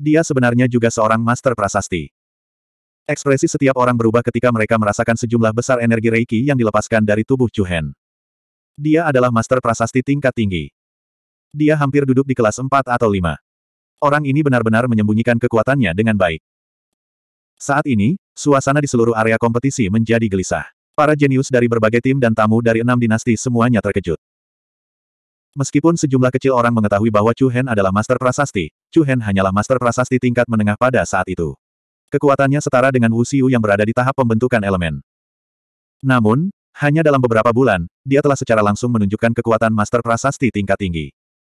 Dia sebenarnya juga seorang master prasasti. Ekspresi setiap orang berubah ketika mereka merasakan sejumlah besar energi Reiki yang dilepaskan dari tubuh Chuhen. Dia adalah master prasasti tingkat tinggi. Dia hampir duduk di kelas 4 atau 5. Orang ini benar-benar menyembunyikan kekuatannya dengan baik. Saat ini, suasana di seluruh area kompetisi menjadi gelisah. Para jenius dari berbagai tim dan tamu dari enam dinasti semuanya terkejut. Meskipun sejumlah kecil orang mengetahui bahwa Chu Hen adalah master prasasti, Chu Hen hanyalah master prasasti tingkat menengah pada saat itu. Kekuatannya setara dengan Wu Xiu yang berada di tahap pembentukan elemen. Namun, hanya dalam beberapa bulan, dia telah secara langsung menunjukkan kekuatan master prasasti tingkat tinggi.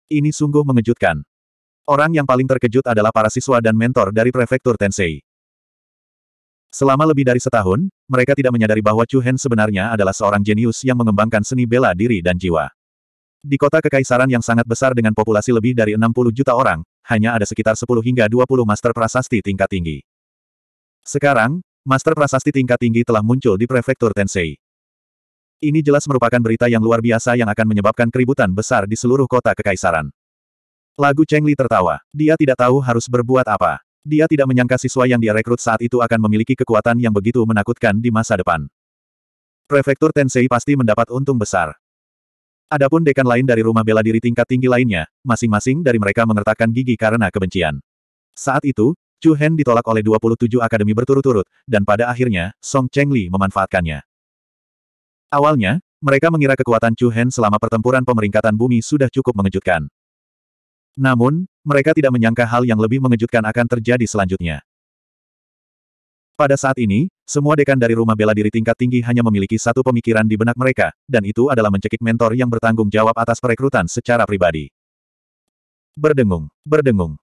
Ini sungguh mengejutkan. Orang yang paling terkejut adalah para siswa dan mentor dari prefektur Tensei. Selama lebih dari setahun, mereka tidak menyadari bahwa Chu Hen sebenarnya adalah seorang jenius yang mengembangkan seni bela diri dan jiwa. Di kota kekaisaran yang sangat besar dengan populasi lebih dari 60 juta orang, hanya ada sekitar 10 hingga 20 master prasasti tingkat tinggi. Sekarang, master prasasti tingkat tinggi telah muncul di prefektur Tensei. Ini jelas merupakan berita yang luar biasa yang akan menyebabkan keributan besar di seluruh kota kekaisaran. Lagu Cheng Li tertawa. Dia tidak tahu harus berbuat apa. Dia tidak menyangka siswa yang dia rekrut saat itu akan memiliki kekuatan yang begitu menakutkan di masa depan. Prefektur Tensei pasti mendapat untung besar. Adapun dekan lain dari rumah bela diri tingkat tinggi lainnya, masing-masing dari mereka mengertakkan gigi karena kebencian. Saat itu, Chu Hen ditolak oleh 27 akademi berturut-turut, dan pada akhirnya, Song Cheng Li memanfaatkannya. Awalnya, mereka mengira kekuatan Chu Hen selama pertempuran pemeringkatan bumi sudah cukup mengejutkan. Namun, mereka tidak menyangka hal yang lebih mengejutkan akan terjadi selanjutnya. Pada saat ini, semua dekan dari rumah bela diri tingkat tinggi hanya memiliki satu pemikiran di benak mereka, dan itu adalah mencekik mentor yang bertanggung jawab atas perekrutan secara pribadi. Berdengung, berdengung.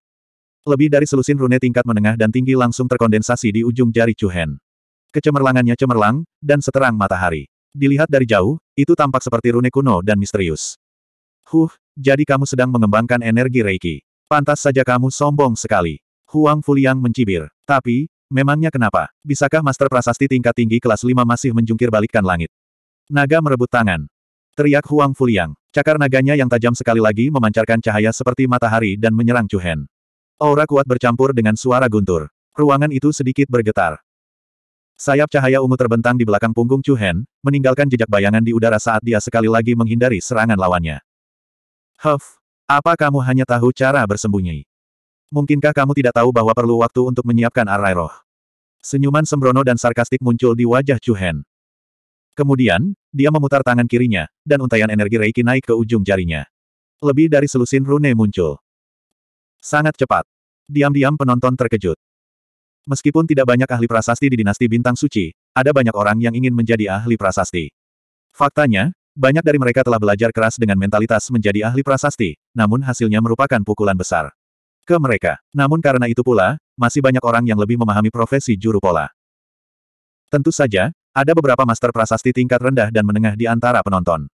Lebih dari selusin rune tingkat menengah dan tinggi langsung terkondensasi di ujung jari Chuhen. Kecemerlangannya cemerlang, dan seterang matahari. Dilihat dari jauh, itu tampak seperti rune kuno dan misterius. Huh, jadi kamu sedang mengembangkan energi Reiki. Pantas saja kamu sombong sekali. Huang Fuliang mencibir. Tapi, Memangnya kenapa? Bisakah Master Prasasti tingkat tinggi kelas 5 masih menjungkir balikkan langit? Naga merebut tangan. Teriak Huang Fuliang. Cakar naganya yang tajam sekali lagi memancarkan cahaya seperti matahari dan menyerang Chu Hen. Aura kuat bercampur dengan suara guntur. Ruangan itu sedikit bergetar. Sayap cahaya ungu terbentang di belakang punggung Chu Hen, meninggalkan jejak bayangan di udara saat dia sekali lagi menghindari serangan lawannya. Huff, apa kamu hanya tahu cara bersembunyi? Mungkinkah kamu tidak tahu bahwa perlu waktu untuk menyiapkan arai roh? Senyuman sembrono dan sarkastik muncul di wajah Chu Hen. Kemudian, dia memutar tangan kirinya, dan untaian energi Reiki naik ke ujung jarinya. Lebih dari selusin rune muncul. Sangat cepat. Diam-diam penonton terkejut. Meskipun tidak banyak ahli prasasti di dinasti Bintang Suci, ada banyak orang yang ingin menjadi ahli prasasti. Faktanya, banyak dari mereka telah belajar keras dengan mentalitas menjadi ahli prasasti, namun hasilnya merupakan pukulan besar ke mereka. Namun karena itu pula, masih banyak orang yang lebih memahami profesi juru pola. Tentu saja, ada beberapa master prasasti tingkat rendah dan menengah di antara penonton.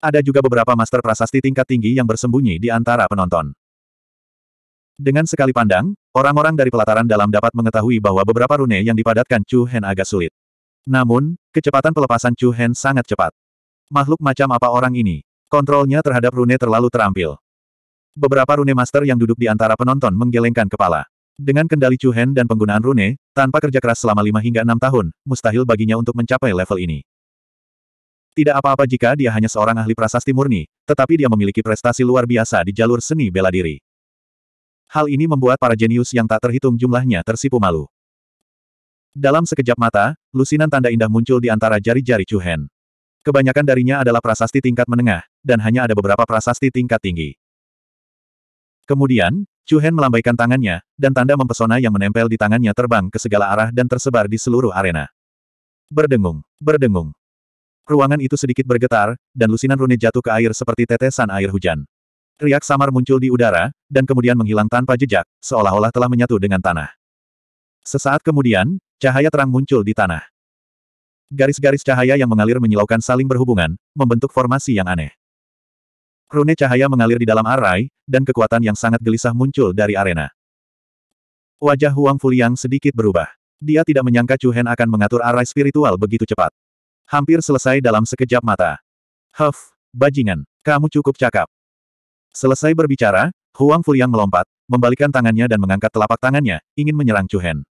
Ada juga beberapa master prasasti tingkat tinggi yang bersembunyi di antara penonton. Dengan sekali pandang, orang-orang dari pelataran dalam dapat mengetahui bahwa beberapa rune yang dipadatkan Chu Hen agak sulit. Namun, kecepatan pelepasan Chu Hen sangat cepat. Makhluk macam apa orang ini? Kontrolnya terhadap rune terlalu terampil. Beberapa rune master yang duduk di antara penonton menggelengkan kepala. Dengan kendali Chu Hen dan penggunaan rune, tanpa kerja keras selama 5 hingga 6 tahun, mustahil baginya untuk mencapai level ini. Tidak apa-apa jika dia hanya seorang ahli prasasti murni, tetapi dia memiliki prestasi luar biasa di jalur seni bela diri. Hal ini membuat para jenius yang tak terhitung jumlahnya tersipu malu. Dalam sekejap mata, lusinan tanda indah muncul di antara jari-jari Chu Hen. Kebanyakan darinya adalah prasasti tingkat menengah, dan hanya ada beberapa prasasti tingkat tinggi. Kemudian, Chu Hen melambaikan tangannya, dan tanda mempesona yang menempel di tangannya terbang ke segala arah dan tersebar di seluruh arena. Berdengung, berdengung. Ruangan itu sedikit bergetar, dan lusinan rune jatuh ke air seperti tetesan air hujan. Riak samar muncul di udara, dan kemudian menghilang tanpa jejak, seolah-olah telah menyatu dengan tanah. Sesaat kemudian, cahaya terang muncul di tanah. Garis-garis cahaya yang mengalir menyilaukan saling berhubungan, membentuk formasi yang aneh. Rune cahaya mengalir di dalam arai, dan kekuatan yang sangat gelisah muncul dari arena. Wajah Huang Fuliang sedikit berubah. Dia tidak menyangka Chu Hen akan mengatur arai spiritual begitu cepat. Hampir selesai dalam sekejap mata. Huff, bajingan, kamu cukup cakap. Selesai berbicara, Huang Fuliang melompat, membalikan tangannya dan mengangkat telapak tangannya, ingin menyerang Chu Hen.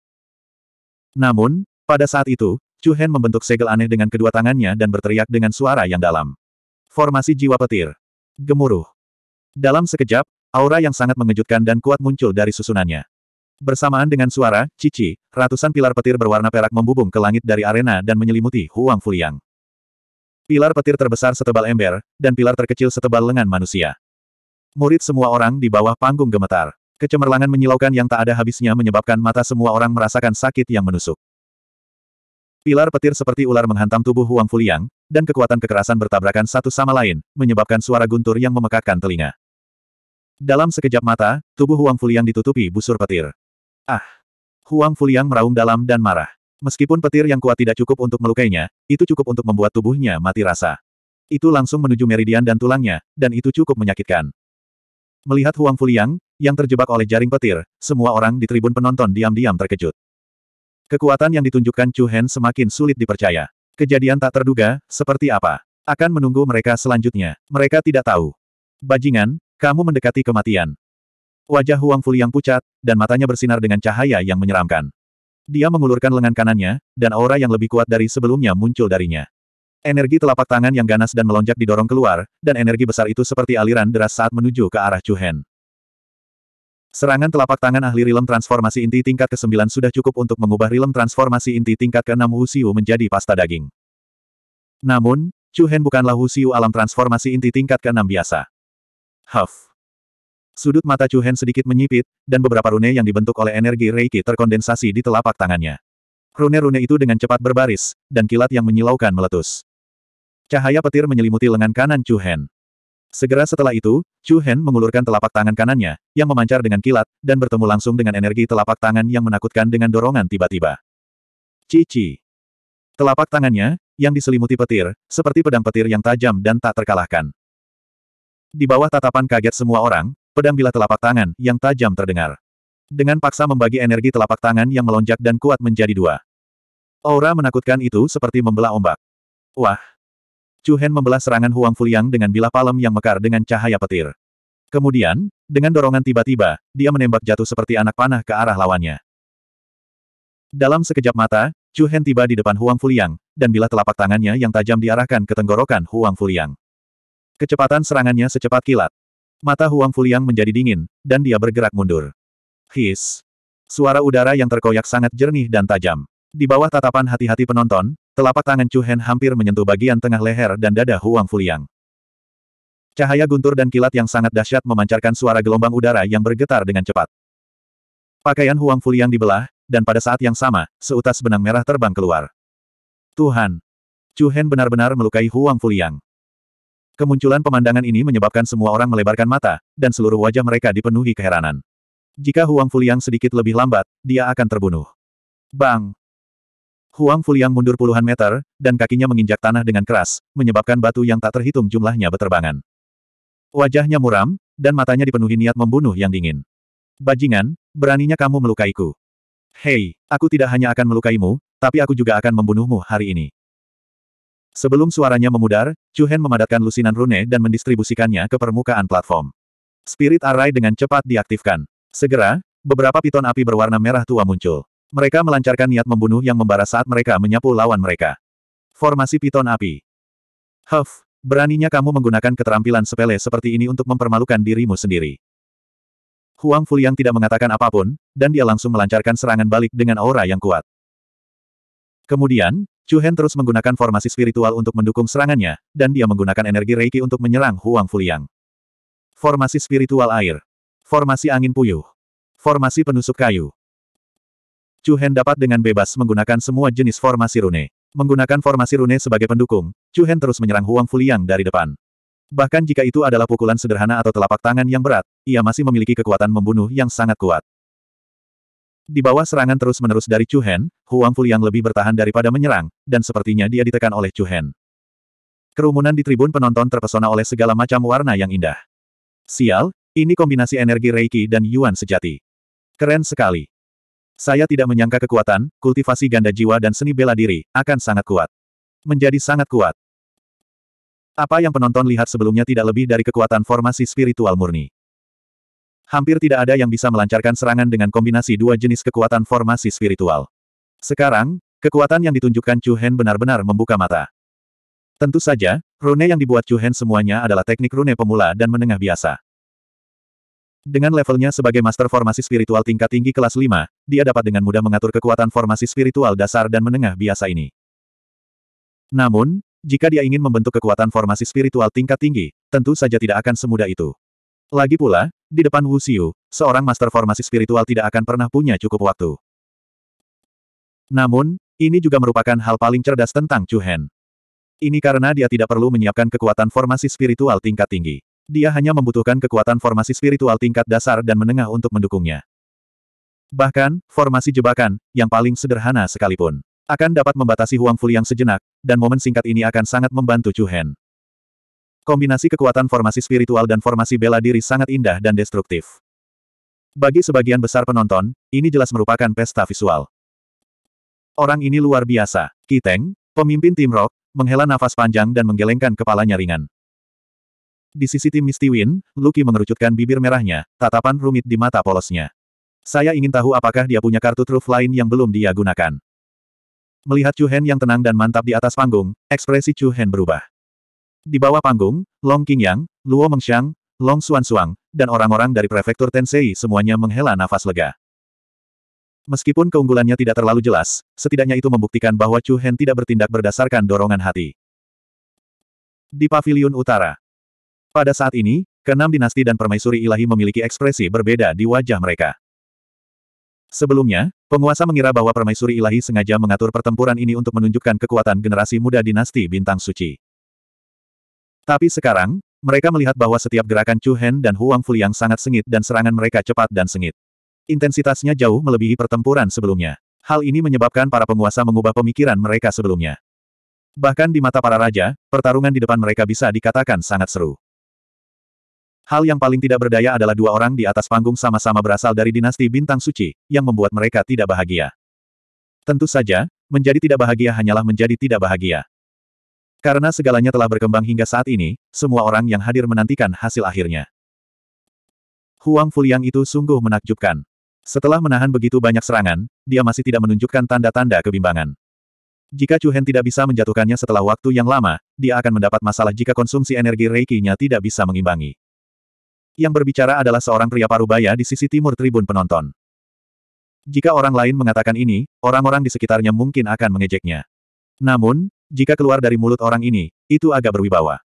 Namun, pada saat itu, Chu Hen membentuk segel aneh dengan kedua tangannya dan berteriak dengan suara yang dalam. Formasi jiwa petir. Gemuruh. Dalam sekejap, aura yang sangat mengejutkan dan kuat muncul dari susunannya. Bersamaan dengan suara, cici, ratusan pilar petir berwarna perak membubung ke langit dari arena dan menyelimuti Huang Fuliang. Pilar petir terbesar setebal ember, dan pilar terkecil setebal lengan manusia. Murid semua orang di bawah panggung gemetar. Kecemerlangan menyilaukan yang tak ada habisnya menyebabkan mata semua orang merasakan sakit yang menusuk. Pilar petir seperti ular menghantam tubuh Huang Fuliang, dan kekuatan kekerasan bertabrakan satu sama lain, menyebabkan suara guntur yang memekakkan telinga. Dalam sekejap mata, tubuh Huang Fuliang ditutupi busur petir. Ah! Huang Fuliang meraung dalam dan marah. Meskipun petir yang kuat tidak cukup untuk melukainya, itu cukup untuk membuat tubuhnya mati rasa. Itu langsung menuju meridian dan tulangnya, dan itu cukup menyakitkan. Melihat Huang Fuliang, yang terjebak oleh jaring petir, semua orang di tribun penonton diam-diam terkejut. Kekuatan yang ditunjukkan Chu Hen semakin sulit dipercaya. Kejadian tak terduga, seperti apa? Akan menunggu mereka selanjutnya. Mereka tidak tahu. Bajingan, kamu mendekati kematian. Wajah Huang Fu yang pucat, dan matanya bersinar dengan cahaya yang menyeramkan. Dia mengulurkan lengan kanannya, dan aura yang lebih kuat dari sebelumnya muncul darinya. Energi telapak tangan yang ganas dan melonjak didorong keluar, dan energi besar itu seperti aliran deras saat menuju ke arah Chu Hen. Serangan telapak tangan ahli rilem transformasi inti tingkat ke-9 sudah cukup untuk mengubah rilem transformasi inti tingkat ke-6 Husiu menjadi pasta daging. Namun, Chu Hen bukanlah Husiu alam transformasi inti tingkat ke-6 biasa. Huff. Sudut mata Chu Hen sedikit menyipit, dan beberapa rune yang dibentuk oleh energi Reiki terkondensasi di telapak tangannya. Rune-rune itu dengan cepat berbaris, dan kilat yang menyilaukan meletus. Cahaya petir menyelimuti lengan kanan Chu Hen. Segera setelah itu, Chu Hen mengulurkan telapak tangan kanannya, yang memancar dengan kilat, dan bertemu langsung dengan energi telapak tangan yang menakutkan dengan dorongan tiba-tiba. Cici. Telapak tangannya, yang diselimuti petir, seperti pedang petir yang tajam dan tak terkalahkan. Di bawah tatapan kaget semua orang, pedang bila telapak tangan yang tajam terdengar. Dengan paksa membagi energi telapak tangan yang melonjak dan kuat menjadi dua. Aura menakutkan itu seperti membelah ombak. Wah, Chu Hen membelah serangan Huang Fuliang dengan bilah palem yang mekar dengan cahaya petir. Kemudian, dengan dorongan tiba-tiba, dia menembak jatuh seperti anak panah ke arah lawannya. Dalam sekejap mata, Chu Hen tiba di depan Huang Fuliang, dan bila telapak tangannya yang tajam diarahkan ke tenggorokan Huang Fuliang. Kecepatan serangannya secepat kilat. Mata Huang Fuliang menjadi dingin, dan dia bergerak mundur. His! Suara udara yang terkoyak sangat jernih dan tajam. Di bawah tatapan hati-hati penonton, telapak tangan Chu Hen hampir menyentuh bagian tengah leher dan dada Huang Fuliang. Cahaya guntur dan kilat yang sangat dahsyat memancarkan suara gelombang udara yang bergetar dengan cepat. Pakaian Huang Fuliang dibelah, dan pada saat yang sama, seutas benang merah terbang keluar. Tuhan! Chu Hen benar-benar melukai Huang Fuliang. Kemunculan pemandangan ini menyebabkan semua orang melebarkan mata, dan seluruh wajah mereka dipenuhi keheranan. Jika Huang Fuliang sedikit lebih lambat, dia akan terbunuh. Bang! Huang Fuliang mundur puluhan meter, dan kakinya menginjak tanah dengan keras, menyebabkan batu yang tak terhitung jumlahnya beterbangan. Wajahnya muram, dan matanya dipenuhi niat membunuh yang dingin. Bajingan, beraninya kamu melukaiku. Hei, aku tidak hanya akan melukaimu, tapi aku juga akan membunuhmu hari ini. Sebelum suaranya memudar, Chu Hen memadatkan lusinan rune dan mendistribusikannya ke permukaan platform. Spirit Array dengan cepat diaktifkan. Segera, beberapa piton api berwarna merah tua muncul. Mereka melancarkan niat membunuh yang membara saat mereka menyapu lawan mereka. Formasi piton api. Huff, beraninya kamu menggunakan keterampilan sepele seperti ini untuk mempermalukan dirimu sendiri. Huang Fuliang tidak mengatakan apapun, dan dia langsung melancarkan serangan balik dengan aura yang kuat. Kemudian, Chu Hen terus menggunakan formasi spiritual untuk mendukung serangannya, dan dia menggunakan energi Reiki untuk menyerang Huang Fuliang. Formasi spiritual air. Formasi angin puyuh. Formasi penusuk kayu. Chu Hen dapat dengan bebas menggunakan semua jenis formasi rune. Menggunakan formasi rune sebagai pendukung, Chu Hen terus menyerang Huang Fuliang dari depan. Bahkan jika itu adalah pukulan sederhana atau telapak tangan yang berat, ia masih memiliki kekuatan membunuh yang sangat kuat. Di bawah serangan terus-menerus dari Chu Hen, Huang Fuliang lebih bertahan daripada menyerang, dan sepertinya dia ditekan oleh Chu Hen. Kerumunan di tribun penonton terpesona oleh segala macam warna yang indah. Sial, ini kombinasi energi Reiki dan Yuan sejati. Keren sekali. Saya tidak menyangka kekuatan, kultivasi ganda jiwa dan seni bela diri, akan sangat kuat. Menjadi sangat kuat. Apa yang penonton lihat sebelumnya tidak lebih dari kekuatan formasi spiritual murni. Hampir tidak ada yang bisa melancarkan serangan dengan kombinasi dua jenis kekuatan formasi spiritual. Sekarang, kekuatan yang ditunjukkan Chu Hen benar-benar membuka mata. Tentu saja, rune yang dibuat Chu Hen semuanya adalah teknik rune pemula dan menengah biasa. Dengan levelnya sebagai master formasi spiritual tingkat tinggi kelas 5, dia dapat dengan mudah mengatur kekuatan formasi spiritual dasar dan menengah biasa ini. Namun, jika dia ingin membentuk kekuatan formasi spiritual tingkat tinggi, tentu saja tidak akan semudah itu. Lagi pula, di depan Wu Xiu, seorang master formasi spiritual tidak akan pernah punya cukup waktu. Namun, ini juga merupakan hal paling cerdas tentang Chu Hen. Ini karena dia tidak perlu menyiapkan kekuatan formasi spiritual tingkat tinggi. Dia hanya membutuhkan kekuatan formasi spiritual tingkat dasar dan menengah untuk mendukungnya. Bahkan, formasi jebakan, yang paling sederhana sekalipun, akan dapat membatasi Huang yang sejenak, dan momen singkat ini akan sangat membantu Chu Hen. Kombinasi kekuatan formasi spiritual dan formasi bela diri sangat indah dan destruktif. Bagi sebagian besar penonton, ini jelas merupakan pesta visual. Orang ini luar biasa. Kiteng, pemimpin tim Rock, menghela nafas panjang dan menggelengkan kepalanya ringan. Di sisi tim Misty Win, Lucky mengerucutkan bibir merahnya, tatapan rumit di mata polosnya. Saya ingin tahu apakah dia punya kartu truf lain yang belum dia gunakan. Melihat Chu Hen yang tenang dan mantap di atas panggung, ekspresi Chu Hen berubah. Di bawah panggung, Long King Yang, Luo Mengxiang, Long Suang, dan orang-orang dari prefektur Tensei semuanya menghela nafas lega. Meskipun keunggulannya tidak terlalu jelas, setidaknya itu membuktikan bahwa Chu Hen tidak bertindak berdasarkan dorongan hati. Di Pavilion Utara, pada saat ini, keenam dinasti dan permaisuri ilahi memiliki ekspresi berbeda di wajah mereka. Sebelumnya, penguasa mengira bahwa permaisuri ilahi sengaja mengatur pertempuran ini untuk menunjukkan kekuatan generasi muda dinasti bintang suci. Tapi sekarang, mereka melihat bahwa setiap gerakan Chu Hen dan Huang Fu yang sangat sengit dan serangan mereka cepat dan sengit. Intensitasnya jauh melebihi pertempuran sebelumnya. Hal ini menyebabkan para penguasa mengubah pemikiran mereka sebelumnya. Bahkan di mata para raja, pertarungan di depan mereka bisa dikatakan sangat seru. Hal yang paling tidak berdaya adalah dua orang di atas panggung sama-sama berasal dari dinasti bintang suci, yang membuat mereka tidak bahagia. Tentu saja, menjadi tidak bahagia hanyalah menjadi tidak bahagia. Karena segalanya telah berkembang hingga saat ini, semua orang yang hadir menantikan hasil akhirnya. Huang Fuliang itu sungguh menakjubkan. Setelah menahan begitu banyak serangan, dia masih tidak menunjukkan tanda-tanda kebimbangan. Jika Chu Hen tidak bisa menjatuhkannya setelah waktu yang lama, dia akan mendapat masalah jika konsumsi energi Reiki-nya tidak bisa mengimbangi. Yang berbicara adalah seorang pria parubaya di sisi timur tribun penonton. Jika orang lain mengatakan ini, orang-orang di sekitarnya mungkin akan mengejeknya. Namun, jika keluar dari mulut orang ini, itu agak berwibawa.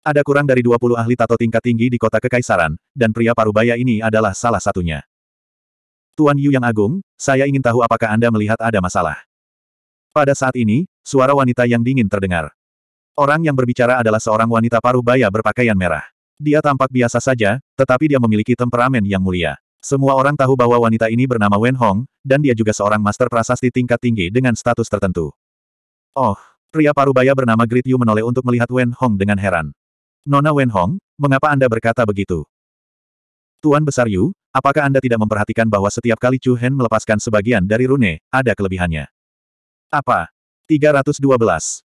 Ada kurang dari 20 ahli tato tingkat tinggi di kota Kekaisaran, dan pria parubaya ini adalah salah satunya. Tuan Yu yang agung, saya ingin tahu apakah Anda melihat ada masalah. Pada saat ini, suara wanita yang dingin terdengar. Orang yang berbicara adalah seorang wanita parubaya berpakaian merah. Dia tampak biasa saja, tetapi dia memiliki temperamen yang mulia. Semua orang tahu bahwa wanita ini bernama Wen Hong, dan dia juga seorang master prasasti tingkat tinggi dengan status tertentu. Oh, pria parubaya bernama Grit Yu menoleh untuk melihat Wen Hong dengan heran. Nona Wen Hong, mengapa Anda berkata begitu? Tuan Besar Yu, apakah Anda tidak memperhatikan bahwa setiap kali Chu Hen melepaskan sebagian dari rune, ada kelebihannya? Apa? 312.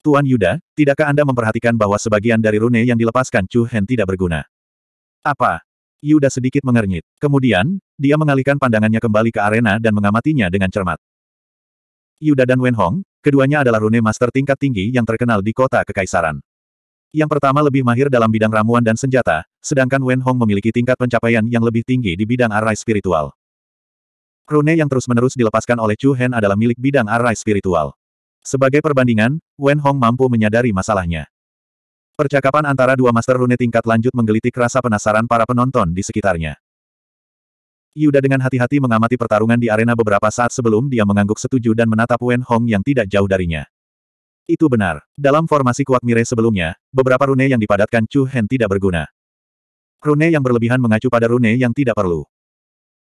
Tuan Yuda, tidakkah Anda memperhatikan bahwa sebagian dari rune yang dilepaskan Chu Hen tidak berguna? Apa? Yuda sedikit mengernyit. Kemudian, dia mengalihkan pandangannya kembali ke arena dan mengamatinya dengan cermat. Yuda dan Wen Hong, keduanya adalah rune master tingkat tinggi yang terkenal di kota Kekaisaran. Yang pertama lebih mahir dalam bidang ramuan dan senjata, sedangkan Wen Hong memiliki tingkat pencapaian yang lebih tinggi di bidang arai spiritual. Rune yang terus-menerus dilepaskan oleh Chu Hen adalah milik bidang arai spiritual. Sebagai perbandingan, Wen Hong mampu menyadari masalahnya. Percakapan antara dua master rune tingkat lanjut menggelitik rasa penasaran para penonton di sekitarnya. Yuda dengan hati-hati mengamati pertarungan di arena beberapa saat sebelum dia mengangguk setuju dan menatap Wen Hong yang tidak jauh darinya. Itu benar. Dalam formasi kuat mire sebelumnya, beberapa rune yang dipadatkan Chu Hen tidak berguna. Rune yang berlebihan mengacu pada rune yang tidak perlu.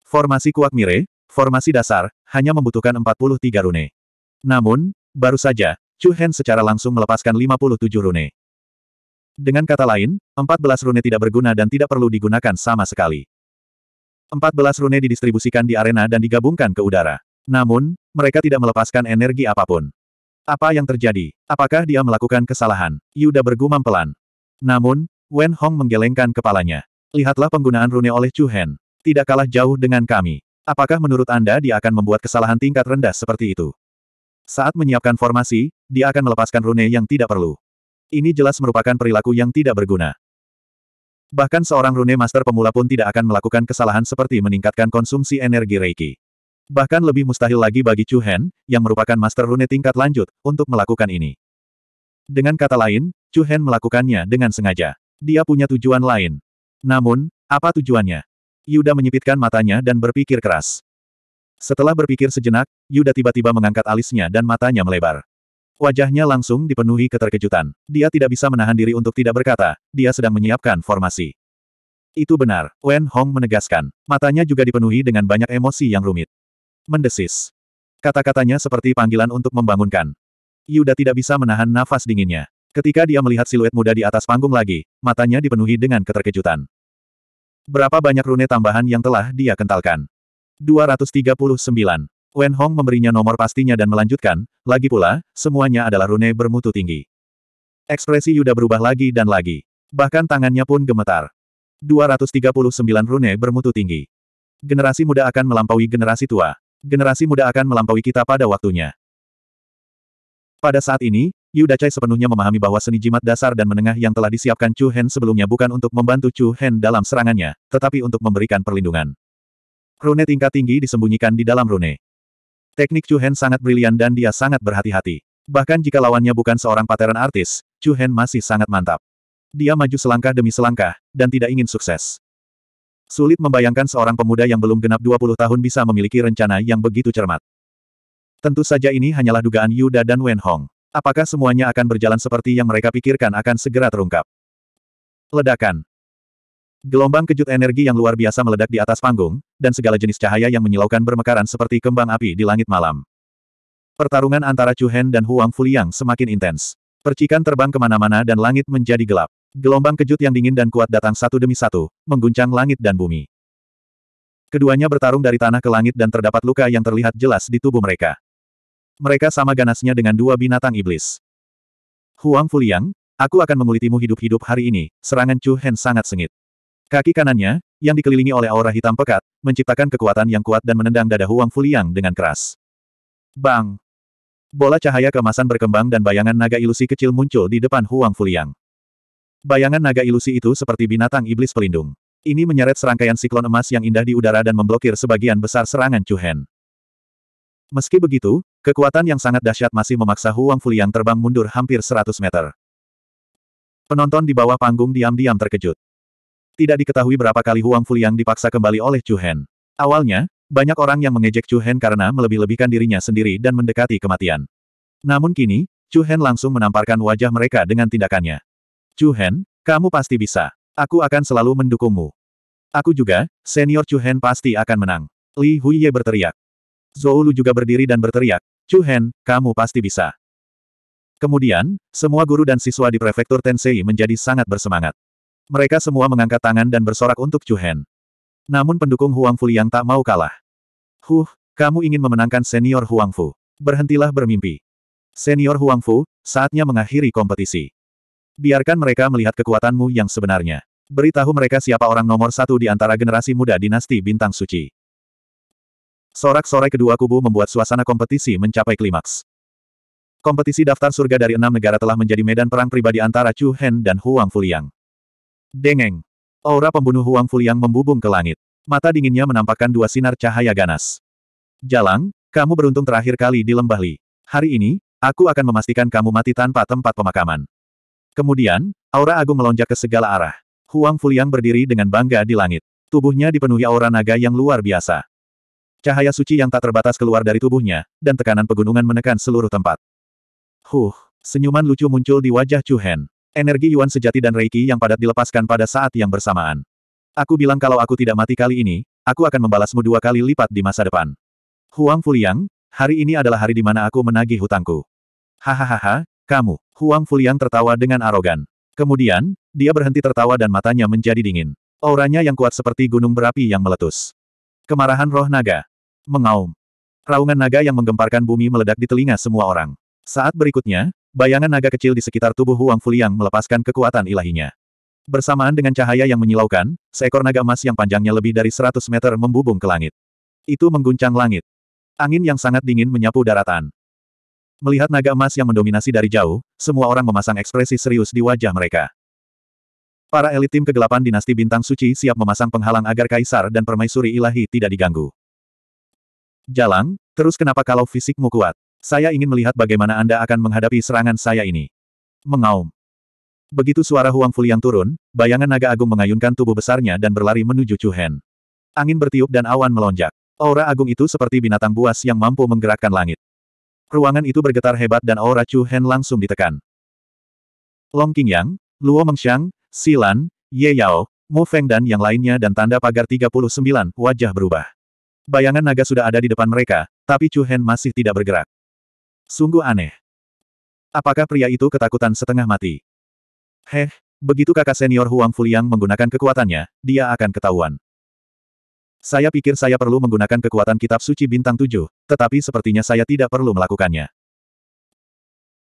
Formasi kuat mire, formasi dasar, hanya membutuhkan 43 rune. Namun, Baru saja, Chu Hen secara langsung melepaskan 57 rune. Dengan kata lain, 14 rune tidak berguna dan tidak perlu digunakan sama sekali. 14 rune didistribusikan di arena dan digabungkan ke udara. Namun, mereka tidak melepaskan energi apapun. Apa yang terjadi? Apakah dia melakukan kesalahan? Yuda bergumam pelan. Namun, Wen Hong menggelengkan kepalanya. Lihatlah penggunaan rune oleh Chu Hen. Tidak kalah jauh dengan kami. Apakah menurut Anda dia akan membuat kesalahan tingkat rendah seperti itu? Saat menyiapkan formasi, dia akan melepaskan rune yang tidak perlu. Ini jelas merupakan perilaku yang tidak berguna. Bahkan seorang rune master pemula pun tidak akan melakukan kesalahan seperti meningkatkan konsumsi energi Reiki. Bahkan lebih mustahil lagi bagi Chu Hen, yang merupakan master rune tingkat lanjut, untuk melakukan ini. Dengan kata lain, Chu Hen melakukannya dengan sengaja. Dia punya tujuan lain. Namun, apa tujuannya? Yuda menyipitkan matanya dan berpikir keras. Setelah berpikir sejenak, Yuda tiba-tiba mengangkat alisnya dan matanya melebar. Wajahnya langsung dipenuhi keterkejutan. Dia tidak bisa menahan diri untuk tidak berkata, dia sedang menyiapkan formasi. Itu benar, Wen Hong menegaskan. Matanya juga dipenuhi dengan banyak emosi yang rumit. Mendesis. Kata-katanya seperti panggilan untuk membangunkan. Yuda tidak bisa menahan nafas dinginnya. Ketika dia melihat siluet muda di atas panggung lagi, matanya dipenuhi dengan keterkejutan. Berapa banyak rune tambahan yang telah dia kentalkan. 239. Wen Hong memberinya nomor pastinya dan melanjutkan, lagi pula, semuanya adalah rune bermutu tinggi. Ekspresi Yuda berubah lagi dan lagi. Bahkan tangannya pun gemetar. 239 rune bermutu tinggi. Generasi muda akan melampaui generasi tua. Generasi muda akan melampaui kita pada waktunya. Pada saat ini, Yuda Chai sepenuhnya memahami bahwa seni jimat dasar dan menengah yang telah disiapkan Chu Hen sebelumnya bukan untuk membantu Chu Hen dalam serangannya, tetapi untuk memberikan perlindungan. Rune tingkat tinggi disembunyikan di dalam rune. Teknik Chu Hen sangat brilian dan dia sangat berhati-hati. Bahkan jika lawannya bukan seorang pateran artis, Chu Hen masih sangat mantap. Dia maju selangkah demi selangkah, dan tidak ingin sukses. Sulit membayangkan seorang pemuda yang belum genap 20 tahun bisa memiliki rencana yang begitu cermat. Tentu saja ini hanyalah dugaan Yuda dan Wen Hong. Apakah semuanya akan berjalan seperti yang mereka pikirkan akan segera terungkap? Ledakan. Gelombang kejut energi yang luar biasa meledak di atas panggung, dan segala jenis cahaya yang menyilaukan bermekaran seperti kembang api di langit malam. Pertarungan antara Chu Hen dan Huang Fuliang semakin intens. Percikan terbang kemana-mana dan langit menjadi gelap. Gelombang kejut yang dingin dan kuat datang satu demi satu, mengguncang langit dan bumi. Keduanya bertarung dari tanah ke langit dan terdapat luka yang terlihat jelas di tubuh mereka. Mereka sama ganasnya dengan dua binatang iblis. Huang Fuliang, aku akan mengulitimu hidup-hidup hari ini, serangan Chu Hen sangat sengit. Kaki kanannya, yang dikelilingi oleh aura hitam pekat, menciptakan kekuatan yang kuat dan menendang dada Huang Fuliang dengan keras. Bang! Bola cahaya kemasan berkembang dan bayangan naga ilusi kecil muncul di depan Huang Fuliang. Bayangan naga ilusi itu seperti binatang iblis pelindung. Ini menyeret serangkaian siklon emas yang indah di udara dan memblokir sebagian besar serangan Chuhen. Meski begitu, kekuatan yang sangat dahsyat masih memaksa Huang Fuliang terbang mundur hampir 100 meter. Penonton di bawah panggung diam-diam terkejut. Tidak diketahui berapa kali Huang Fuliang dipaksa kembali oleh Chu Hen. Awalnya, banyak orang yang mengejek Chu Hen karena melebih-lebihkan dirinya sendiri dan mendekati kematian. Namun kini, Chu Hen langsung menamparkan wajah mereka dengan tindakannya. Chu Hen, kamu pasti bisa. Aku akan selalu mendukungmu. Aku juga, senior Chu Hen pasti akan menang. Li Huiye berteriak. Zhou Lu juga berdiri dan berteriak, Chu Hen, kamu pasti bisa. Kemudian, semua guru dan siswa di prefektur Tensei menjadi sangat bersemangat. Mereka semua mengangkat tangan dan bersorak untuk Chu Hen. Namun pendukung Huang Fu yang tak mau kalah. Huh, kamu ingin memenangkan senior Huang Fu. Berhentilah bermimpi. Senior Huang Fu, saatnya mengakhiri kompetisi. Biarkan mereka melihat kekuatanmu yang sebenarnya. Beritahu mereka siapa orang nomor satu di antara generasi muda dinasti Bintang Suci. Sorak-sorai kedua kubu membuat suasana kompetisi mencapai klimaks. Kompetisi daftar surga dari enam negara telah menjadi medan perang pribadi antara Chu Hen dan Huang Fuliang. Dengeng. Aura pembunuh Huang Fuliang membubung ke langit. Mata dinginnya menampakkan dua sinar cahaya ganas. Jalang, kamu beruntung terakhir kali di Lembah Li. Hari ini, aku akan memastikan kamu mati tanpa tempat pemakaman. Kemudian, aura agung melonjak ke segala arah. Huang Fuliang berdiri dengan bangga di langit. Tubuhnya dipenuhi aura naga yang luar biasa. Cahaya suci yang tak terbatas keluar dari tubuhnya, dan tekanan pegunungan menekan seluruh tempat. Huh, senyuman lucu muncul di wajah Chu Hen. Energi Yuan sejati dan Reiki yang padat dilepaskan pada saat yang bersamaan. Aku bilang kalau aku tidak mati kali ini, aku akan membalasmu dua kali lipat di masa depan. Huang Fuliang, hari ini adalah hari di mana aku menagih hutangku. Hahaha, kamu, Huang Fuliang tertawa dengan arogan. Kemudian, dia berhenti tertawa dan matanya menjadi dingin. Auranya yang kuat seperti gunung berapi yang meletus. Kemarahan roh naga. Mengaum. Raungan naga yang menggemparkan bumi meledak di telinga semua orang. Saat berikutnya, Bayangan naga kecil di sekitar tubuh Huang Fuliang melepaskan kekuatan ilahinya. Bersamaan dengan cahaya yang menyilaukan, seekor naga emas yang panjangnya lebih dari 100 meter membubung ke langit. Itu mengguncang langit. Angin yang sangat dingin menyapu daratan. Melihat naga emas yang mendominasi dari jauh, semua orang memasang ekspresi serius di wajah mereka. Para elit tim kegelapan dinasti bintang suci siap memasang penghalang agar kaisar dan permaisuri ilahi tidak diganggu. Jalang, terus kenapa kalau fisikmu kuat? Saya ingin melihat bagaimana Anda akan menghadapi serangan saya ini. Mengaum. Begitu suara Huang yang turun, bayangan naga agung mengayunkan tubuh besarnya dan berlari menuju Chu Hen. Angin bertiup dan awan melonjak. Aura agung itu seperti binatang buas yang mampu menggerakkan langit. Ruangan itu bergetar hebat dan aura Chu Hen langsung ditekan. Long Qingyang, Luo Mengxiang, Silan, Ye Yao, Mu Feng dan yang lainnya dan tanda pagar 39, wajah berubah. Bayangan naga sudah ada di depan mereka, tapi Chu Hen masih tidak bergerak. Sungguh aneh. Apakah pria itu ketakutan setengah mati? Heh, begitu kakak senior Huang Fuliang menggunakan kekuatannya, dia akan ketahuan. Saya pikir saya perlu menggunakan kekuatan kitab suci bintang tujuh, tetapi sepertinya saya tidak perlu melakukannya.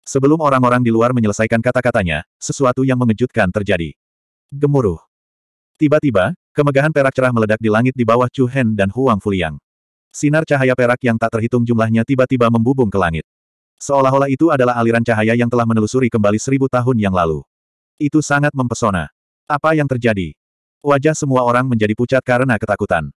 Sebelum orang-orang di luar menyelesaikan kata-katanya, sesuatu yang mengejutkan terjadi. Gemuruh. Tiba-tiba, kemegahan perak cerah meledak di langit di bawah Chu Hen dan Huang Fuliang. Sinar cahaya perak yang tak terhitung jumlahnya tiba-tiba membubung ke langit. Seolah-olah itu adalah aliran cahaya yang telah menelusuri kembali seribu tahun yang lalu. Itu sangat mempesona. Apa yang terjadi? Wajah semua orang menjadi pucat karena ketakutan.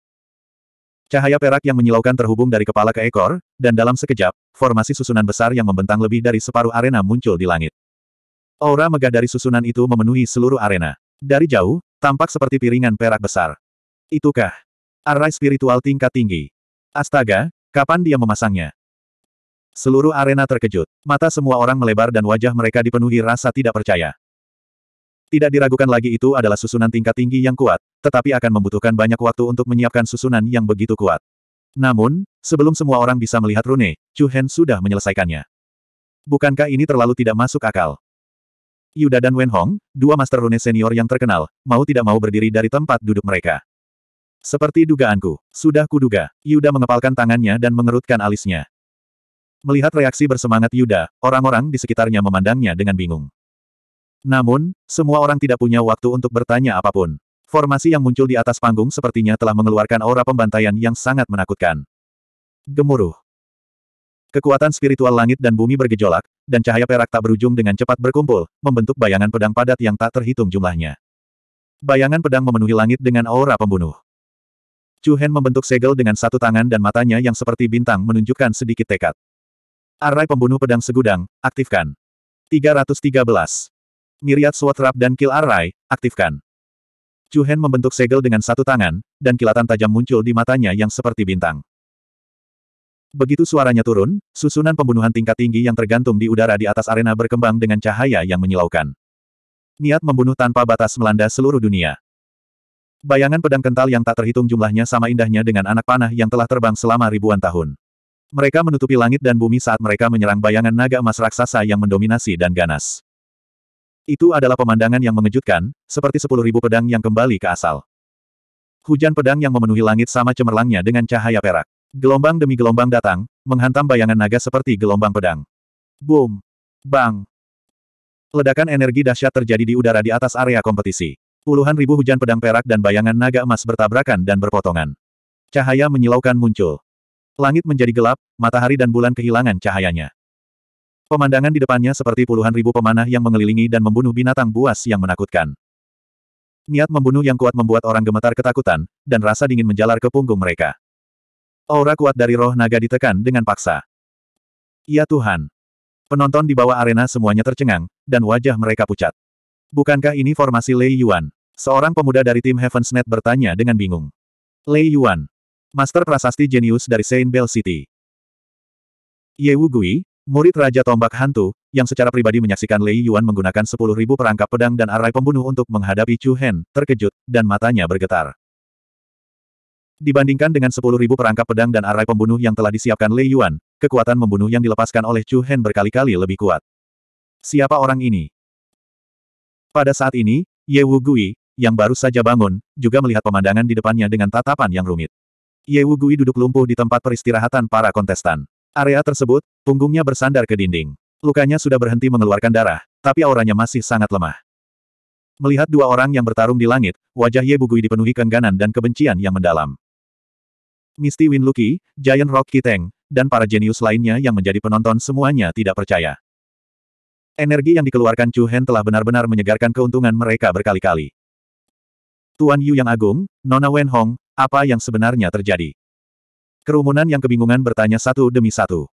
Cahaya perak yang menyilaukan terhubung dari kepala ke ekor, dan dalam sekejap, formasi susunan besar yang membentang lebih dari separuh arena muncul di langit. Aura megah dari susunan itu memenuhi seluruh arena. Dari jauh, tampak seperti piringan perak besar. Itukah? Arai spiritual tingkat tinggi. Astaga, kapan dia memasangnya? Seluruh arena terkejut. Mata semua orang melebar dan wajah mereka dipenuhi rasa tidak percaya. Tidak diragukan lagi itu adalah susunan tingkat tinggi yang kuat, tetapi akan membutuhkan banyak waktu untuk menyiapkan susunan yang begitu kuat. Namun, sebelum semua orang bisa melihat rune, Chu Hen sudah menyelesaikannya. Bukankah ini terlalu tidak masuk akal? Yuda dan Wen Hong, dua master rune senior yang terkenal, mau tidak mau berdiri dari tempat duduk mereka. Seperti dugaanku, sudah kuduga, Yuda mengepalkan tangannya dan mengerutkan alisnya. Melihat reaksi bersemangat Yuda, orang-orang di sekitarnya memandangnya dengan bingung. Namun, semua orang tidak punya waktu untuk bertanya apapun. Formasi yang muncul di atas panggung sepertinya telah mengeluarkan aura pembantaian yang sangat menakutkan. Gemuruh. Kekuatan spiritual langit dan bumi bergejolak, dan cahaya perak tak berujung dengan cepat berkumpul, membentuk bayangan pedang padat yang tak terhitung jumlahnya. Bayangan pedang memenuhi langit dengan aura pembunuh. Chu Hen membentuk segel dengan satu tangan dan matanya yang seperti bintang menunjukkan sedikit tekad. Array pembunuh pedang segudang, aktifkan. 313. Miriat Sword dan Kill array, aktifkan. Juhen membentuk segel dengan satu tangan, dan kilatan tajam muncul di matanya yang seperti bintang. Begitu suaranya turun, susunan pembunuhan tingkat tinggi yang tergantung di udara di atas arena berkembang dengan cahaya yang menyilaukan. Niat membunuh tanpa batas melanda seluruh dunia. Bayangan pedang kental yang tak terhitung jumlahnya sama indahnya dengan anak panah yang telah terbang selama ribuan tahun. Mereka menutupi langit dan bumi saat mereka menyerang bayangan naga emas raksasa yang mendominasi dan ganas. Itu adalah pemandangan yang mengejutkan, seperti sepuluh ribu pedang yang kembali ke asal. Hujan pedang yang memenuhi langit sama cemerlangnya dengan cahaya perak. Gelombang demi gelombang datang, menghantam bayangan naga seperti gelombang pedang. Boom! Bang! Ledakan energi dahsyat terjadi di udara di atas area kompetisi. Puluhan ribu hujan pedang perak dan bayangan naga emas bertabrakan dan berpotongan. Cahaya menyilaukan muncul. Langit menjadi gelap, matahari dan bulan kehilangan cahayanya. Pemandangan di depannya seperti puluhan ribu pemanah yang mengelilingi dan membunuh binatang buas yang menakutkan. Niat membunuh yang kuat membuat orang gemetar ketakutan, dan rasa dingin menjalar ke punggung mereka. Aura kuat dari roh naga ditekan dengan paksa. Ya Tuhan! Penonton di bawah arena semuanya tercengang, dan wajah mereka pucat. Bukankah ini formasi Lei Yuan? Seorang pemuda dari tim Heaven's Net bertanya dengan bingung. Lei Yuan, Master prasasti jenius dari Saint Bell City. Ye Wu Gui, murid Raja Tombak Hantu, yang secara pribadi menyaksikan Lei Yuan menggunakan 10.000 perangkap pedang dan arai pembunuh untuk menghadapi Chu Hen, terkejut, dan matanya bergetar. Dibandingkan dengan 10.000 perangkap pedang dan arai pembunuh yang telah disiapkan Lei Yuan, kekuatan membunuh yang dilepaskan oleh Chu Hen berkali-kali lebih kuat. Siapa orang ini? Pada saat ini, Ye Wu Gui, yang baru saja bangun, juga melihat pemandangan di depannya dengan tatapan yang rumit. Ye Wugui duduk lumpuh di tempat peristirahatan para kontestan. Area tersebut, punggungnya bersandar ke dinding. Lukanya sudah berhenti mengeluarkan darah, tapi auranya masih sangat lemah. Melihat dua orang yang bertarung di langit, wajah Ye Bugui dipenuhi kengganan dan kebencian yang mendalam. Misty Win Lucky, Giant Rock Kiteng, dan para jenius lainnya yang menjadi penonton semuanya tidak percaya. Energi yang dikeluarkan Chu Hen telah benar-benar menyegarkan keuntungan mereka berkali-kali. Tuan Yu yang agung, Nona Wen Hong, apa yang sebenarnya terjadi? Kerumunan yang kebingungan bertanya satu demi satu.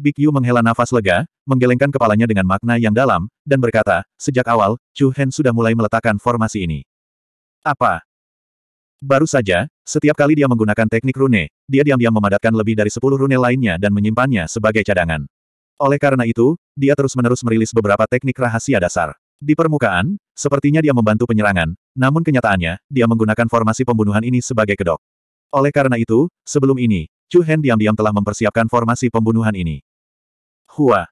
Big Yu menghela nafas lega, menggelengkan kepalanya dengan makna yang dalam, dan berkata, sejak awal, Chu Hen sudah mulai meletakkan formasi ini. Apa? Baru saja, setiap kali dia menggunakan teknik rune, dia diam-diam memadatkan lebih dari sepuluh rune lainnya dan menyimpannya sebagai cadangan. Oleh karena itu, dia terus-menerus merilis beberapa teknik rahasia dasar. Di permukaan, sepertinya dia membantu penyerangan, namun kenyataannya, dia menggunakan formasi pembunuhan ini sebagai kedok. Oleh karena itu, sebelum ini, Chu Hen diam-diam telah mempersiapkan formasi pembunuhan ini. Hua.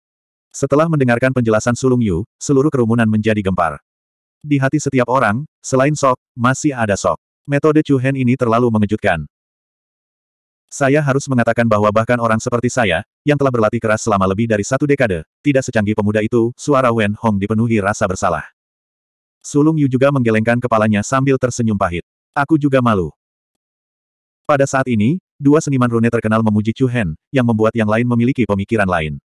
Setelah mendengarkan penjelasan Sulung Yu, seluruh kerumunan menjadi gempar. Di hati setiap orang, selain Sok, masih ada Sok. Metode Chu Hen ini terlalu mengejutkan. Saya harus mengatakan bahwa bahkan orang seperti saya, yang telah berlatih keras selama lebih dari satu dekade, tidak secanggih pemuda itu, suara Wen Hong dipenuhi rasa bersalah. Sulung Yu juga menggelengkan kepalanya sambil tersenyum pahit. Aku juga malu. Pada saat ini, dua seniman rune terkenal memuji Chu Hen, yang membuat yang lain memiliki pemikiran lain.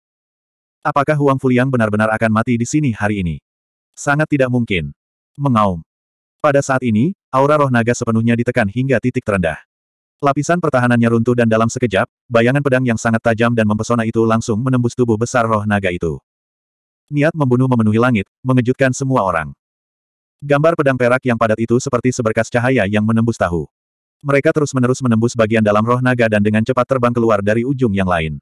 Apakah Huang Fuliang benar-benar akan mati di sini hari ini? Sangat tidak mungkin. Mengaum. Pada saat ini, aura roh naga sepenuhnya ditekan hingga titik terendah. Lapisan pertahanannya runtuh dan dalam sekejap, bayangan pedang yang sangat tajam dan mempesona itu langsung menembus tubuh besar roh naga itu. Niat membunuh memenuhi langit, mengejutkan semua orang. Gambar pedang perak yang padat itu seperti seberkas cahaya yang menembus tahu. Mereka terus-menerus menembus bagian dalam roh naga dan dengan cepat terbang keluar dari ujung yang lain.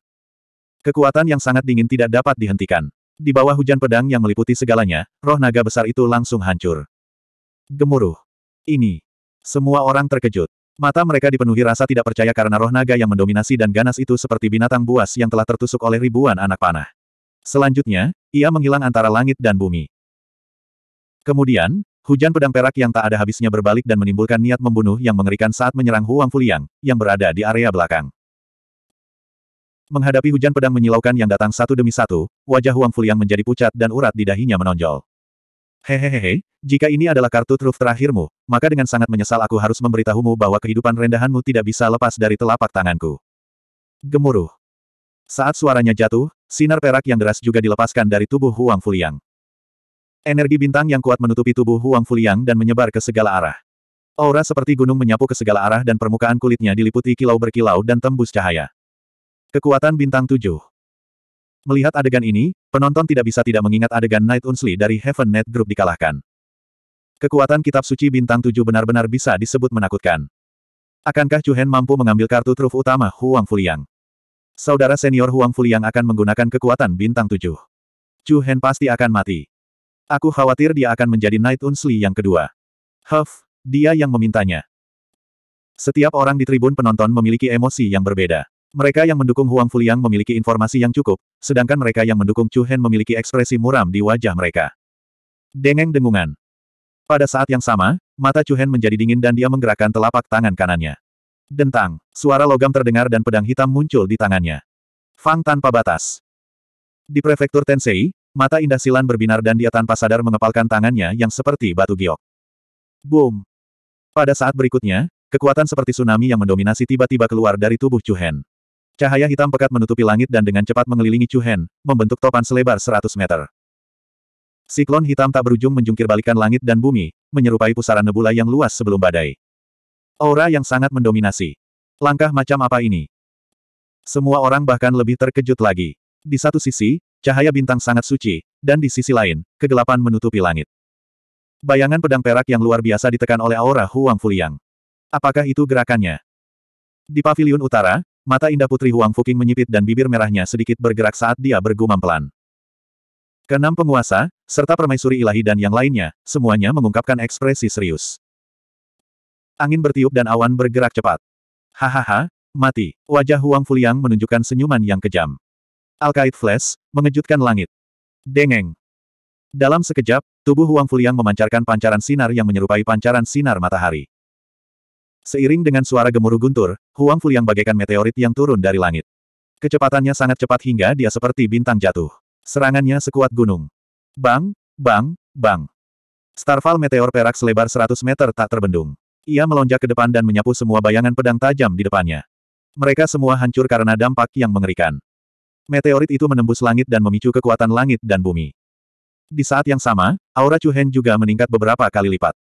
Kekuatan yang sangat dingin tidak dapat dihentikan. Di bawah hujan pedang yang meliputi segalanya, roh naga besar itu langsung hancur. Gemuruh. Ini. Semua orang terkejut. Mata mereka dipenuhi rasa tidak percaya karena roh naga yang mendominasi dan ganas itu seperti binatang buas yang telah tertusuk oleh ribuan anak panah. Selanjutnya, ia menghilang antara langit dan bumi. Kemudian, hujan pedang perak yang tak ada habisnya berbalik dan menimbulkan niat membunuh yang mengerikan saat menyerang Huang Fuliang, yang berada di area belakang. Menghadapi hujan pedang menyilaukan yang datang satu demi satu, wajah Huang Fuliang menjadi pucat dan urat di dahinya menonjol. Hehehe, jika ini adalah kartu truf terakhirmu, maka dengan sangat menyesal aku harus memberitahumu bahwa kehidupan rendahanmu tidak bisa lepas dari telapak tanganku. Gemuruh. Saat suaranya jatuh, sinar perak yang deras juga dilepaskan dari tubuh Huang Fuliang. Energi bintang yang kuat menutupi tubuh Huang Fuliang dan menyebar ke segala arah. Aura seperti gunung menyapu ke segala arah dan permukaan kulitnya diliputi kilau berkilau dan tembus cahaya. Kekuatan bintang tujuh. Melihat adegan ini, penonton tidak bisa tidak mengingat adegan Night Unsli dari Heaven Net Group dikalahkan. Kekuatan kitab suci bintang tujuh benar-benar bisa disebut menakutkan. Akankah Chu Chuhen mampu mengambil kartu truf utama Huang Fuliang? Saudara senior Huang Fuliang akan menggunakan kekuatan bintang tujuh. Chuhen pasti akan mati. Aku khawatir dia akan menjadi Night Unsli yang kedua. Huff, dia yang memintanya. Setiap orang di tribun penonton memiliki emosi yang berbeda. Mereka yang mendukung Huang Fuliang memiliki informasi yang cukup, sedangkan mereka yang mendukung Chu Hen memiliki ekspresi muram di wajah mereka. Dengeng dengungan. Pada saat yang sama, mata Chu Hen menjadi dingin dan dia menggerakkan telapak tangan kanannya. Dentang, suara logam terdengar dan pedang hitam muncul di tangannya. Fang tanpa batas. Di prefektur Tensei, mata indah Silan berbinar dan dia tanpa sadar mengepalkan tangannya yang seperti batu giok. Boom. Pada saat berikutnya, kekuatan seperti tsunami yang mendominasi tiba-tiba keluar dari tubuh Chu Hen. Cahaya hitam pekat menutupi langit dan dengan cepat mengelilingi Chu Hen, membentuk topan selebar 100 meter. Siklon hitam tak berujung menjungkir balikan langit dan bumi, menyerupai pusaran nebula yang luas sebelum badai. Aura yang sangat mendominasi. Langkah macam apa ini? Semua orang bahkan lebih terkejut lagi. Di satu sisi, cahaya bintang sangat suci, dan di sisi lain, kegelapan menutupi langit. Bayangan pedang perak yang luar biasa ditekan oleh aura Huang Fuliang. Apakah itu gerakannya? Di pavilion utara, Mata indah Putri Huang Fuking menyipit dan bibir merahnya sedikit bergerak saat dia bergumam pelan. Kenam penguasa, serta permaisuri ilahi dan yang lainnya, semuanya mengungkapkan ekspresi serius. Angin bertiup dan awan bergerak cepat. Hahaha, mati. Wajah Huang Fuliang menunjukkan senyuman yang kejam. Alkait flash, mengejutkan langit. Dengeng. Dalam sekejap, tubuh Huang Fuliang memancarkan pancaran sinar yang menyerupai pancaran sinar matahari. Seiring dengan suara gemuruh guntur, Huang Fu yang bagaikan meteorit yang turun dari langit. Kecepatannya sangat cepat hingga dia seperti bintang jatuh. Serangannya sekuat gunung. Bang, bang, bang. Starfall meteor perak selebar 100 meter tak terbendung. Ia melonjak ke depan dan menyapu semua bayangan pedang tajam di depannya. Mereka semua hancur karena dampak yang mengerikan. Meteorit itu menembus langit dan memicu kekuatan langit dan bumi. Di saat yang sama, aura Chu Hen juga meningkat beberapa kali lipat.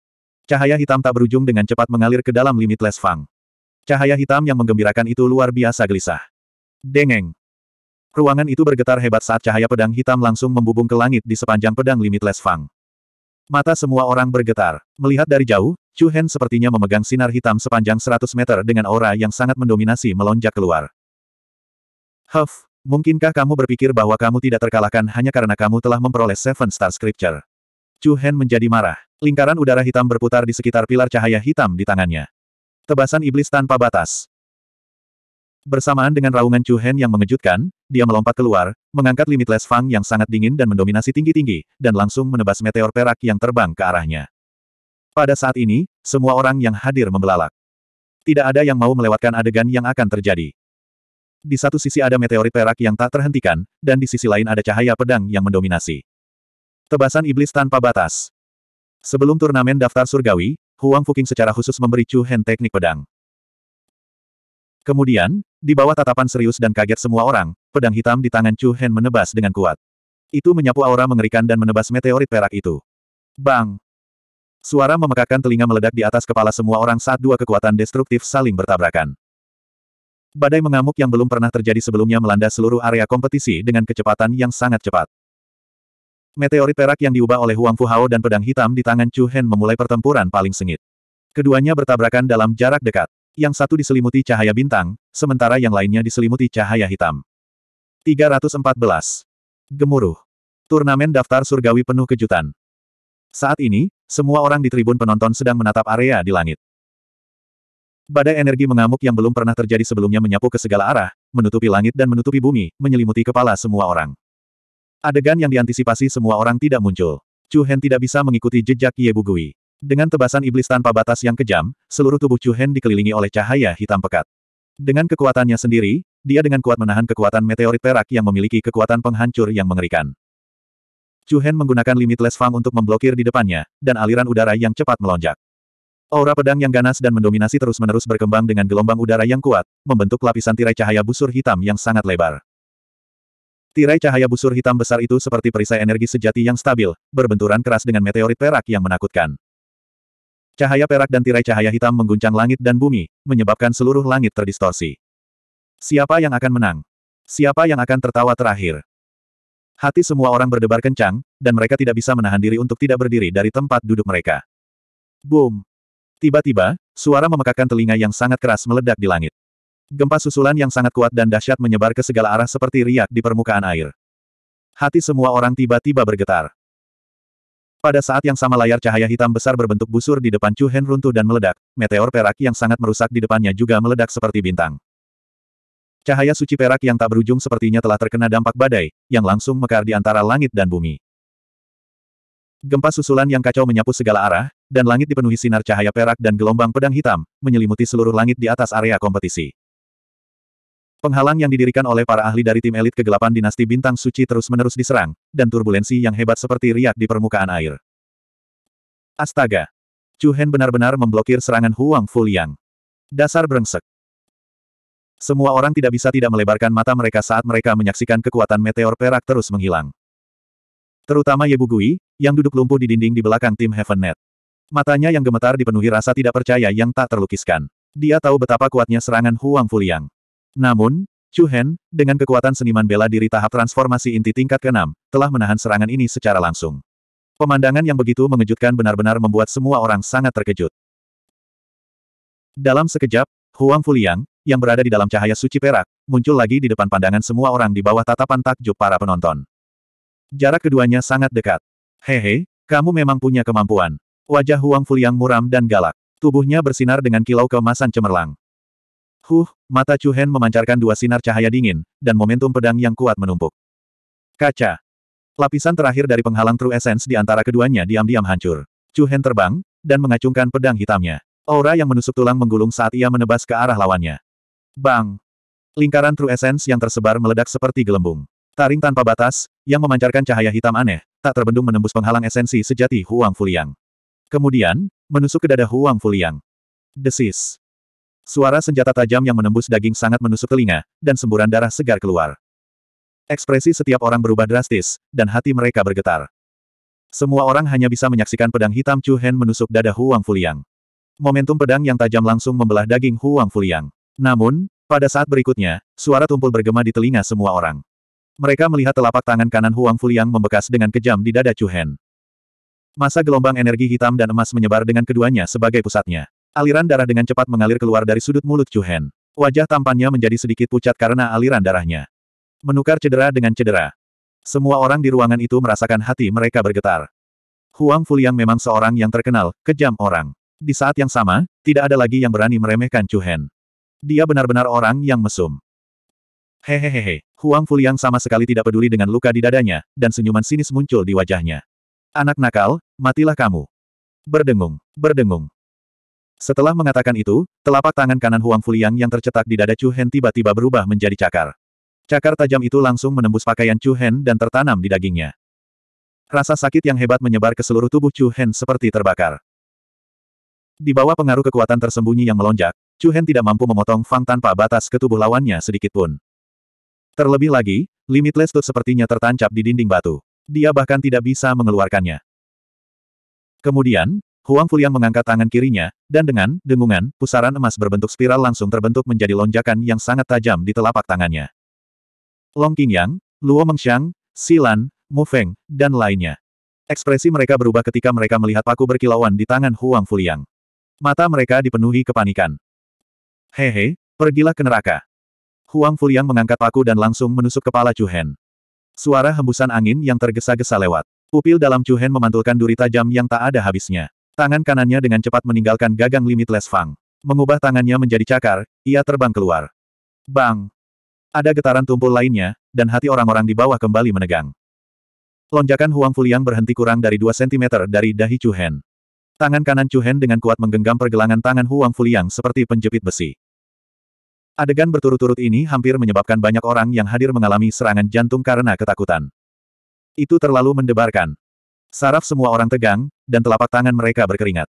Cahaya hitam tak berujung dengan cepat mengalir ke dalam Limitless Fang. Cahaya hitam yang menggembirakan itu luar biasa gelisah. Dengeng. Ruangan itu bergetar hebat saat cahaya pedang hitam langsung membubung ke langit di sepanjang pedang Limitless Fang. Mata semua orang bergetar. Melihat dari jauh, Chu Hen sepertinya memegang sinar hitam sepanjang 100 meter dengan aura yang sangat mendominasi melonjak keluar. Huff, mungkinkah kamu berpikir bahwa kamu tidak terkalahkan hanya karena kamu telah memperoleh Seven Star Scripture? Chu Hen menjadi marah. Lingkaran udara hitam berputar di sekitar pilar cahaya hitam di tangannya. Tebasan iblis tanpa batas. Bersamaan dengan raungan Chu Hen yang mengejutkan, dia melompat keluar, mengangkat Limitless Fang yang sangat dingin dan mendominasi tinggi-tinggi, dan langsung menebas meteor perak yang terbang ke arahnya. Pada saat ini, semua orang yang hadir membelalak. Tidak ada yang mau melewatkan adegan yang akan terjadi. Di satu sisi ada meteorit perak yang tak terhentikan, dan di sisi lain ada cahaya pedang yang mendominasi. Tebasan iblis tanpa batas. Sebelum turnamen daftar surgawi, Huang Fuking secara khusus memberi Chu Hen teknik pedang. Kemudian, di bawah tatapan serius dan kaget semua orang, pedang hitam di tangan Chu Hen menebas dengan kuat. Itu menyapu aura mengerikan dan menebas meteorit perak itu. Bang! Suara memekakan telinga meledak di atas kepala semua orang saat dua kekuatan destruktif saling bertabrakan. Badai mengamuk yang belum pernah terjadi sebelumnya melanda seluruh area kompetisi dengan kecepatan yang sangat cepat. Meteorit perak yang diubah oleh Huang Fuhao dan pedang hitam di tangan Chu Hen memulai pertempuran paling sengit. Keduanya bertabrakan dalam jarak dekat. Yang satu diselimuti cahaya bintang, sementara yang lainnya diselimuti cahaya hitam. 314. Gemuruh. Turnamen daftar surgawi penuh kejutan. Saat ini, semua orang di tribun penonton sedang menatap area di langit. Badai energi mengamuk yang belum pernah terjadi sebelumnya menyapu ke segala arah, menutupi langit dan menutupi bumi, menyelimuti kepala semua orang. Adegan yang diantisipasi semua orang tidak muncul. Chu Hen tidak bisa mengikuti jejak Ye Bugui. Dengan tebasan iblis tanpa batas yang kejam, seluruh tubuh Chu Hen dikelilingi oleh cahaya hitam pekat. Dengan kekuatannya sendiri, dia dengan kuat menahan kekuatan meteorit perak yang memiliki kekuatan penghancur yang mengerikan. Chu Hen menggunakan limitless fang untuk memblokir di depannya, dan aliran udara yang cepat melonjak. Aura pedang yang ganas dan mendominasi terus-menerus berkembang dengan gelombang udara yang kuat, membentuk lapisan tirai cahaya busur hitam yang sangat lebar. Tirai cahaya busur hitam besar itu seperti perisai energi sejati yang stabil, berbenturan keras dengan meteorit perak yang menakutkan. Cahaya perak dan tirai cahaya hitam mengguncang langit dan bumi, menyebabkan seluruh langit terdistorsi. Siapa yang akan menang? Siapa yang akan tertawa terakhir? Hati semua orang berdebar kencang, dan mereka tidak bisa menahan diri untuk tidak berdiri dari tempat duduk mereka. Boom! Tiba-tiba, suara memekakan telinga yang sangat keras meledak di langit. Gempa susulan yang sangat kuat dan dahsyat menyebar ke segala arah seperti riak di permukaan air. Hati semua orang tiba-tiba bergetar. Pada saat yang sama layar cahaya hitam besar berbentuk busur di depan Chu Hen runtuh dan meledak, meteor perak yang sangat merusak di depannya juga meledak seperti bintang. Cahaya suci perak yang tak berujung sepertinya telah terkena dampak badai, yang langsung mekar di antara langit dan bumi. Gempa susulan yang kacau menyapu segala arah, dan langit dipenuhi sinar cahaya perak dan gelombang pedang hitam, menyelimuti seluruh langit di atas area kompetisi. Penghalang yang didirikan oleh para ahli dari tim elit kegelapan dinasti bintang suci terus-menerus diserang, dan turbulensi yang hebat seperti riak di permukaan air. Astaga! Chu Hen benar-benar memblokir serangan Huang Fuliang. Dasar brengsek. Semua orang tidak bisa tidak melebarkan mata mereka saat mereka menyaksikan kekuatan meteor perak terus menghilang. Terutama Ye Bugui, yang duduk lumpuh di dinding di belakang tim Heaven Net. Matanya yang gemetar dipenuhi rasa tidak percaya yang tak terlukiskan. Dia tahu betapa kuatnya serangan Huang Fuliang. Namun, Chu Hen, dengan kekuatan seniman bela diri tahap transformasi inti tingkat ke-6, telah menahan serangan ini secara langsung. Pemandangan yang begitu mengejutkan benar-benar membuat semua orang sangat terkejut. Dalam sekejap, Huang Fuliang, yang berada di dalam cahaya suci perak, muncul lagi di depan pandangan semua orang di bawah tatapan takjub para penonton. Jarak keduanya sangat dekat. Hehe, kamu memang punya kemampuan. Wajah Huang Fuliang muram dan galak. Tubuhnya bersinar dengan kilau keemasan cemerlang. Huh, mata Chu Hen memancarkan dua sinar cahaya dingin, dan momentum pedang yang kuat menumpuk. Kaca. Lapisan terakhir dari penghalang True Essence di antara keduanya diam-diam hancur. Chu Hen terbang, dan mengacungkan pedang hitamnya. Aura yang menusuk tulang menggulung saat ia menebas ke arah lawannya. Bang! Lingkaran True Essence yang tersebar meledak seperti gelembung. Taring tanpa batas, yang memancarkan cahaya hitam aneh, tak terbendung menembus penghalang esensi sejati Huang Fuliang. Kemudian, menusuk ke dada Huang Fuliang. Desis. Suara senjata tajam yang menembus daging sangat menusuk telinga, dan semburan darah segar keluar. Ekspresi setiap orang berubah drastis, dan hati mereka bergetar. Semua orang hanya bisa menyaksikan pedang hitam Chu Hen menusuk dada Huang Fuliang. Momentum pedang yang tajam langsung membelah daging Huang Fuliang. Namun, pada saat berikutnya, suara tumpul bergema di telinga semua orang. Mereka melihat telapak tangan kanan Huang Fuliang membekas dengan kejam di dada Chu Hen. Masa gelombang energi hitam dan emas menyebar dengan keduanya sebagai pusatnya. Aliran darah dengan cepat mengalir keluar dari sudut mulut Chu Hen. Wajah tampannya menjadi sedikit pucat karena aliran darahnya. Menukar cedera dengan cedera. Semua orang di ruangan itu merasakan hati mereka bergetar. Huang Fuliang memang seorang yang terkenal, kejam orang. Di saat yang sama, tidak ada lagi yang berani meremehkan Chu Hen. Dia benar-benar orang yang mesum. Hehehehe, Huang Fuliang sama sekali tidak peduli dengan luka di dadanya, dan senyuman sinis muncul di wajahnya. Anak nakal, matilah kamu. Berdengung, berdengung. Setelah mengatakan itu, telapak tangan kanan Huang Fuliang yang tercetak di dada Chu Hen tiba-tiba berubah menjadi cakar. Cakar tajam itu langsung menembus pakaian Chu Hen dan tertanam di dagingnya. Rasa sakit yang hebat menyebar ke seluruh tubuh Chu Hen seperti terbakar. Di bawah pengaruh kekuatan tersembunyi yang melonjak, Chu Hen tidak mampu memotong Fang tanpa batas ke tubuh lawannya sedikitpun. Terlebih lagi, Limitless Tooth sepertinya tertancap di dinding batu. Dia bahkan tidak bisa mengeluarkannya. Kemudian, Huang Fulian mengangkat tangan kirinya, dan dengan dengungan, pusaran emas berbentuk spiral langsung terbentuk menjadi lonjakan yang sangat tajam di telapak tangannya. Long Qingyang, Luo Mengxiang, Silan, Mu Feng, dan lainnya. Ekspresi mereka berubah ketika mereka melihat paku berkilauan di tangan Huang Fuliang. Mata mereka dipenuhi kepanikan. Hehe, pergilah ke neraka. Huang Fuliang mengangkat paku dan langsung menusuk kepala Chu Hen. Suara hembusan angin yang tergesa-gesa lewat. Pupil dalam Chu Hen memantulkan duri tajam yang tak ada habisnya. Tangan kanannya dengan cepat meninggalkan gagang Limitless Fang. Mengubah tangannya menjadi cakar, ia terbang keluar. Bang! Ada getaran tumpul lainnya, dan hati orang-orang di bawah kembali menegang. Lonjakan Huang Fuliang berhenti kurang dari 2 cm dari dahi Chu Hen. Tangan kanan Chu Hen dengan kuat menggenggam pergelangan tangan Huang Fuliang seperti penjepit besi. Adegan berturut-turut ini hampir menyebabkan banyak orang yang hadir mengalami serangan jantung karena ketakutan. Itu terlalu mendebarkan. Saraf semua orang tegang, dan telapak tangan mereka berkeringat.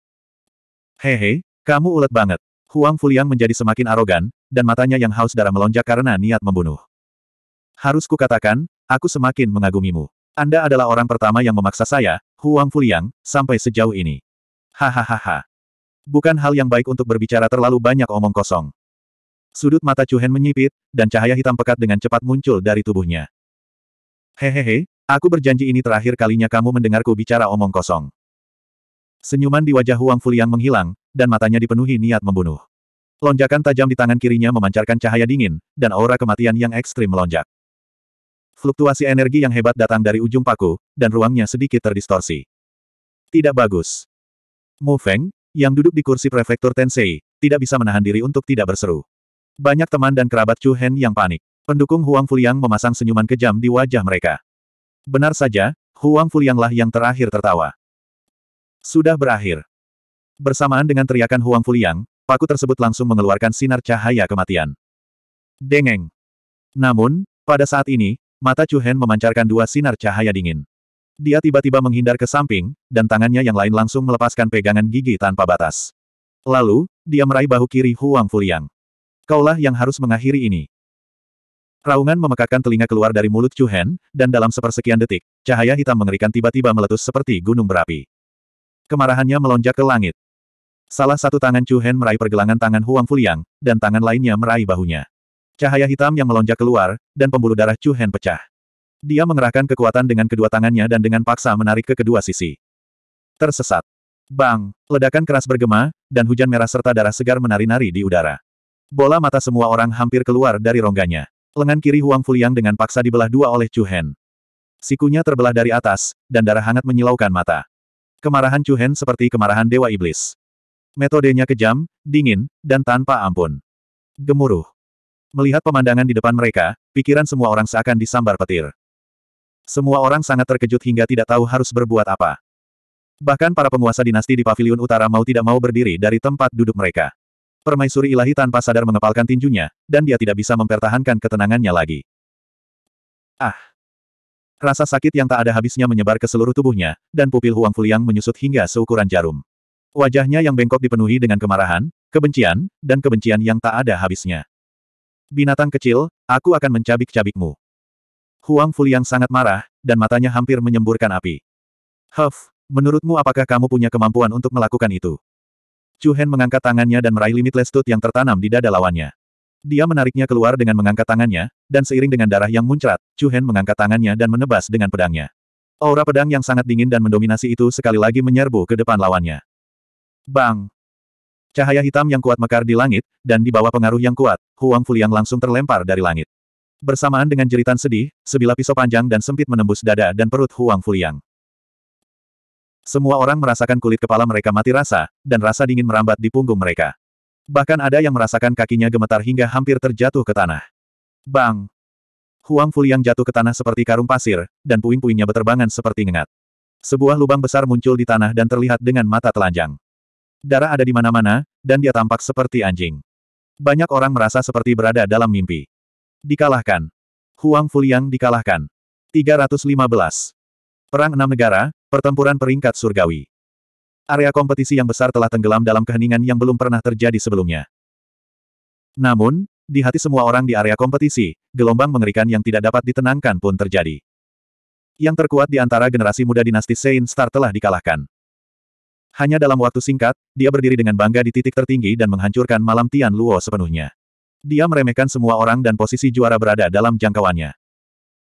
Hehe, kamu ulet banget. Huang Fuliang menjadi semakin arogan, dan matanya yang haus darah melonjak karena niat membunuh. Harus kukatakan, aku semakin mengagumimu. Anda adalah orang pertama yang memaksa saya, Huang Fuliang, sampai sejauh ini. Hahaha. Bukan hal yang baik untuk berbicara terlalu banyak omong kosong. Sudut mata Chu Hen menyipit, dan cahaya hitam pekat dengan cepat muncul dari tubuhnya. Hehehe, Aku berjanji ini terakhir kalinya kamu mendengarku bicara omong kosong. Senyuman di wajah Huang Fuliang menghilang, dan matanya dipenuhi niat membunuh. Lonjakan tajam di tangan kirinya memancarkan cahaya dingin, dan aura kematian yang ekstrim melonjak. Fluktuasi energi yang hebat datang dari ujung paku, dan ruangnya sedikit terdistorsi. Tidak bagus. Mu Feng, yang duduk di kursi prefektur Tensei, tidak bisa menahan diri untuk tidak berseru. Banyak teman dan kerabat Chu Hen yang panik. Pendukung Huang Fuliang memasang senyuman kejam di wajah mereka. Benar saja, Huang Fulianglah yang terakhir tertawa. Sudah berakhir. Bersamaan dengan teriakan Huang Fuliang, paku tersebut langsung mengeluarkan sinar cahaya kematian. Dengeng. Namun, pada saat ini, mata Chu Hen memancarkan dua sinar cahaya dingin. Dia tiba-tiba menghindar ke samping, dan tangannya yang lain langsung melepaskan pegangan gigi tanpa batas. Lalu, dia meraih bahu kiri Huang Fuliang. Kaulah yang harus mengakhiri ini. Raungan memekakkan telinga keluar dari mulut Chu Hen, dan dalam sepersekian detik, cahaya hitam mengerikan tiba-tiba meletus seperti gunung berapi. Kemarahannya melonjak ke langit. Salah satu tangan Chu Hen meraih pergelangan tangan Huang Fuliang, dan tangan lainnya meraih bahunya. Cahaya hitam yang melonjak keluar, dan pembuluh darah Chu Hen pecah. Dia mengerahkan kekuatan dengan kedua tangannya dan dengan paksa menarik ke kedua sisi. Tersesat. Bang! Ledakan keras bergema, dan hujan merah serta darah segar menari-nari di udara. Bola mata semua orang hampir keluar dari rongganya. Lengan kiri Huang Fuliang dengan paksa dibelah dua oleh Chu Hen. Sikunya terbelah dari atas, dan darah hangat menyilaukan mata. Kemarahan Chu Hen seperti kemarahan Dewa Iblis. Metodenya kejam, dingin, dan tanpa ampun. Gemuruh. Melihat pemandangan di depan mereka, pikiran semua orang seakan disambar petir. Semua orang sangat terkejut hingga tidak tahu harus berbuat apa. Bahkan para penguasa dinasti di Paviliun utara mau tidak mau berdiri dari tempat duduk mereka. Permaisuri ilahi tanpa sadar mengepalkan tinjunya, dan dia tidak bisa mempertahankan ketenangannya lagi. Ah! Rasa sakit yang tak ada habisnya menyebar ke seluruh tubuhnya, dan pupil Huang Fuliang menyusut hingga seukuran jarum. Wajahnya yang bengkok dipenuhi dengan kemarahan, kebencian, dan kebencian yang tak ada habisnya. Binatang kecil, aku akan mencabik-cabikmu. Huang Fuliang sangat marah, dan matanya hampir menyemburkan api. Huff, menurutmu apakah kamu punya kemampuan untuk melakukan itu? Chu Hen mengangkat tangannya dan meraih limitless tooth yang tertanam di dada lawannya. Dia menariknya keluar dengan mengangkat tangannya, dan seiring dengan darah yang muncrat, Chu Hen mengangkat tangannya dan menebas dengan pedangnya. Aura pedang yang sangat dingin dan mendominasi itu sekali lagi menyerbu ke depan lawannya. Bang! Cahaya hitam yang kuat mekar di langit, dan di bawah pengaruh yang kuat, Huang Fuliang langsung terlempar dari langit. Bersamaan dengan jeritan sedih, sebilah pisau panjang dan sempit menembus dada dan perut Huang Fuliang. Semua orang merasakan kulit kepala mereka mati rasa, dan rasa dingin merambat di punggung mereka. Bahkan ada yang merasakan kakinya gemetar hingga hampir terjatuh ke tanah. Bang! Huang Fuliang jatuh ke tanah seperti karung pasir, dan puing-puingnya berterbangan seperti ngengat. Sebuah lubang besar muncul di tanah dan terlihat dengan mata telanjang. Darah ada di mana-mana, dan dia tampak seperti anjing. Banyak orang merasa seperti berada dalam mimpi. Dikalahkan. Huang Fuliang dikalahkan. 315. Perang Enam Negara, Pertempuran peringkat surgawi. Area kompetisi yang besar telah tenggelam dalam keheningan yang belum pernah terjadi sebelumnya. Namun, di hati semua orang di area kompetisi, gelombang mengerikan yang tidak dapat ditenangkan pun terjadi. Yang terkuat di antara generasi muda dinasti Saint Star telah dikalahkan. Hanya dalam waktu singkat, dia berdiri dengan bangga di titik tertinggi dan menghancurkan malam Tian Luo sepenuhnya. Dia meremehkan semua orang dan posisi juara berada dalam jangkauannya.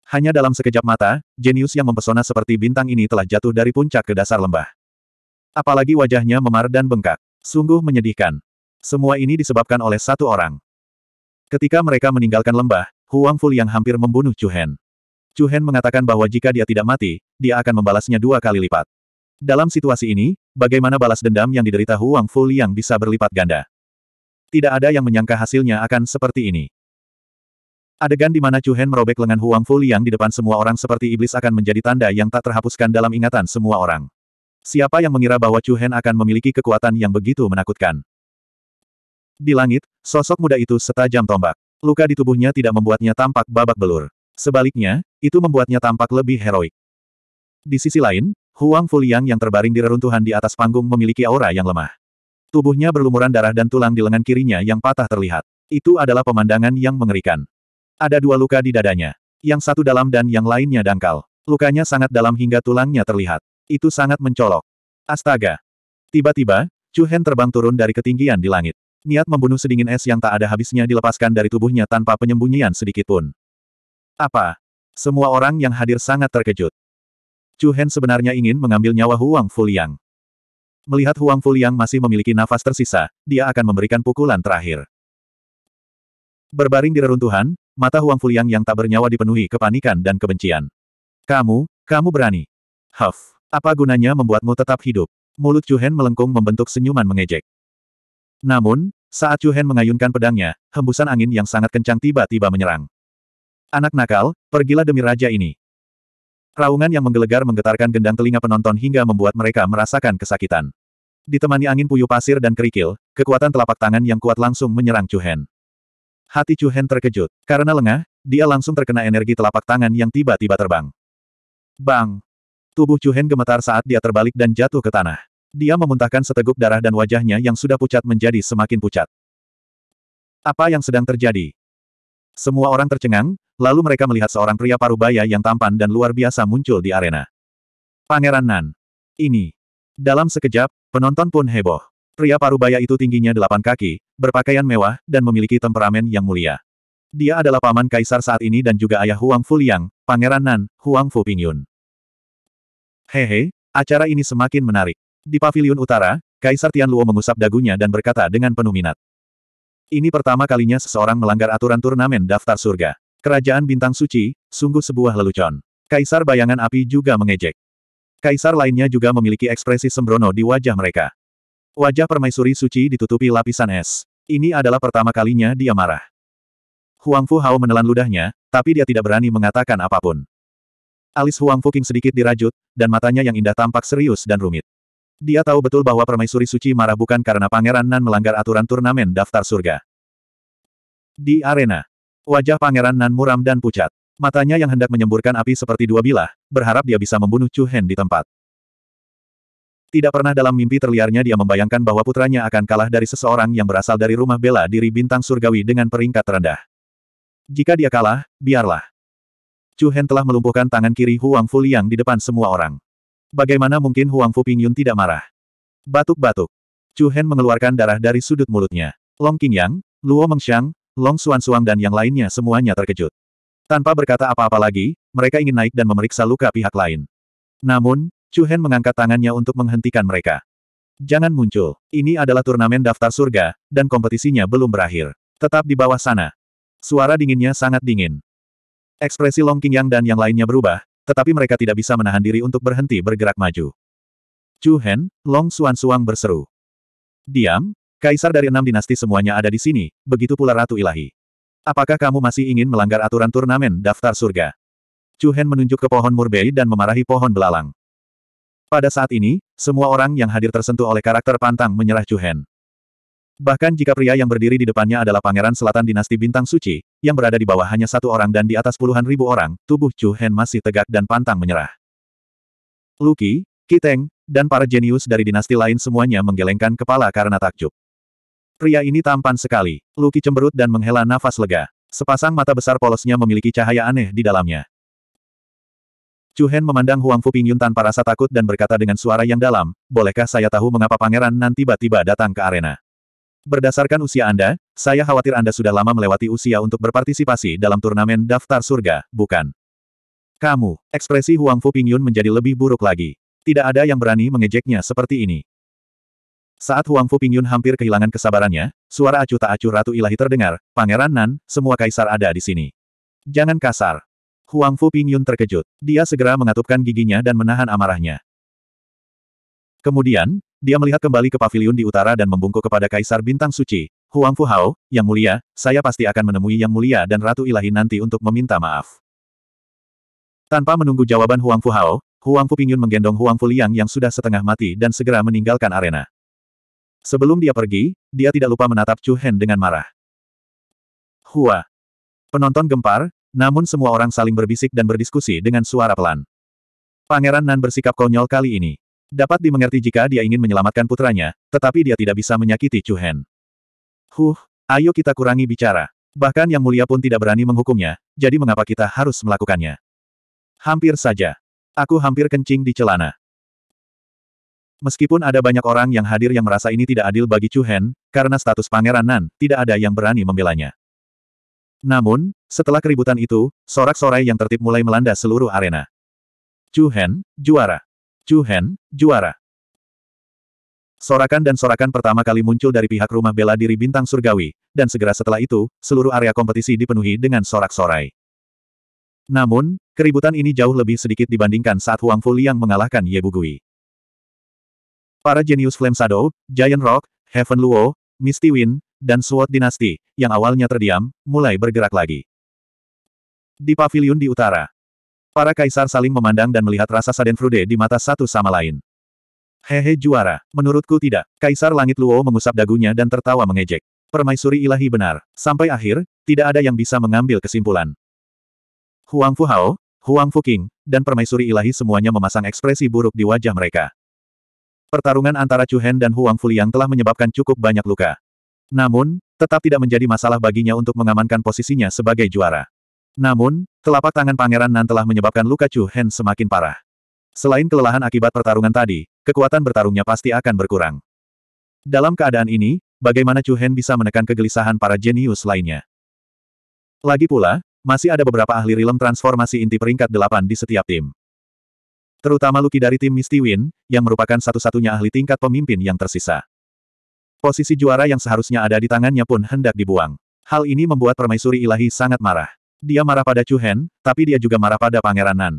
Hanya dalam sekejap mata, jenius yang mempesona seperti bintang ini telah jatuh dari puncak ke dasar lembah. Apalagi wajahnya memar dan bengkak. Sungguh menyedihkan. Semua ini disebabkan oleh satu orang. Ketika mereka meninggalkan lembah, Huang Ful yang hampir membunuh Chu Hen. Chu Hen mengatakan bahwa jika dia tidak mati, dia akan membalasnya dua kali lipat. Dalam situasi ini, bagaimana balas dendam yang diderita Huang Ful yang bisa berlipat ganda? Tidak ada yang menyangka hasilnya akan seperti ini. Adegan di mana Chu Hen merobek lengan Huang Fu Liang di depan semua orang seperti iblis akan menjadi tanda yang tak terhapuskan dalam ingatan semua orang. Siapa yang mengira bahwa Chu Hen akan memiliki kekuatan yang begitu menakutkan? Di langit, sosok muda itu setajam tombak. Luka di tubuhnya tidak membuatnya tampak babak belur. Sebaliknya, itu membuatnya tampak lebih heroik. Di sisi lain, Huang Fu Liang yang terbaring di reruntuhan di atas panggung memiliki aura yang lemah. Tubuhnya berlumuran darah dan tulang di lengan kirinya yang patah terlihat. Itu adalah pemandangan yang mengerikan. Ada dua luka di dadanya. Yang satu dalam dan yang lainnya dangkal. Lukanya sangat dalam hingga tulangnya terlihat. Itu sangat mencolok. Astaga. Tiba-tiba, Chu Hen terbang turun dari ketinggian di langit. Niat membunuh sedingin es yang tak ada habisnya dilepaskan dari tubuhnya tanpa penyembunyian sedikitpun. Apa? Semua orang yang hadir sangat terkejut. Chu Hen sebenarnya ingin mengambil nyawa Huang Fuliang. Melihat Huang Fuliang masih memiliki nafas tersisa, dia akan memberikan pukulan terakhir. Berbaring di reruntuhan, mata Huang Fuliang yang tak bernyawa dipenuhi kepanikan dan kebencian. Kamu, kamu berani. Huff, apa gunanya membuatmu tetap hidup? Mulut Chu Hen melengkung membentuk senyuman mengejek. Namun, saat Chu Hen mengayunkan pedangnya, hembusan angin yang sangat kencang tiba-tiba menyerang. Anak nakal, pergilah demi raja ini. Raungan yang menggelegar menggetarkan gendang telinga penonton hingga membuat mereka merasakan kesakitan. Ditemani angin puyuh pasir dan kerikil, kekuatan telapak tangan yang kuat langsung menyerang Chu Hen. Hati Chu Hen terkejut. Karena lengah, dia langsung terkena energi telapak tangan yang tiba-tiba terbang. Bang! Tubuh Chu Hen gemetar saat dia terbalik dan jatuh ke tanah. Dia memuntahkan seteguk darah dan wajahnya yang sudah pucat menjadi semakin pucat. Apa yang sedang terjadi? Semua orang tercengang, lalu mereka melihat seorang pria parubaya yang tampan dan luar biasa muncul di arena. Pangeran Nan. Ini. Dalam sekejap, penonton pun heboh. Pria parubaya itu tingginya delapan kaki, berpakaian mewah, dan memiliki temperamen yang mulia. Dia adalah paman kaisar saat ini dan juga ayah Huang Liang, pangeran Nan, Huang Fu Pingyun. Hehe, acara ini semakin menarik. Di pavilion utara, Kaisar Tianluo mengusap dagunya dan berkata dengan penuh minat. Ini pertama kalinya seseorang melanggar aturan turnamen daftar surga. Kerajaan Bintang Suci, sungguh sebuah lelucon. Kaisar Bayangan Api juga mengejek. Kaisar lainnya juga memiliki ekspresi sembrono di wajah mereka. Wajah permaisuri suci ditutupi lapisan es. Ini adalah pertama kalinya dia marah. Huang Fu Hao menelan ludahnya, tapi dia tidak berani mengatakan apapun. Alis Huang Fu King sedikit dirajut, dan matanya yang indah tampak serius dan rumit. Dia tahu betul bahwa permaisuri suci marah bukan karena Pangeran Nan melanggar aturan turnamen daftar surga. Di arena, wajah Pangeran Nan muram dan pucat. Matanya yang hendak menyemburkan api seperti dua bilah, berharap dia bisa membunuh Chu Hen di tempat. Tidak pernah dalam mimpi terliarnya dia membayangkan bahwa putranya akan kalah dari seseorang yang berasal dari rumah bela diri bintang surgawi dengan peringkat terendah. Jika dia kalah, biarlah. Chu Hen telah melumpuhkan tangan kiri Huang Fu Liang di depan semua orang. Bagaimana mungkin Huang Fu Pingyun tidak marah? Batuk-batuk. Chu Hen mengeluarkan darah dari sudut mulutnya. Long King Yang, Luo Mengxiang, Long Suang dan yang lainnya semuanya terkejut. Tanpa berkata apa-apa lagi, mereka ingin naik dan memeriksa luka pihak lain. Namun, Chu Hen mengangkat tangannya untuk menghentikan mereka. Jangan muncul. Ini adalah turnamen daftar surga, dan kompetisinya belum berakhir. Tetap di bawah sana. Suara dinginnya sangat dingin. Ekspresi Long King Yang dan yang lainnya berubah, tetapi mereka tidak bisa menahan diri untuk berhenti bergerak maju. Chu Hen, Long Suan Suang berseru. Diam, kaisar dari enam dinasti semuanya ada di sini, begitu pula Ratu Ilahi. Apakah kamu masih ingin melanggar aturan turnamen daftar surga? Chu Hen menunjuk ke pohon murbei dan memarahi pohon belalang. Pada saat ini, semua orang yang hadir tersentuh oleh karakter pantang menyerah Hen. Bahkan jika pria yang berdiri di depannya adalah pangeran selatan dinasti bintang suci, yang berada di bawah hanya satu orang dan di atas puluhan ribu orang, tubuh Chu Hen masih tegak dan pantang menyerah. Luki, Kiteng, dan para jenius dari dinasti lain semuanya menggelengkan kepala karena takjub. Pria ini tampan sekali. Luki cemberut dan menghela nafas lega. Sepasang mata besar polosnya memiliki cahaya aneh di dalamnya. Chu Hen memandang Huang Fu Pingyun tanpa rasa takut dan berkata dengan suara yang dalam, bolehkah saya tahu mengapa Pangeran Nan tiba-tiba datang ke arena? Berdasarkan usia Anda, saya khawatir Anda sudah lama melewati usia untuk berpartisipasi dalam turnamen daftar surga, bukan? Kamu, ekspresi Huang Fu Pingyun menjadi lebih buruk lagi. Tidak ada yang berani mengejeknya seperti ini. Saat Huang Fu Pingyun hampir kehilangan kesabarannya, suara acuh tak acuh Ratu Ilahi terdengar, Pangeran Nan, semua kaisar ada di sini. Jangan kasar. Huang Fu Pingyun terkejut. Dia segera mengatupkan giginya dan menahan amarahnya. Kemudian, dia melihat kembali ke pavilion di utara dan membungkuk kepada Kaisar Bintang Suci, Huang Fu Hao, Yang Mulia, saya pasti akan menemui Yang Mulia dan Ratu Ilahi nanti untuk meminta maaf. Tanpa menunggu jawaban Huang Fu Hao, Huang Fu Pingyun menggendong Huang Fu Liang yang sudah setengah mati dan segera meninggalkan arena. Sebelum dia pergi, dia tidak lupa menatap Chu Hen dengan marah. Hua. Penonton gempar, namun semua orang saling berbisik dan berdiskusi dengan suara pelan. Pangeran Nan bersikap konyol kali ini. Dapat dimengerti jika dia ingin menyelamatkan putranya, tetapi dia tidak bisa menyakiti Chu Hen. Huh, ayo kita kurangi bicara. Bahkan Yang Mulia pun tidak berani menghukumnya, jadi mengapa kita harus melakukannya? Hampir saja. Aku hampir kencing di celana. Meskipun ada banyak orang yang hadir yang merasa ini tidak adil bagi Chu Hen, karena status Pangeran Nan, tidak ada yang berani membelanya. Namun, setelah keributan itu, sorak-sorai yang tertib mulai melanda seluruh arena. Juhen, juara. Juhen, juara. Sorakan dan sorakan pertama kali muncul dari pihak rumah bela diri bintang surgawi, dan segera setelah itu, seluruh area kompetisi dipenuhi dengan sorak-sorai. Namun, keributan ini jauh lebih sedikit dibandingkan saat Huang Fu Liang mengalahkan Ye Bugui. Para jenius Flame Shadow, Giant Rock, Heaven Luo, Misty Wind, dan Sword Dynasty, yang awalnya terdiam, mulai bergerak lagi. Di pavilion di utara. Para kaisar saling memandang dan melihat rasa frude di mata satu sama lain. Hehe juara, menurutku tidak. Kaisar Langit Luo mengusap dagunya dan tertawa mengejek. Permaisuri ilahi benar. Sampai akhir, tidak ada yang bisa mengambil kesimpulan. Huang Fu Hao, Huang Fu King, dan permaisuri ilahi semuanya memasang ekspresi buruk di wajah mereka. Pertarungan antara Chu Hen dan Huang Liang telah menyebabkan cukup banyak luka. Namun, tetap tidak menjadi masalah baginya untuk mengamankan posisinya sebagai juara. Namun, telapak tangan Pangeran Nan telah menyebabkan luka Chu Hen semakin parah. Selain kelelahan akibat pertarungan tadi, kekuatan bertarungnya pasti akan berkurang. Dalam keadaan ini, bagaimana Chu Hen bisa menekan kegelisahan para jenius lainnya? Lagi pula, masih ada beberapa ahli rilem transformasi inti peringkat delapan di setiap tim. Terutama Luki dari tim Misty Win, yang merupakan satu-satunya ahli tingkat pemimpin yang tersisa. Posisi juara yang seharusnya ada di tangannya pun hendak dibuang. Hal ini membuat permaisuri ilahi sangat marah. Dia marah pada Chu Hen, tapi dia juga marah pada Pangeran Nan.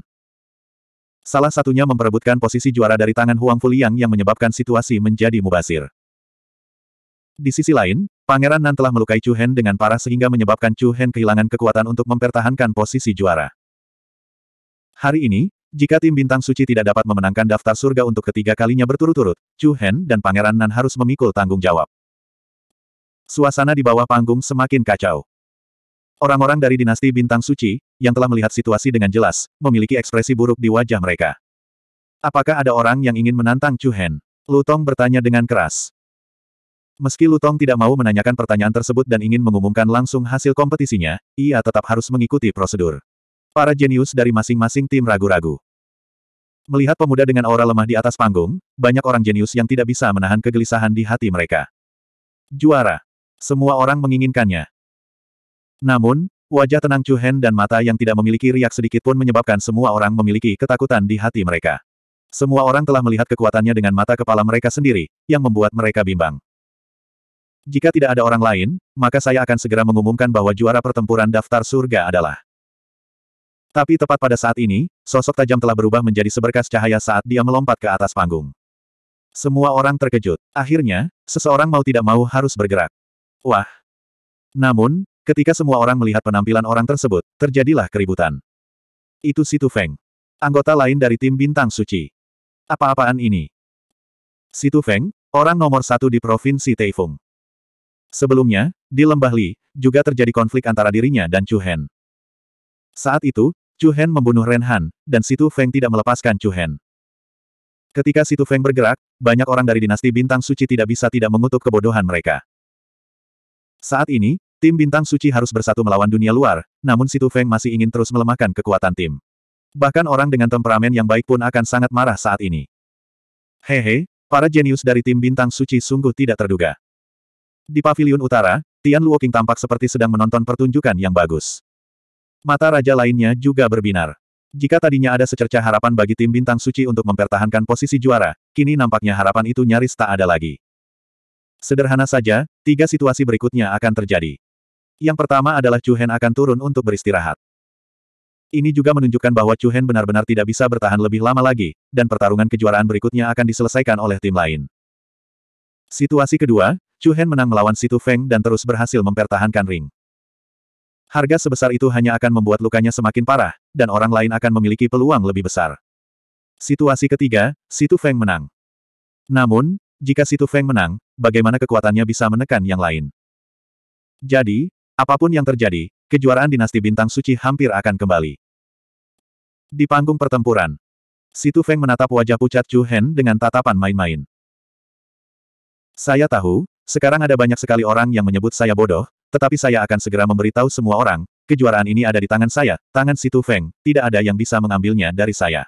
Salah satunya memperebutkan posisi juara dari tangan Huang Fuliang yang menyebabkan situasi menjadi mubasir. Di sisi lain, Pangeran Nan telah melukai Chu Hen dengan parah sehingga menyebabkan Chu Hen kehilangan kekuatan untuk mempertahankan posisi juara. Hari ini, jika tim Bintang Suci tidak dapat memenangkan daftar surga untuk ketiga kalinya berturut-turut, Chu Hen dan Pangeran Nan harus memikul tanggung jawab. Suasana di bawah panggung semakin kacau. Orang-orang dari dinasti Bintang Suci, yang telah melihat situasi dengan jelas, memiliki ekspresi buruk di wajah mereka. Apakah ada orang yang ingin menantang Chu Hen? Lutong bertanya dengan keras. Meski Lutong tidak mau menanyakan pertanyaan tersebut dan ingin mengumumkan langsung hasil kompetisinya, ia tetap harus mengikuti prosedur. Para jenius dari masing-masing tim ragu-ragu. Melihat pemuda dengan aura lemah di atas panggung, banyak orang jenius yang tidak bisa menahan kegelisahan di hati mereka. Juara. Semua orang menginginkannya. Namun, wajah tenang Chu Hen dan mata yang tidak memiliki riak sedikit pun menyebabkan semua orang memiliki ketakutan di hati mereka. Semua orang telah melihat kekuatannya dengan mata kepala mereka sendiri, yang membuat mereka bimbang. Jika tidak ada orang lain, maka saya akan segera mengumumkan bahwa juara pertempuran daftar surga adalah. Tapi tepat pada saat ini, sosok tajam telah berubah menjadi seberkas cahaya saat dia melompat ke atas panggung. Semua orang terkejut. Akhirnya, seseorang mau tidak mau harus bergerak. Wah! Namun, Ketika semua orang melihat penampilan orang tersebut, terjadilah keributan. Itu Situ Feng. Anggota lain dari tim Bintang Suci. Apa-apaan ini? Situ Feng, orang nomor satu di Provinsi Taifung. Sebelumnya, di Lembah Li, juga terjadi konflik antara dirinya dan Chu Hen. Saat itu, Chu Hen membunuh Ren Han, dan Situ Feng tidak melepaskan Chu Hen. Ketika Situ Feng bergerak, banyak orang dari dinasti bintang suci tidak bisa tidak mengutuk kebodohan mereka. Saat ini, Tim Bintang Suci harus bersatu melawan dunia luar, namun Situ Feng masih ingin terus melemahkan kekuatan tim. Bahkan orang dengan temperamen yang baik pun akan sangat marah saat ini. Hehe, para jenius dari tim Bintang Suci sungguh tidak terduga. Di pavilion utara, Tian Luoking tampak seperti sedang menonton pertunjukan yang bagus. Mata raja lainnya juga berbinar. Jika tadinya ada secerca harapan bagi tim Bintang Suci untuk mempertahankan posisi juara, kini nampaknya harapan itu nyaris tak ada lagi. Sederhana saja, tiga situasi berikutnya akan terjadi. Yang pertama adalah Chu Hen akan turun untuk beristirahat. Ini juga menunjukkan bahwa Chu Hen benar-benar tidak bisa bertahan lebih lama lagi, dan pertarungan kejuaraan berikutnya akan diselesaikan oleh tim lain. Situasi kedua, Chu Hen menang melawan Situ Feng dan terus berhasil mempertahankan ring. Harga sebesar itu hanya akan membuat lukanya semakin parah, dan orang lain akan memiliki peluang lebih besar. Situasi ketiga, Situ Feng menang. Namun, jika Situ Feng menang, bagaimana kekuatannya bisa menekan yang lain? Jadi, Apapun yang terjadi, kejuaraan dinasti bintang suci hampir akan kembali. Di panggung pertempuran, Situ Feng menatap wajah pucat Chu Hen dengan tatapan main-main. Saya tahu, sekarang ada banyak sekali orang yang menyebut saya bodoh, tetapi saya akan segera memberitahu semua orang, kejuaraan ini ada di tangan saya, tangan Situ Feng, tidak ada yang bisa mengambilnya dari saya.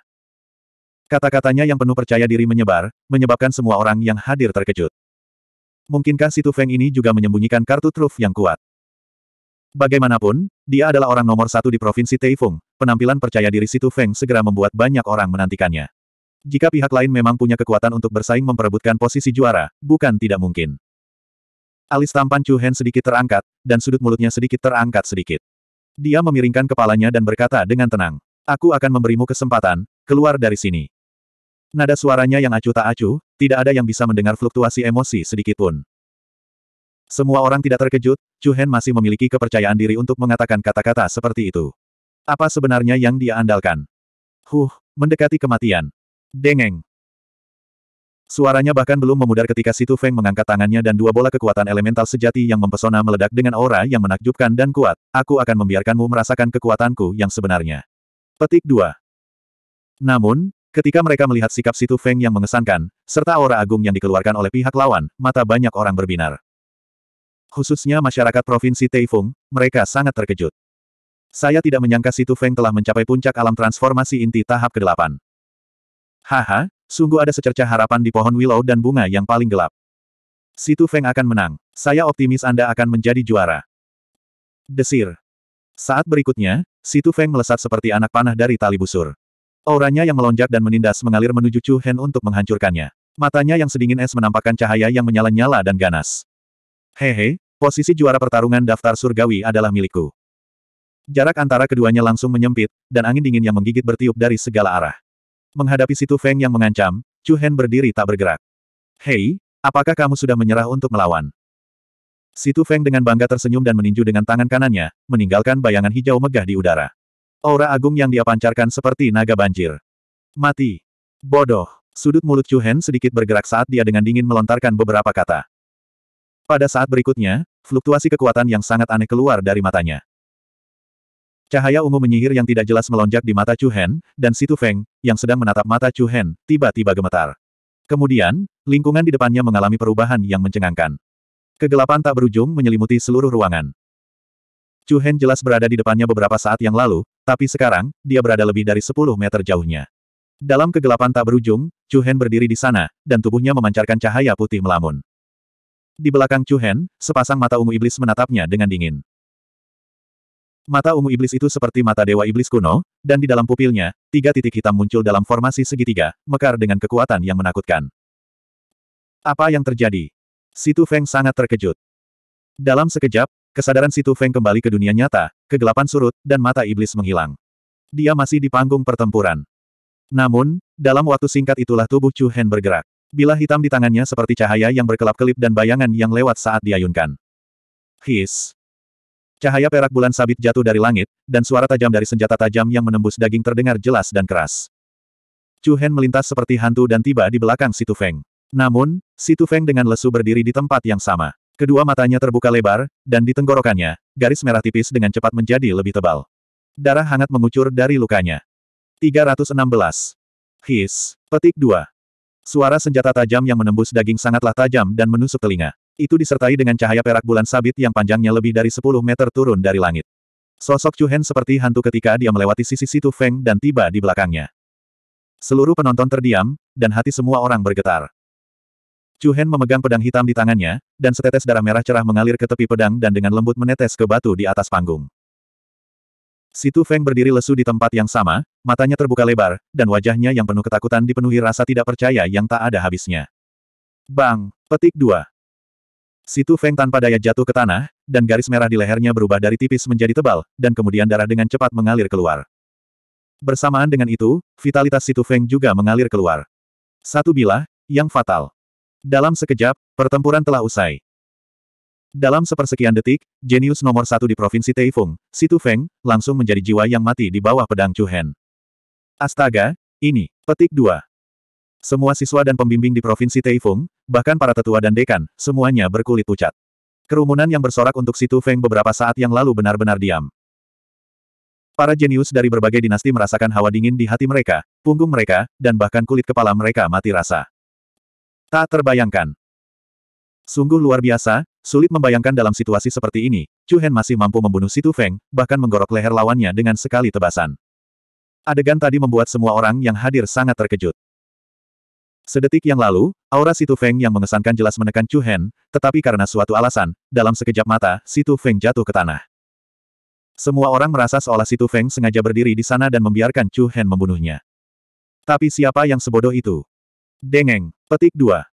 Kata-katanya yang penuh percaya diri menyebar, menyebabkan semua orang yang hadir terkejut. Mungkinkah Situ Feng ini juga menyembunyikan kartu truf yang kuat? Bagaimanapun, dia adalah orang nomor satu di Provinsi Taifung, penampilan percaya diri Situ Feng segera membuat banyak orang menantikannya. Jika pihak lain memang punya kekuatan untuk bersaing memperebutkan posisi juara, bukan tidak mungkin. Alis tampan Chu Hen sedikit terangkat, dan sudut mulutnya sedikit terangkat sedikit. Dia memiringkan kepalanya dan berkata dengan tenang, Aku akan memberimu kesempatan, keluar dari sini. Nada suaranya yang acuh tak acuh, tidak ada yang bisa mendengar fluktuasi emosi sedikitpun. Semua orang tidak terkejut, Chu Hen masih memiliki kepercayaan diri untuk mengatakan kata-kata seperti itu. Apa sebenarnya yang dia andalkan? Huh, mendekati kematian. Dengeng. Suaranya bahkan belum memudar ketika Situ Feng mengangkat tangannya dan dua bola kekuatan elemental sejati yang mempesona meledak dengan aura yang menakjubkan dan kuat. Aku akan membiarkanmu merasakan kekuatanku yang sebenarnya. Petik 2. Namun, ketika mereka melihat sikap Situ Feng yang mengesankan, serta aura agung yang dikeluarkan oleh pihak lawan, mata banyak orang berbinar khususnya masyarakat Provinsi Taifung, mereka sangat terkejut. Saya tidak menyangka Situ Feng telah mencapai puncak alam transformasi inti tahap ke-8. Haha, sungguh ada secerca harapan di pohon willow dan bunga yang paling gelap. Situ Feng akan menang. Saya optimis Anda akan menjadi juara. Desir. Saat berikutnya, Situ Feng melesat seperti anak panah dari tali busur. Auranya yang melonjak dan menindas mengalir menuju Chu Hen untuk menghancurkannya. Matanya yang sedingin es menampakkan cahaya yang menyala-nyala dan ganas. Hehe, posisi juara pertarungan daftar surgawi adalah milikku. Jarak antara keduanya langsung menyempit, dan angin dingin yang menggigit bertiup dari segala arah. Menghadapi situ Feng yang mengancam, Chu Hen berdiri tak bergerak. Hei, apakah kamu sudah menyerah untuk melawan? Situ Feng dengan bangga tersenyum dan meninju dengan tangan kanannya, meninggalkan bayangan hijau megah di udara. Aura agung yang dia pancarkan seperti naga banjir. Mati. Bodoh. Sudut mulut Chu Hen sedikit bergerak saat dia dengan dingin melontarkan beberapa kata. Pada saat berikutnya, fluktuasi kekuatan yang sangat aneh keluar dari matanya. Cahaya ungu menyihir yang tidak jelas melonjak di mata Chu Hen, dan Situ Feng, yang sedang menatap mata Chu Hen, tiba-tiba gemetar. Kemudian, lingkungan di depannya mengalami perubahan yang mencengangkan. Kegelapan tak berujung menyelimuti seluruh ruangan. Chu Hen jelas berada di depannya beberapa saat yang lalu, tapi sekarang, dia berada lebih dari 10 meter jauhnya. Dalam kegelapan tak berujung, Chu Hen berdiri di sana, dan tubuhnya memancarkan cahaya putih melamun. Di belakang Chu Hen, sepasang mata ungu iblis menatapnya dengan dingin. Mata ungu iblis itu seperti mata dewa iblis kuno, dan di dalam pupilnya, tiga titik hitam muncul dalam formasi segitiga, mekar dengan kekuatan yang menakutkan. Apa yang terjadi? Situ Feng sangat terkejut. Dalam sekejap, kesadaran Situ Feng kembali ke dunia nyata, kegelapan surut, dan mata iblis menghilang. Dia masih di panggung pertempuran. Namun, dalam waktu singkat itulah tubuh Chu Hen bergerak. Bila hitam di tangannya seperti cahaya yang berkelap-kelip dan bayangan yang lewat saat diayunkan. His. Cahaya perak bulan sabit jatuh dari langit, dan suara tajam dari senjata tajam yang menembus daging terdengar jelas dan keras. Chu Hen melintas seperti hantu dan tiba di belakang Situ Feng. Namun, Situ Feng dengan lesu berdiri di tempat yang sama. Kedua matanya terbuka lebar, dan di tenggorokannya, garis merah tipis dengan cepat menjadi lebih tebal. Darah hangat mengucur dari lukanya. 316. His. Petik 2. Suara senjata tajam yang menembus daging sangatlah tajam dan menusuk telinga. Itu disertai dengan cahaya perak bulan sabit yang panjangnya lebih dari 10 meter turun dari langit. Sosok Chuhen seperti hantu ketika dia melewati sisi situ Feng dan tiba di belakangnya. Seluruh penonton terdiam, dan hati semua orang bergetar. Chuhen memegang pedang hitam di tangannya, dan setetes darah merah cerah mengalir ke tepi pedang dan dengan lembut menetes ke batu di atas panggung. Situ Feng berdiri lesu di tempat yang sama, Matanya terbuka lebar, dan wajahnya yang penuh ketakutan dipenuhi rasa tidak percaya yang tak ada habisnya. Bang! Petik 2. Situ Feng tanpa daya jatuh ke tanah, dan garis merah di lehernya berubah dari tipis menjadi tebal, dan kemudian darah dengan cepat mengalir keluar. Bersamaan dengan itu, vitalitas Situ Feng juga mengalir keluar. Satu bilah, yang fatal. Dalam sekejap, pertempuran telah usai. Dalam sepersekian detik, jenius nomor satu di Provinsi Taifung, Situ Feng, langsung menjadi jiwa yang mati di bawah pedang Chu Hen. Astaga, ini, petik 2. Semua siswa dan pembimbing di Provinsi Taifung, bahkan para tetua dan dekan, semuanya berkulit pucat. Kerumunan yang bersorak untuk Situ Feng beberapa saat yang lalu benar-benar diam. Para jenius dari berbagai dinasti merasakan hawa dingin di hati mereka, punggung mereka, dan bahkan kulit kepala mereka mati rasa. Tak terbayangkan. Sungguh luar biasa, sulit membayangkan dalam situasi seperti ini, Chu Hen masih mampu membunuh Situ Feng, bahkan menggorok leher lawannya dengan sekali tebasan. Adegan tadi membuat semua orang yang hadir sangat terkejut. Sedetik yang lalu, aura Situ Feng yang mengesankan jelas menekan Chu Hen, tetapi karena suatu alasan, dalam sekejap mata, Situ Feng jatuh ke tanah. Semua orang merasa seolah Situ Feng sengaja berdiri di sana dan membiarkan Chu Hen membunuhnya. Tapi siapa yang sebodoh itu? Dengeng, petik dua.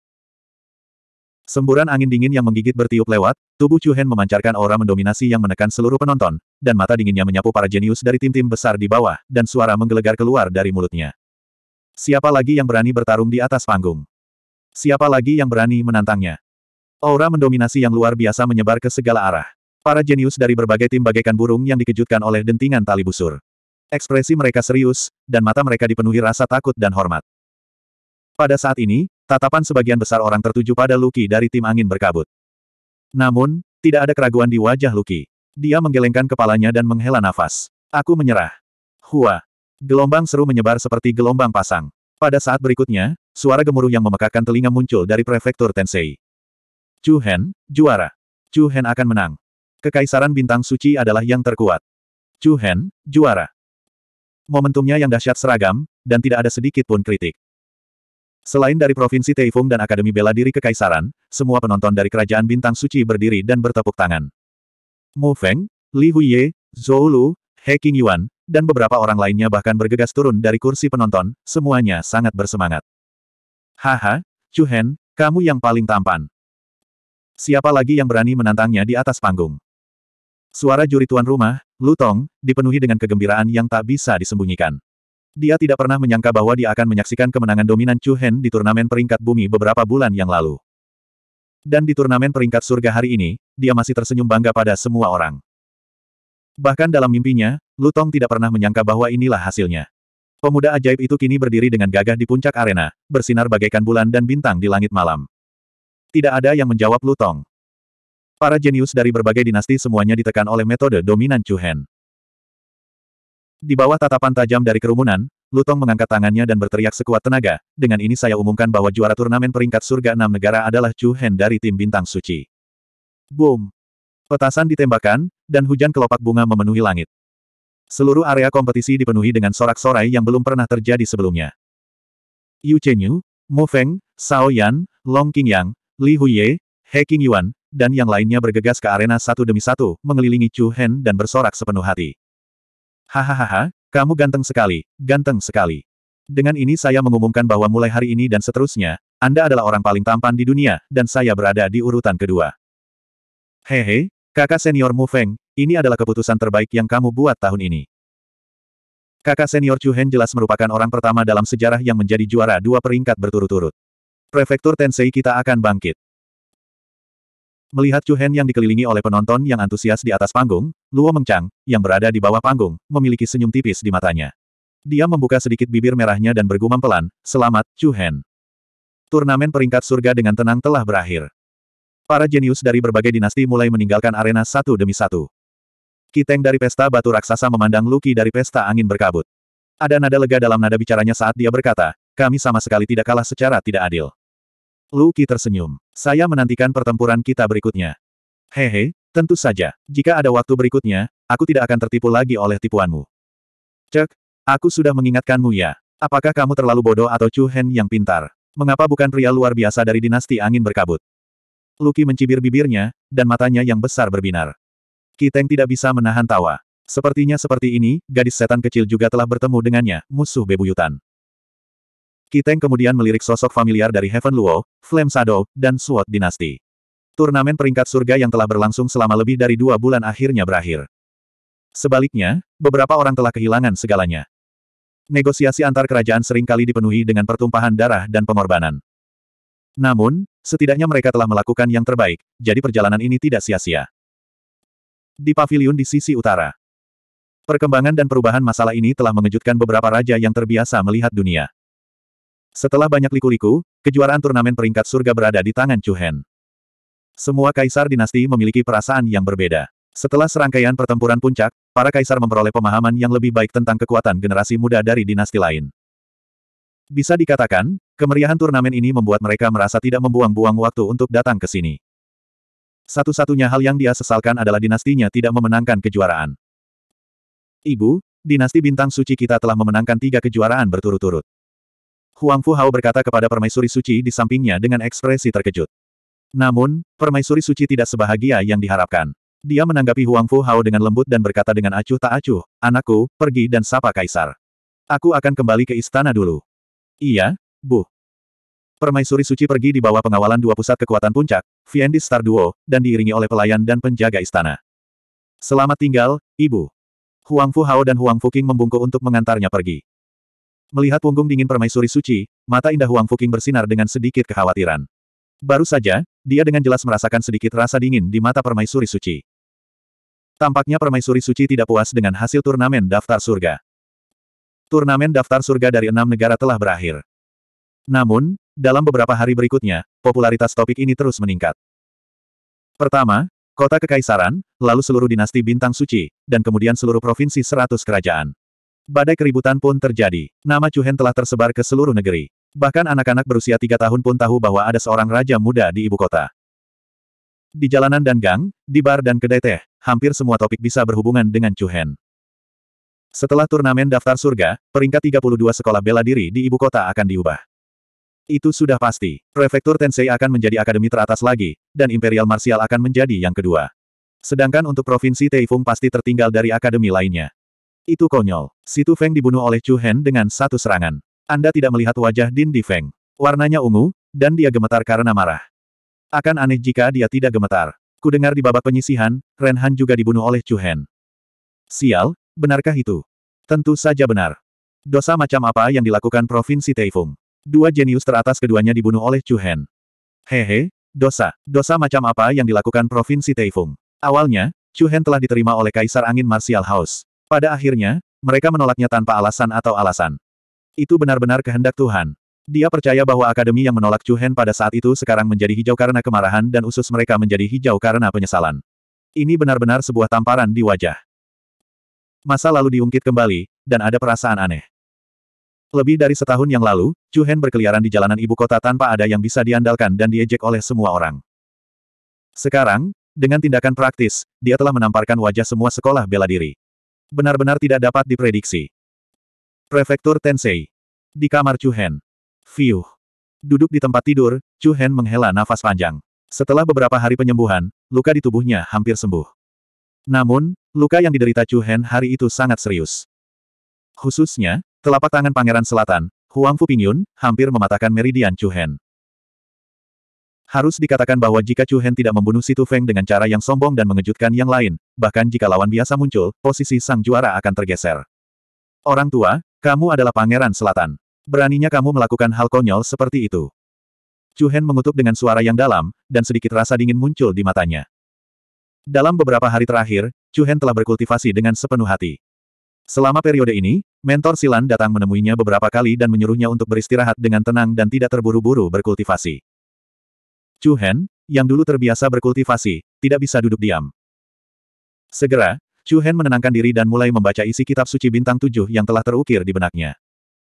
Semburan angin dingin yang menggigit bertiup lewat, tubuh Chu Hen memancarkan aura mendominasi yang menekan seluruh penonton, dan mata dinginnya menyapu para jenius dari tim-tim besar di bawah, dan suara menggelegar keluar dari mulutnya. Siapa lagi yang berani bertarung di atas panggung? Siapa lagi yang berani menantangnya? Aura mendominasi yang luar biasa menyebar ke segala arah. Para jenius dari berbagai tim bagaikan burung yang dikejutkan oleh dentingan tali busur. Ekspresi mereka serius, dan mata mereka dipenuhi rasa takut dan hormat. Pada saat ini, tatapan sebagian besar orang tertuju pada Luki dari tim angin berkabut. Namun, tidak ada keraguan di wajah Luki. Dia menggelengkan kepalanya dan menghela nafas. Aku menyerah. Hua. Gelombang seru menyebar seperti gelombang pasang. Pada saat berikutnya, suara gemuruh yang memekakkan telinga muncul dari prefektur Tensei. Chu Hen, juara. Chu Hen akan menang. Kekaisaran bintang suci adalah yang terkuat. Chu Hen, juara. Momentumnya yang dahsyat seragam, dan tidak ada sedikit pun kritik. Selain dari Provinsi Teifung dan Akademi Bela Diri Kekaisaran, semua penonton dari Kerajaan Bintang Suci berdiri dan bertepuk tangan. Mu Feng, Li Huiye, Zhou Lu, He Qingyuan, dan beberapa orang lainnya bahkan bergegas turun dari kursi penonton, semuanya sangat bersemangat. Haha, Chu Hen, kamu yang paling tampan. Siapa lagi yang berani menantangnya di atas panggung? Suara juri tuan rumah, Lu Tong, dipenuhi dengan kegembiraan yang tak bisa disembunyikan. Dia tidak pernah menyangka bahwa dia akan menyaksikan kemenangan dominan Chu Hen di turnamen peringkat bumi beberapa bulan yang lalu. Dan di turnamen peringkat surga hari ini, dia masih tersenyum bangga pada semua orang. Bahkan dalam mimpinya, Lutong tidak pernah menyangka bahwa inilah hasilnya. Pemuda ajaib itu kini berdiri dengan gagah di puncak arena, bersinar bagaikan bulan dan bintang di langit malam. Tidak ada yang menjawab Lutong. Para jenius dari berbagai dinasti semuanya ditekan oleh metode dominan Chu Hen. Di bawah tatapan tajam dari kerumunan, Lutong mengangkat tangannya dan berteriak sekuat tenaga, dengan ini saya umumkan bahwa juara turnamen peringkat surga enam negara adalah Chu Hen dari tim bintang suci. Boom! Petasan ditembakkan, dan hujan kelopak bunga memenuhi langit. Seluruh area kompetisi dipenuhi dengan sorak-sorai yang belum pernah terjadi sebelumnya. Yu Chenyu, Mu Feng, Sao Yan, Long Qingyang, Li Huye, He Qingyuan, dan yang lainnya bergegas ke arena satu demi satu, mengelilingi Chu Hen dan bersorak sepenuh hati. Hahaha, kamu ganteng sekali, ganteng sekali. Dengan ini saya mengumumkan bahwa mulai hari ini dan seterusnya, Anda adalah orang paling tampan di dunia, dan saya berada di urutan kedua. Hehe, kakak senior Mu Feng, ini adalah keputusan terbaik yang kamu buat tahun ini. Kakak senior Chu Hen jelas merupakan orang pertama dalam sejarah yang menjadi juara dua peringkat berturut-turut. Prefektur Tensei kita akan bangkit. Melihat Chu Hen yang dikelilingi oleh penonton yang antusias di atas panggung, Luo Mengchang yang berada di bawah panggung, memiliki senyum tipis di matanya. Dia membuka sedikit bibir merahnya dan bergumam pelan, Selamat, Chu Hen. Turnamen peringkat surga dengan tenang telah berakhir. Para jenius dari berbagai dinasti mulai meninggalkan arena satu demi satu. Kiteng dari pesta batu raksasa memandang Luki dari pesta angin berkabut. Ada nada lega dalam nada bicaranya saat dia berkata, kami sama sekali tidak kalah secara tidak adil. Luki tersenyum. Saya menantikan pertempuran kita berikutnya. Hehe, tentu saja. Jika ada waktu berikutnya, aku tidak akan tertipu lagi oleh tipuanmu. Cek, aku sudah mengingatkanmu ya. Apakah kamu terlalu bodoh atau Chu Hen yang pintar? Mengapa bukan pria luar biasa dari dinasti angin berkabut? Luki mencibir bibirnya, dan matanya yang besar berbinar. Kiteng tidak bisa menahan tawa. Sepertinya seperti ini, gadis setan kecil juga telah bertemu dengannya, musuh bebuyutan. Kiteng kemudian melirik sosok familiar dari Heaven Luo, Flame Shadow, dan Sword Dynasty. Turnamen peringkat surga yang telah berlangsung selama lebih dari dua bulan akhirnya berakhir. Sebaliknya, beberapa orang telah kehilangan segalanya. Negosiasi antar kerajaan seringkali dipenuhi dengan pertumpahan darah dan pengorbanan. Namun, setidaknya mereka telah melakukan yang terbaik, jadi perjalanan ini tidak sia-sia. Di pavilion di sisi utara, perkembangan dan perubahan masalah ini telah mengejutkan beberapa raja yang terbiasa melihat dunia. Setelah banyak liku-liku, kejuaraan turnamen peringkat surga berada di tangan Chuhen. Semua kaisar dinasti memiliki perasaan yang berbeda. Setelah serangkaian pertempuran puncak, para kaisar memperoleh pemahaman yang lebih baik tentang kekuatan generasi muda dari dinasti lain. Bisa dikatakan, kemeriahan turnamen ini membuat mereka merasa tidak membuang-buang waktu untuk datang ke sini. Satu-satunya hal yang dia sesalkan adalah dinastinya tidak memenangkan kejuaraan. Ibu, dinasti bintang suci kita telah memenangkan tiga kejuaraan berturut-turut. Huang Fu Hao berkata kepada permaisuri suci di sampingnya dengan ekspresi terkejut. Namun, permaisuri suci tidak sebahagia yang diharapkan. Dia menanggapi Huang Fu Hao dengan lembut dan berkata dengan acuh tak acuh, anakku, pergi dan sapa kaisar. Aku akan kembali ke istana dulu. Iya, Bu. Permaisuri suci pergi di bawah pengawalan dua pusat kekuatan puncak, Viendi Star Duo, dan diiringi oleh pelayan dan penjaga istana. Selamat tinggal, Ibu. Huang Fu Hao dan Huang Fu King membungkuk untuk mengantarnya pergi. Melihat punggung dingin permaisuri suci, mata indah Huang Fuqing bersinar dengan sedikit kekhawatiran. Baru saja, dia dengan jelas merasakan sedikit rasa dingin di mata permaisuri suci. Tampaknya permaisuri suci tidak puas dengan hasil turnamen daftar surga. Turnamen daftar surga dari enam negara telah berakhir. Namun, dalam beberapa hari berikutnya, popularitas topik ini terus meningkat. Pertama, kota kekaisaran, lalu seluruh dinasti bintang suci, dan kemudian seluruh provinsi seratus kerajaan. Badai keributan pun terjadi. Nama Hen telah tersebar ke seluruh negeri. Bahkan anak-anak berusia tiga tahun pun tahu bahwa ada seorang raja muda di ibu kota. Di jalanan dan gang, di bar dan kedai teh, hampir semua topik bisa berhubungan dengan Hen. Setelah turnamen daftar surga, peringkat 32 sekolah bela diri di ibu kota akan diubah. Itu sudah pasti. Prefektur Tensei akan menjadi akademi teratas lagi, dan Imperial Martial akan menjadi yang kedua. Sedangkan untuk Provinsi Teifung pasti tertinggal dari akademi lainnya. Itu konyol. Situ Feng dibunuh oleh Chu Hen dengan satu serangan. Anda tidak melihat wajah Din Di Feng. Warnanya ungu, dan dia gemetar karena marah. Akan aneh jika dia tidak gemetar. Kudengar di babak penyisihan, Ren Han juga dibunuh oleh Chu Hen. Sial, benarkah itu? Tentu saja benar. Dosa macam apa yang dilakukan Provinsi Taifung? Dua jenius teratas keduanya dibunuh oleh Chu Hen. Hehe, dosa. Dosa macam apa yang dilakukan Provinsi Taifung? Awalnya, Chu Hen telah diterima oleh Kaisar Angin Martial House. Pada akhirnya, mereka menolaknya tanpa alasan atau alasan. Itu benar-benar kehendak Tuhan. Dia percaya bahwa akademi yang menolak Chu Hen pada saat itu sekarang menjadi hijau karena kemarahan dan usus mereka menjadi hijau karena penyesalan. Ini benar-benar sebuah tamparan di wajah. Masa lalu diungkit kembali, dan ada perasaan aneh. Lebih dari setahun yang lalu, Chu Hen berkeliaran di jalanan ibu kota tanpa ada yang bisa diandalkan dan diejek oleh semua orang. Sekarang, dengan tindakan praktis, dia telah menamparkan wajah semua sekolah bela diri. Benar-benar tidak dapat diprediksi. Prefektur Tensei. Di kamar Chuhen. Hen. Fiuh. Duduk di tempat tidur, Chuhen menghela nafas panjang. Setelah beberapa hari penyembuhan, luka di tubuhnya hampir sembuh. Namun, luka yang diderita Chuhen hari itu sangat serius. Khususnya, telapak tangan Pangeran Selatan, Huang Fu Pingyun, hampir mematahkan meridian Chuhen. Harus dikatakan bahwa jika Chu Hen tidak membunuh Situ Feng dengan cara yang sombong dan mengejutkan yang lain, bahkan jika lawan biasa muncul, posisi sang juara akan tergeser. Orang tua, kamu adalah pangeran selatan. Beraninya kamu melakukan hal konyol seperti itu. Chu Hen mengutuk dengan suara yang dalam, dan sedikit rasa dingin muncul di matanya. Dalam beberapa hari terakhir, Chu Hen telah berkultivasi dengan sepenuh hati. Selama periode ini, mentor Silan datang menemuinya beberapa kali dan menyuruhnya untuk beristirahat dengan tenang dan tidak terburu-buru berkultivasi. Chu Hen, yang dulu terbiasa berkultivasi, tidak bisa duduk diam. Segera, Chu Hen menenangkan diri dan mulai membaca isi kitab suci bintang tujuh yang telah terukir di benaknya.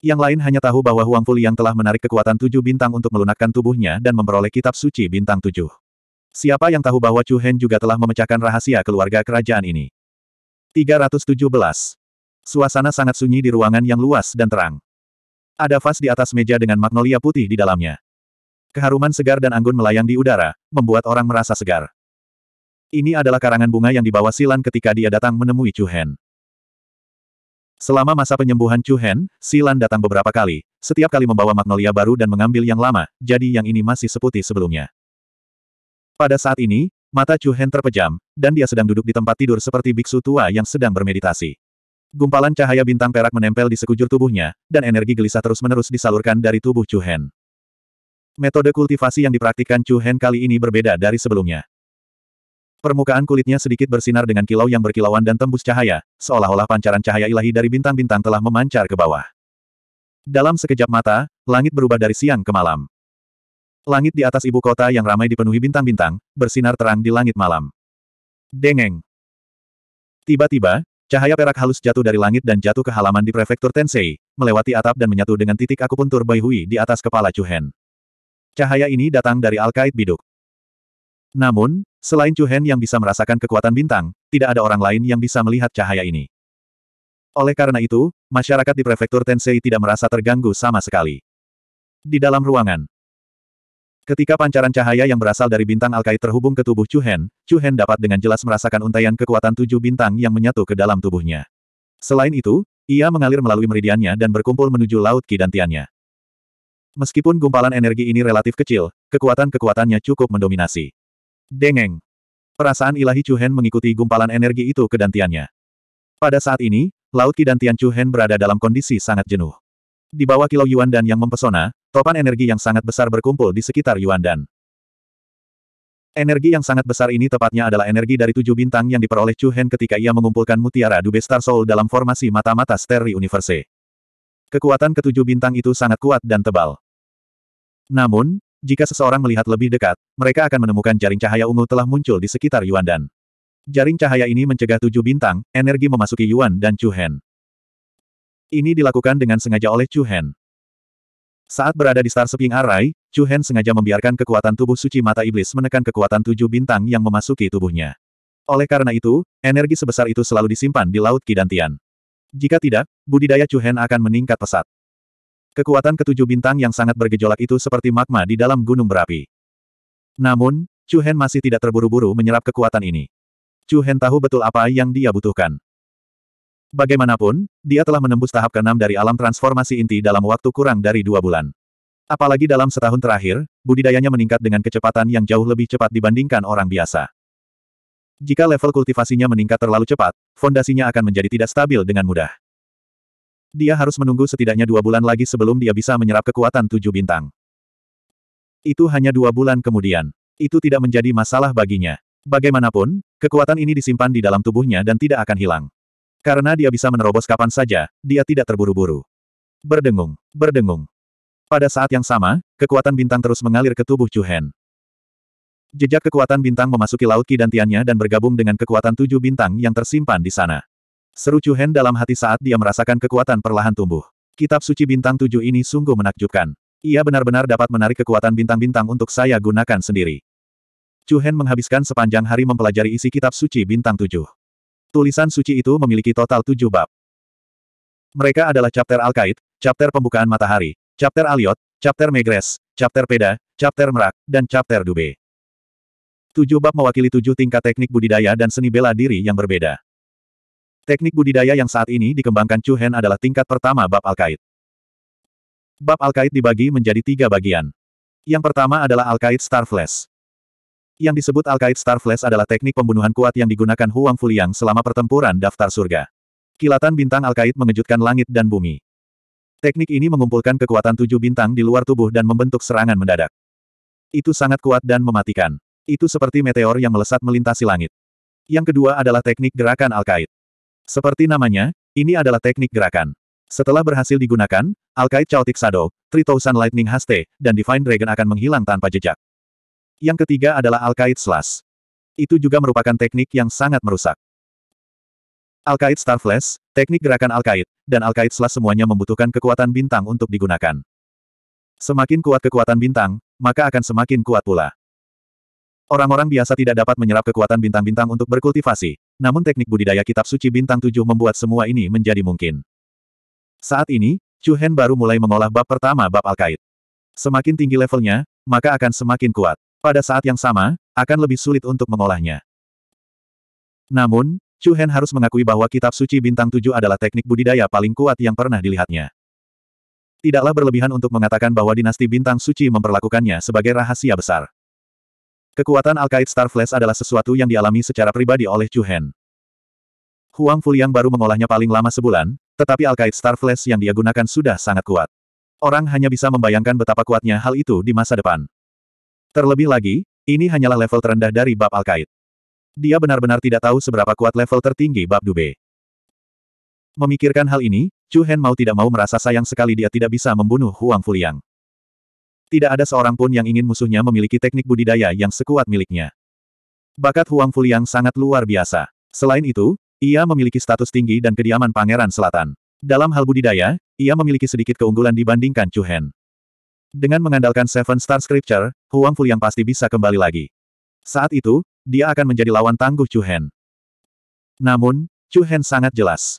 Yang lain hanya tahu bahwa Huang Fuli yang telah menarik kekuatan tujuh bintang untuk melunakkan tubuhnya dan memperoleh kitab suci bintang tujuh. Siapa yang tahu bahwa Chu Hen juga telah memecahkan rahasia keluarga kerajaan ini? 317. Suasana sangat sunyi di ruangan yang luas dan terang. Ada vas di atas meja dengan magnolia putih di dalamnya. Keharuman segar dan anggun melayang di udara, membuat orang merasa segar. Ini adalah karangan bunga yang dibawa Silan ketika dia datang menemui Chu Hen. Selama masa penyembuhan Chu Hen, Silan datang beberapa kali, setiap kali membawa magnolia baru dan mengambil yang lama, jadi yang ini masih seputih sebelumnya. Pada saat ini, mata Chu Hen terpejam, dan dia sedang duduk di tempat tidur seperti biksu tua yang sedang bermeditasi. Gumpalan cahaya bintang perak menempel di sekujur tubuhnya, dan energi gelisah terus-menerus disalurkan dari tubuh Chu Hen. Metode kultivasi yang dipraktikkan Chu Hen kali ini berbeda dari sebelumnya. Permukaan kulitnya sedikit bersinar dengan kilau yang berkilauan dan tembus cahaya, seolah-olah pancaran cahaya ilahi dari bintang-bintang telah memancar ke bawah. Dalam sekejap mata, langit berubah dari siang ke malam. Langit di atas ibu kota yang ramai dipenuhi bintang-bintang, bersinar terang di langit malam. Dengeng. Tiba-tiba, cahaya perak halus jatuh dari langit dan jatuh ke halaman di prefektur Tensei, melewati atap dan menyatu dengan titik akupuntur Bai Hui di atas kepala Chu Hen. Cahaya ini datang dari Alkait Biduk. Namun, selain Chu yang bisa merasakan kekuatan bintang, tidak ada orang lain yang bisa melihat cahaya ini. Oleh karena itu, masyarakat di prefektur Tensei tidak merasa terganggu sama sekali. Di dalam ruangan, ketika pancaran cahaya yang berasal dari bintang Alkait terhubung ke tubuh Chu Hen, dapat dengan jelas merasakan untayan kekuatan tujuh bintang yang menyatu ke dalam tubuhnya. Selain itu, ia mengalir melalui meridiannya dan berkumpul menuju Laut Ki Meskipun gumpalan energi ini relatif kecil, kekuatan-kekuatannya cukup mendominasi. Dengeng. Perasaan ilahi Chu Hen mengikuti gumpalan energi itu ke dantiannya. Pada saat ini, Laut Kidantian Chu Hen berada dalam kondisi sangat jenuh. Di bawah kilau Yuan Dan yang mempesona, topan energi yang sangat besar berkumpul di sekitar Yuan Dan. Energi yang sangat besar ini tepatnya adalah energi dari tujuh bintang yang diperoleh Chu Hen ketika ia mengumpulkan mutiara Dube Star Soul dalam formasi mata-mata Steri Universe. Kekuatan ketujuh bintang itu sangat kuat dan tebal. Namun, jika seseorang melihat lebih dekat, mereka akan menemukan jaring cahaya ungu telah muncul di sekitar Yuan Dan. Jaring cahaya ini mencegah tujuh bintang, energi memasuki Yuan dan Chu Hen. Ini dilakukan dengan sengaja oleh Chu Hen. Saat berada di Star Seping Arai, Chu Hen sengaja membiarkan kekuatan tubuh suci mata iblis menekan kekuatan tujuh bintang yang memasuki tubuhnya. Oleh karena itu, energi sebesar itu selalu disimpan di Laut Kidantian. Jika tidak, budidaya Chu Hen akan meningkat pesat. Kekuatan ketujuh bintang yang sangat bergejolak itu seperti magma di dalam gunung berapi. Namun, Chu Hen masih tidak terburu-buru menyerap kekuatan ini. Chu Hen tahu betul apa yang dia butuhkan. Bagaimanapun, dia telah menembus tahap keenam dari alam transformasi inti dalam waktu kurang dari dua bulan. Apalagi dalam setahun terakhir, budidayanya meningkat dengan kecepatan yang jauh lebih cepat dibandingkan orang biasa. Jika level kultivasinya meningkat terlalu cepat, fondasinya akan menjadi tidak stabil dengan mudah. Dia harus menunggu setidaknya dua bulan lagi sebelum dia bisa menyerap kekuatan tujuh bintang. Itu hanya dua bulan kemudian. Itu tidak menjadi masalah baginya. Bagaimanapun, kekuatan ini disimpan di dalam tubuhnya dan tidak akan hilang. Karena dia bisa menerobos kapan saja, dia tidak terburu-buru. Berdengung, berdengung. Pada saat yang sama, kekuatan bintang terus mengalir ke tubuh Chu Jejak kekuatan bintang memasuki laut tiannya dan bergabung dengan kekuatan tujuh bintang yang tersimpan di sana. Seru Chu dalam hati saat dia merasakan kekuatan perlahan tumbuh. Kitab suci bintang tujuh ini sungguh menakjubkan. Ia benar-benar dapat menarik kekuatan bintang-bintang untuk saya gunakan sendiri. Chu menghabiskan sepanjang hari mempelajari isi kitab suci bintang tujuh. Tulisan suci itu memiliki total tujuh bab. Mereka adalah chapter al chapter pembukaan matahari, chapter Aliot, chapter Megres, chapter Peda, chapter Merak, dan chapter Dube. Tujuh bab mewakili tujuh tingkat teknik budidaya dan seni bela diri yang berbeda. Teknik budidaya yang saat ini dikembangkan Chu Hen adalah tingkat pertama bab alkait. Bab alkait dibagi menjadi tiga bagian. Yang pertama adalah alkait star flash. Yang disebut alkait star flash adalah teknik pembunuhan kuat yang digunakan Huang Fuliang selama pertempuran daftar surga. Kilatan bintang alkait mengejutkan langit dan bumi. Teknik ini mengumpulkan kekuatan tujuh bintang di luar tubuh dan membentuk serangan mendadak. Itu sangat kuat dan mematikan. Itu seperti meteor yang melesat melintasi langit. Yang kedua adalah teknik gerakan alkait. Seperti namanya, ini adalah teknik gerakan. Setelah berhasil digunakan, Alkait Chaotic Shadow, Tritousan Lightning Haste, dan Divine Dragon akan menghilang tanpa jejak. Yang ketiga adalah Alkait Slash. Itu juga merupakan teknik yang sangat merusak. Alkait Star Flash, teknik gerakan Alkait, dan Alkait Slash semuanya membutuhkan kekuatan bintang untuk digunakan. Semakin kuat kekuatan bintang, maka akan semakin kuat pula. Orang-orang biasa tidak dapat menyerap kekuatan bintang-bintang untuk berkultivasi, namun teknik budidaya kitab suci bintang tujuh membuat semua ini menjadi mungkin. Saat ini, Chu Hen baru mulai mengolah bab pertama bab Alkait. Semakin tinggi levelnya, maka akan semakin kuat. Pada saat yang sama, akan lebih sulit untuk mengolahnya. Namun, Chu Hen harus mengakui bahwa kitab suci bintang tujuh adalah teknik budidaya paling kuat yang pernah dilihatnya. Tidaklah berlebihan untuk mengatakan bahwa dinasti bintang suci memperlakukannya sebagai rahasia besar. Kekuatan Alkaid Star Flash adalah sesuatu yang dialami secara pribadi oleh Chu Hen. Huang Fuliang baru mengolahnya paling lama sebulan, tetapi Alkaid Star Flash yang dia gunakan sudah sangat kuat. Orang hanya bisa membayangkan betapa kuatnya hal itu di masa depan. Terlebih lagi, ini hanyalah level terendah dari bab Alkaid. Dia benar-benar tidak tahu seberapa kuat level tertinggi bab Dube. Memikirkan hal ini, Chu Hen mau tidak mau merasa sayang sekali dia tidak bisa membunuh Huang Fuliang. Tidak ada seorang pun yang ingin musuhnya memiliki teknik budidaya yang sekuat miliknya. Bakat Huang Fuliang sangat luar biasa. Selain itu, ia memiliki status tinggi dan kediaman Pangeran Selatan. Dalam hal budidaya, ia memiliki sedikit keunggulan dibandingkan Chu Hen. Dengan mengandalkan Seven Star Scripture, Huang Fuliang pasti bisa kembali lagi. Saat itu, dia akan menjadi lawan tangguh Chu Hen. Namun, Chu Hen sangat jelas.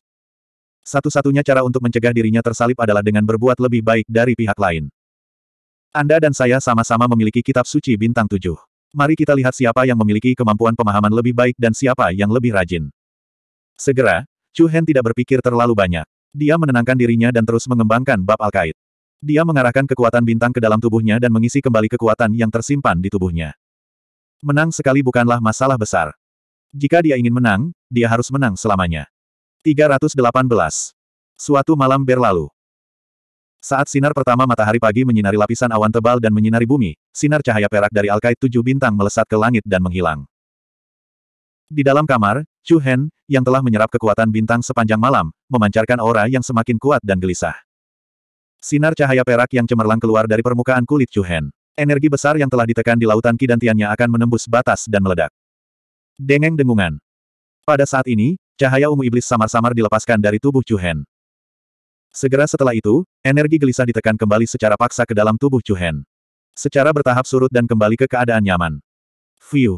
Satu-satunya cara untuk mencegah dirinya tersalip adalah dengan berbuat lebih baik dari pihak lain. Anda dan saya sama-sama memiliki kitab suci bintang tujuh. Mari kita lihat siapa yang memiliki kemampuan pemahaman lebih baik dan siapa yang lebih rajin. Segera, Chu Hen tidak berpikir terlalu banyak. Dia menenangkan dirinya dan terus mengembangkan bab al qaid. Dia mengarahkan kekuatan bintang ke dalam tubuhnya dan mengisi kembali kekuatan yang tersimpan di tubuhnya. Menang sekali bukanlah masalah besar. Jika dia ingin menang, dia harus menang selamanya. 318. Suatu malam berlalu. Saat sinar pertama matahari pagi menyinari lapisan awan tebal dan menyinari bumi, sinar cahaya perak dari alkait tujuh bintang melesat ke langit dan menghilang. Di dalam kamar, Chu Hen, yang telah menyerap kekuatan bintang sepanjang malam, memancarkan aura yang semakin kuat dan gelisah. Sinar cahaya perak yang cemerlang keluar dari permukaan kulit Chu Hen. Energi besar yang telah ditekan di lautan kidantiannya akan menembus batas dan meledak. Dengeng dengungan. Pada saat ini, cahaya ungu iblis samar-samar dilepaskan dari tubuh Chu Hen. Segera setelah itu, energi gelisah ditekan kembali secara paksa ke dalam tubuh Chuhen. Secara bertahap surut dan kembali ke keadaan nyaman. Fiuh.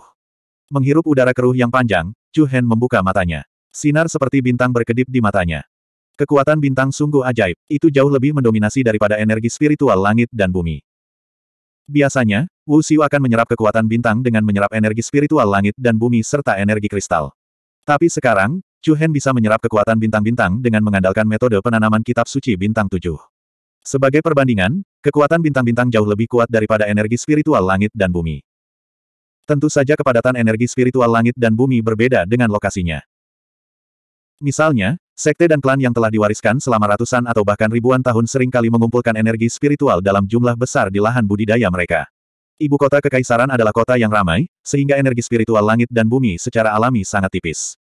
Menghirup udara keruh yang panjang, Chuhen membuka matanya. Sinar seperti bintang berkedip di matanya. Kekuatan bintang sungguh ajaib, itu jauh lebih mendominasi daripada energi spiritual langit dan bumi. Biasanya, Wu Xiu akan menyerap kekuatan bintang dengan menyerap energi spiritual langit dan bumi serta energi kristal. Tapi sekarang, Chu Hen bisa menyerap kekuatan bintang-bintang dengan mengandalkan metode penanaman kitab suci bintang tujuh. Sebagai perbandingan, kekuatan bintang-bintang jauh lebih kuat daripada energi spiritual langit dan bumi. Tentu saja kepadatan energi spiritual langit dan bumi berbeda dengan lokasinya. Misalnya, sekte dan klan yang telah diwariskan selama ratusan atau bahkan ribuan tahun seringkali mengumpulkan energi spiritual dalam jumlah besar di lahan budidaya mereka. Ibu kota kekaisaran adalah kota yang ramai, sehingga energi spiritual langit dan bumi secara alami sangat tipis.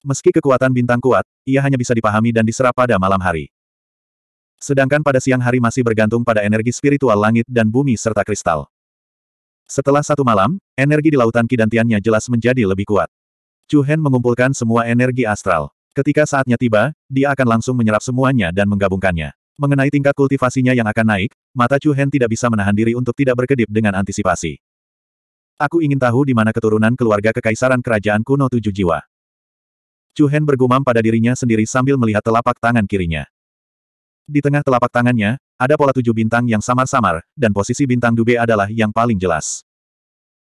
Meski kekuatan bintang kuat, ia hanya bisa dipahami dan diserap pada malam hari. Sedangkan pada siang hari masih bergantung pada energi spiritual langit dan bumi serta kristal. Setelah satu malam, energi di lautan kidantiannya jelas menjadi lebih kuat. Chu Hen mengumpulkan semua energi astral. Ketika saatnya tiba, dia akan langsung menyerap semuanya dan menggabungkannya. Mengenai tingkat kultivasinya yang akan naik, mata Chu Hen tidak bisa menahan diri untuk tidak berkedip dengan antisipasi. Aku ingin tahu di mana keturunan keluarga kekaisaran kerajaan kuno tujuh jiwa. Chu Hen bergumam pada dirinya sendiri sambil melihat telapak tangan kirinya. Di tengah telapak tangannya, ada pola tujuh bintang yang samar-samar, dan posisi bintang Dube adalah yang paling jelas.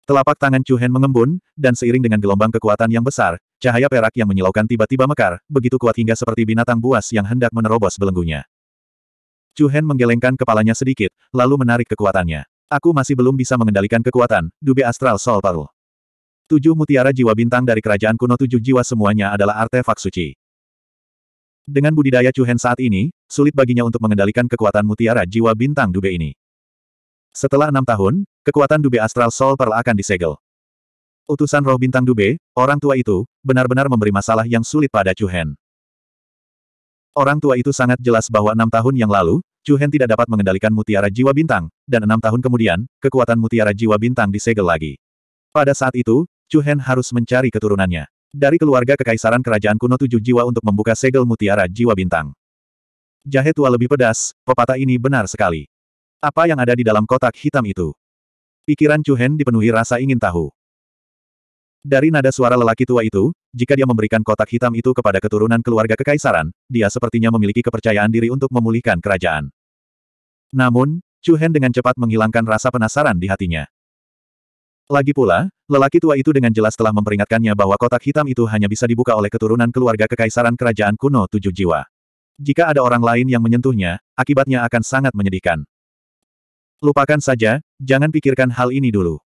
Telapak tangan Chu Hen mengembun, dan seiring dengan gelombang kekuatan yang besar, cahaya perak yang menyilaukan tiba-tiba mekar, begitu kuat hingga seperti binatang buas yang hendak menerobos belenggunya. Chu Hen menggelengkan kepalanya sedikit, lalu menarik kekuatannya. Aku masih belum bisa mengendalikan kekuatan, Dube Astral Sol Tujuh mutiara jiwa bintang dari kerajaan kuno tujuh jiwa semuanya adalah artefak suci. Dengan budidaya Chuhen saat ini, sulit baginya untuk mengendalikan kekuatan mutiara jiwa bintang Dube ini. Setelah enam tahun, kekuatan Dube Astral Soul Pearl akan disegel. Utusan roh bintang Dube, orang tua itu, benar-benar memberi masalah yang sulit pada Chuhen. Orang tua itu sangat jelas bahwa enam tahun yang lalu, Chuhen tidak dapat mengendalikan mutiara jiwa bintang, dan enam tahun kemudian, kekuatan mutiara jiwa bintang disegel lagi. Pada saat itu, Chuhen harus mencari keturunannya. Dari keluarga kekaisaran kerajaan kuno tujuh jiwa untuk membuka segel mutiara jiwa bintang. Jahe tua lebih pedas, pepatah ini benar sekali. Apa yang ada di dalam kotak hitam itu? Pikiran Chuhen dipenuhi rasa ingin tahu. Dari nada suara lelaki tua itu, jika dia memberikan kotak hitam itu kepada keturunan keluarga kekaisaran, dia sepertinya memiliki kepercayaan diri untuk memulihkan kerajaan. Namun, Chu Hen dengan cepat menghilangkan rasa penasaran di hatinya. Lagi pula, lelaki tua itu dengan jelas telah memperingatkannya bahwa kotak hitam itu hanya bisa dibuka oleh keturunan keluarga kekaisaran kerajaan kuno tujuh jiwa. Jika ada orang lain yang menyentuhnya, akibatnya akan sangat menyedihkan. Lupakan saja, jangan pikirkan hal ini dulu.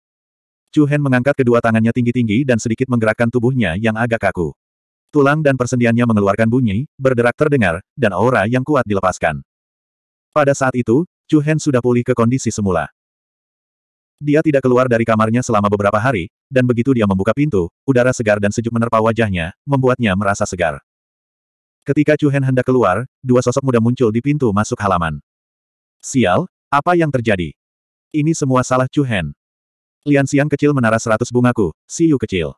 Chu Hen mengangkat kedua tangannya tinggi-tinggi dan sedikit menggerakkan tubuhnya yang agak kaku. Tulang dan persendiannya mengeluarkan bunyi, berderak terdengar, dan aura yang kuat dilepaskan. Pada saat itu, Chu Hen sudah pulih ke kondisi semula. Dia tidak keluar dari kamarnya selama beberapa hari, dan begitu dia membuka pintu, udara segar dan sejuk menerpa wajahnya, membuatnya merasa segar. Ketika Chu Hen hendak keluar, dua sosok muda muncul di pintu masuk halaman. Sial, apa yang terjadi? Ini semua salah Chu Hen. Lian Xiang kecil menara seratus bungaku, Siu kecil.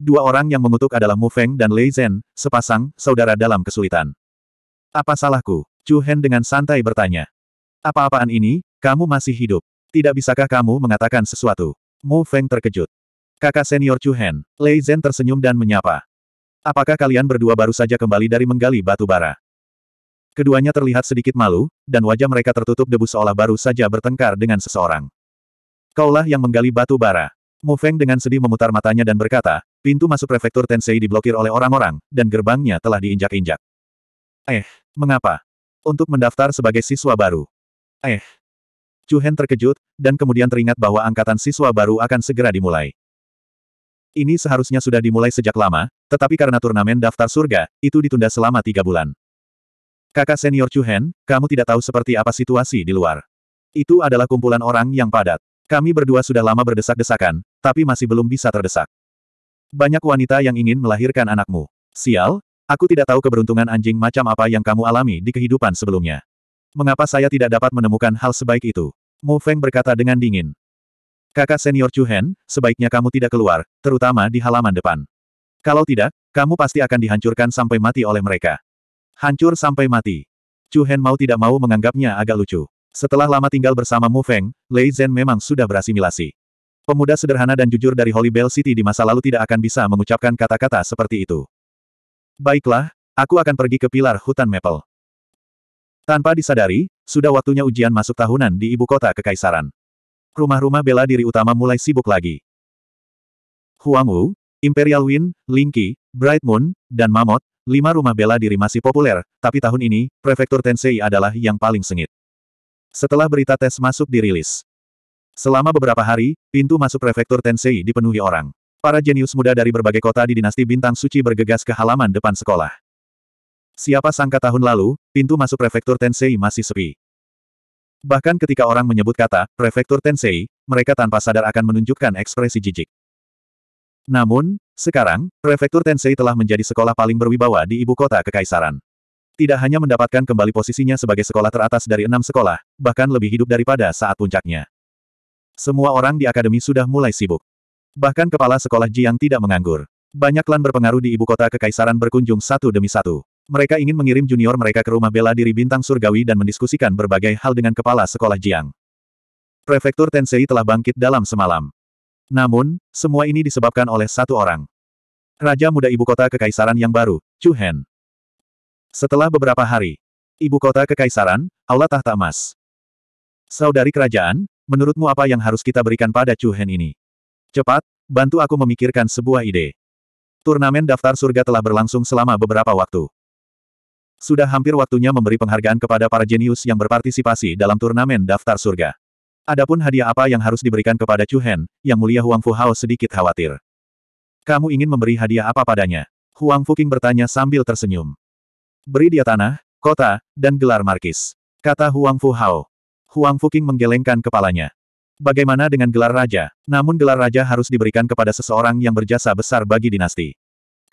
Dua orang yang mengutuk adalah Mu Feng dan Lei Zhen, sepasang, saudara dalam kesulitan. Apa salahku? Chu Hen dengan santai bertanya. Apa-apaan ini, kamu masih hidup? Tidak bisakah kamu mengatakan sesuatu? Mu Feng terkejut. Kakak senior Chu Hen, Lei Zhen tersenyum dan menyapa. Apakah kalian berdua baru saja kembali dari menggali batu bara? Keduanya terlihat sedikit malu, dan wajah mereka tertutup debu seolah baru saja bertengkar dengan seseorang. Kaulah yang menggali batu bara. Mu Feng dengan sedih memutar matanya dan berkata, pintu masuk prefektur Tensei diblokir oleh orang-orang, dan gerbangnya telah diinjak-injak. Eh, mengapa? Untuk mendaftar sebagai siswa baru. Eh, Chu Hen terkejut, dan kemudian teringat bahwa angkatan siswa baru akan segera dimulai. Ini seharusnya sudah dimulai sejak lama, tetapi karena turnamen daftar surga, itu ditunda selama tiga bulan. Kakak senior Chu Hen, kamu tidak tahu seperti apa situasi di luar. Itu adalah kumpulan orang yang padat. Kami berdua sudah lama berdesak-desakan, tapi masih belum bisa terdesak. Banyak wanita yang ingin melahirkan anakmu. Sial, aku tidak tahu keberuntungan anjing macam apa yang kamu alami di kehidupan sebelumnya. Mengapa saya tidak dapat menemukan hal sebaik itu? Mu Feng berkata dengan dingin. Kakak senior Chu Hen, sebaiknya kamu tidak keluar, terutama di halaman depan. Kalau tidak, kamu pasti akan dihancurkan sampai mati oleh mereka. Hancur sampai mati. Chu Hen mau tidak mau menganggapnya agak lucu. Setelah lama tinggal bersama Mu Feng, Lei Zhen memang sudah berasimilasi. Pemuda sederhana dan jujur dari Holy Bell City di masa lalu tidak akan bisa mengucapkan kata-kata seperti itu. Baiklah, aku akan pergi ke pilar hutan Maple. Tanpa disadari, sudah waktunya ujian masuk tahunan di ibu kota kekaisaran. Rumah-rumah bela diri utama mulai sibuk lagi. Huangwu, Imperial Wind, Lingqi, Bright Moon, dan Mammoth, lima rumah bela diri masih populer, tapi tahun ini, Prefektur Tensei adalah yang paling sengit. Setelah berita tes masuk dirilis, Selama beberapa hari, pintu masuk prefektur Tensei dipenuhi orang. Para jenius muda dari berbagai kota di dinasti Bintang Suci bergegas ke halaman depan sekolah. Siapa sangka tahun lalu, pintu masuk prefektur Tensei masih sepi. Bahkan ketika orang menyebut kata, prefektur Tensei, mereka tanpa sadar akan menunjukkan ekspresi jijik. Namun, sekarang, prefektur Tensei telah menjadi sekolah paling berwibawa di ibu kota kekaisaran. Tidak hanya mendapatkan kembali posisinya sebagai sekolah teratas dari enam sekolah, bahkan lebih hidup daripada saat puncaknya. Semua orang di akademi sudah mulai sibuk. Bahkan kepala sekolah Jiang tidak menganggur. Banyak klan berpengaruh di ibu kota kekaisaran berkunjung satu demi satu. Mereka ingin mengirim junior mereka ke rumah bela diri bintang surgawi dan mendiskusikan berbagai hal dengan kepala sekolah Jiang. Prefektur Tensei telah bangkit dalam semalam. Namun, semua ini disebabkan oleh satu orang. Raja muda ibu kota kekaisaran yang baru, Chu Hen. Setelah beberapa hari, ibu kota kekaisaran, Aula Tahta Emas. Saudari kerajaan, menurutmu apa yang harus kita berikan pada Chu Hen ini? Cepat, bantu aku memikirkan sebuah ide. Turnamen daftar surga telah berlangsung selama beberapa waktu. Sudah hampir waktunya memberi penghargaan kepada para jenius yang berpartisipasi dalam turnamen daftar surga. Adapun hadiah apa yang harus diberikan kepada Chu Hen, yang mulia Huang Fu Hao sedikit khawatir. Kamu ingin memberi hadiah apa padanya? Huang King bertanya sambil tersenyum. Beri dia tanah, kota, dan gelar markis. Kata Huang Fu Hao. Huang King menggelengkan kepalanya. Bagaimana dengan gelar raja? Namun gelar raja harus diberikan kepada seseorang yang berjasa besar bagi dinasti.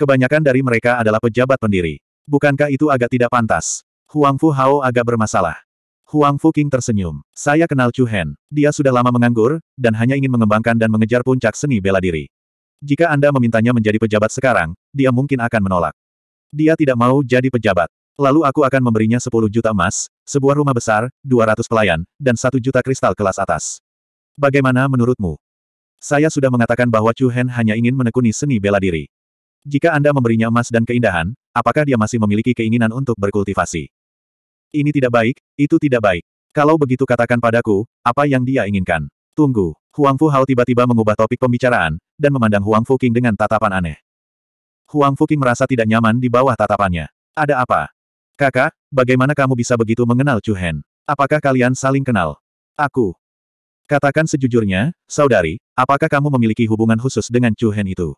Kebanyakan dari mereka adalah pejabat pendiri. Bukankah itu agak tidak pantas? Huang Fu Hao agak bermasalah. Huang Fu King tersenyum. Saya kenal Chu Hen. Dia sudah lama menganggur, dan hanya ingin mengembangkan dan mengejar puncak seni bela diri. Jika Anda memintanya menjadi pejabat sekarang, dia mungkin akan menolak. Dia tidak mau jadi pejabat. Lalu aku akan memberinya 10 juta emas, sebuah rumah besar, 200 pelayan, dan 1 juta kristal kelas atas. Bagaimana menurutmu? Saya sudah mengatakan bahwa Chu Hen hanya ingin menekuni seni bela diri. Jika Anda memberinya emas dan keindahan, Apakah dia masih memiliki keinginan untuk berkultivasi? Ini tidak baik, itu tidak baik. Kalau begitu katakan padaku, apa yang dia inginkan? Tunggu. Huang Fu Hao tiba-tiba mengubah topik pembicaraan, dan memandang Huang Fu King dengan tatapan aneh. Huang Fu King merasa tidak nyaman di bawah tatapannya. Ada apa? Kakak, bagaimana kamu bisa begitu mengenal Chu Hen? Apakah kalian saling kenal? Aku. Katakan sejujurnya, saudari, apakah kamu memiliki hubungan khusus dengan Chu Hen itu?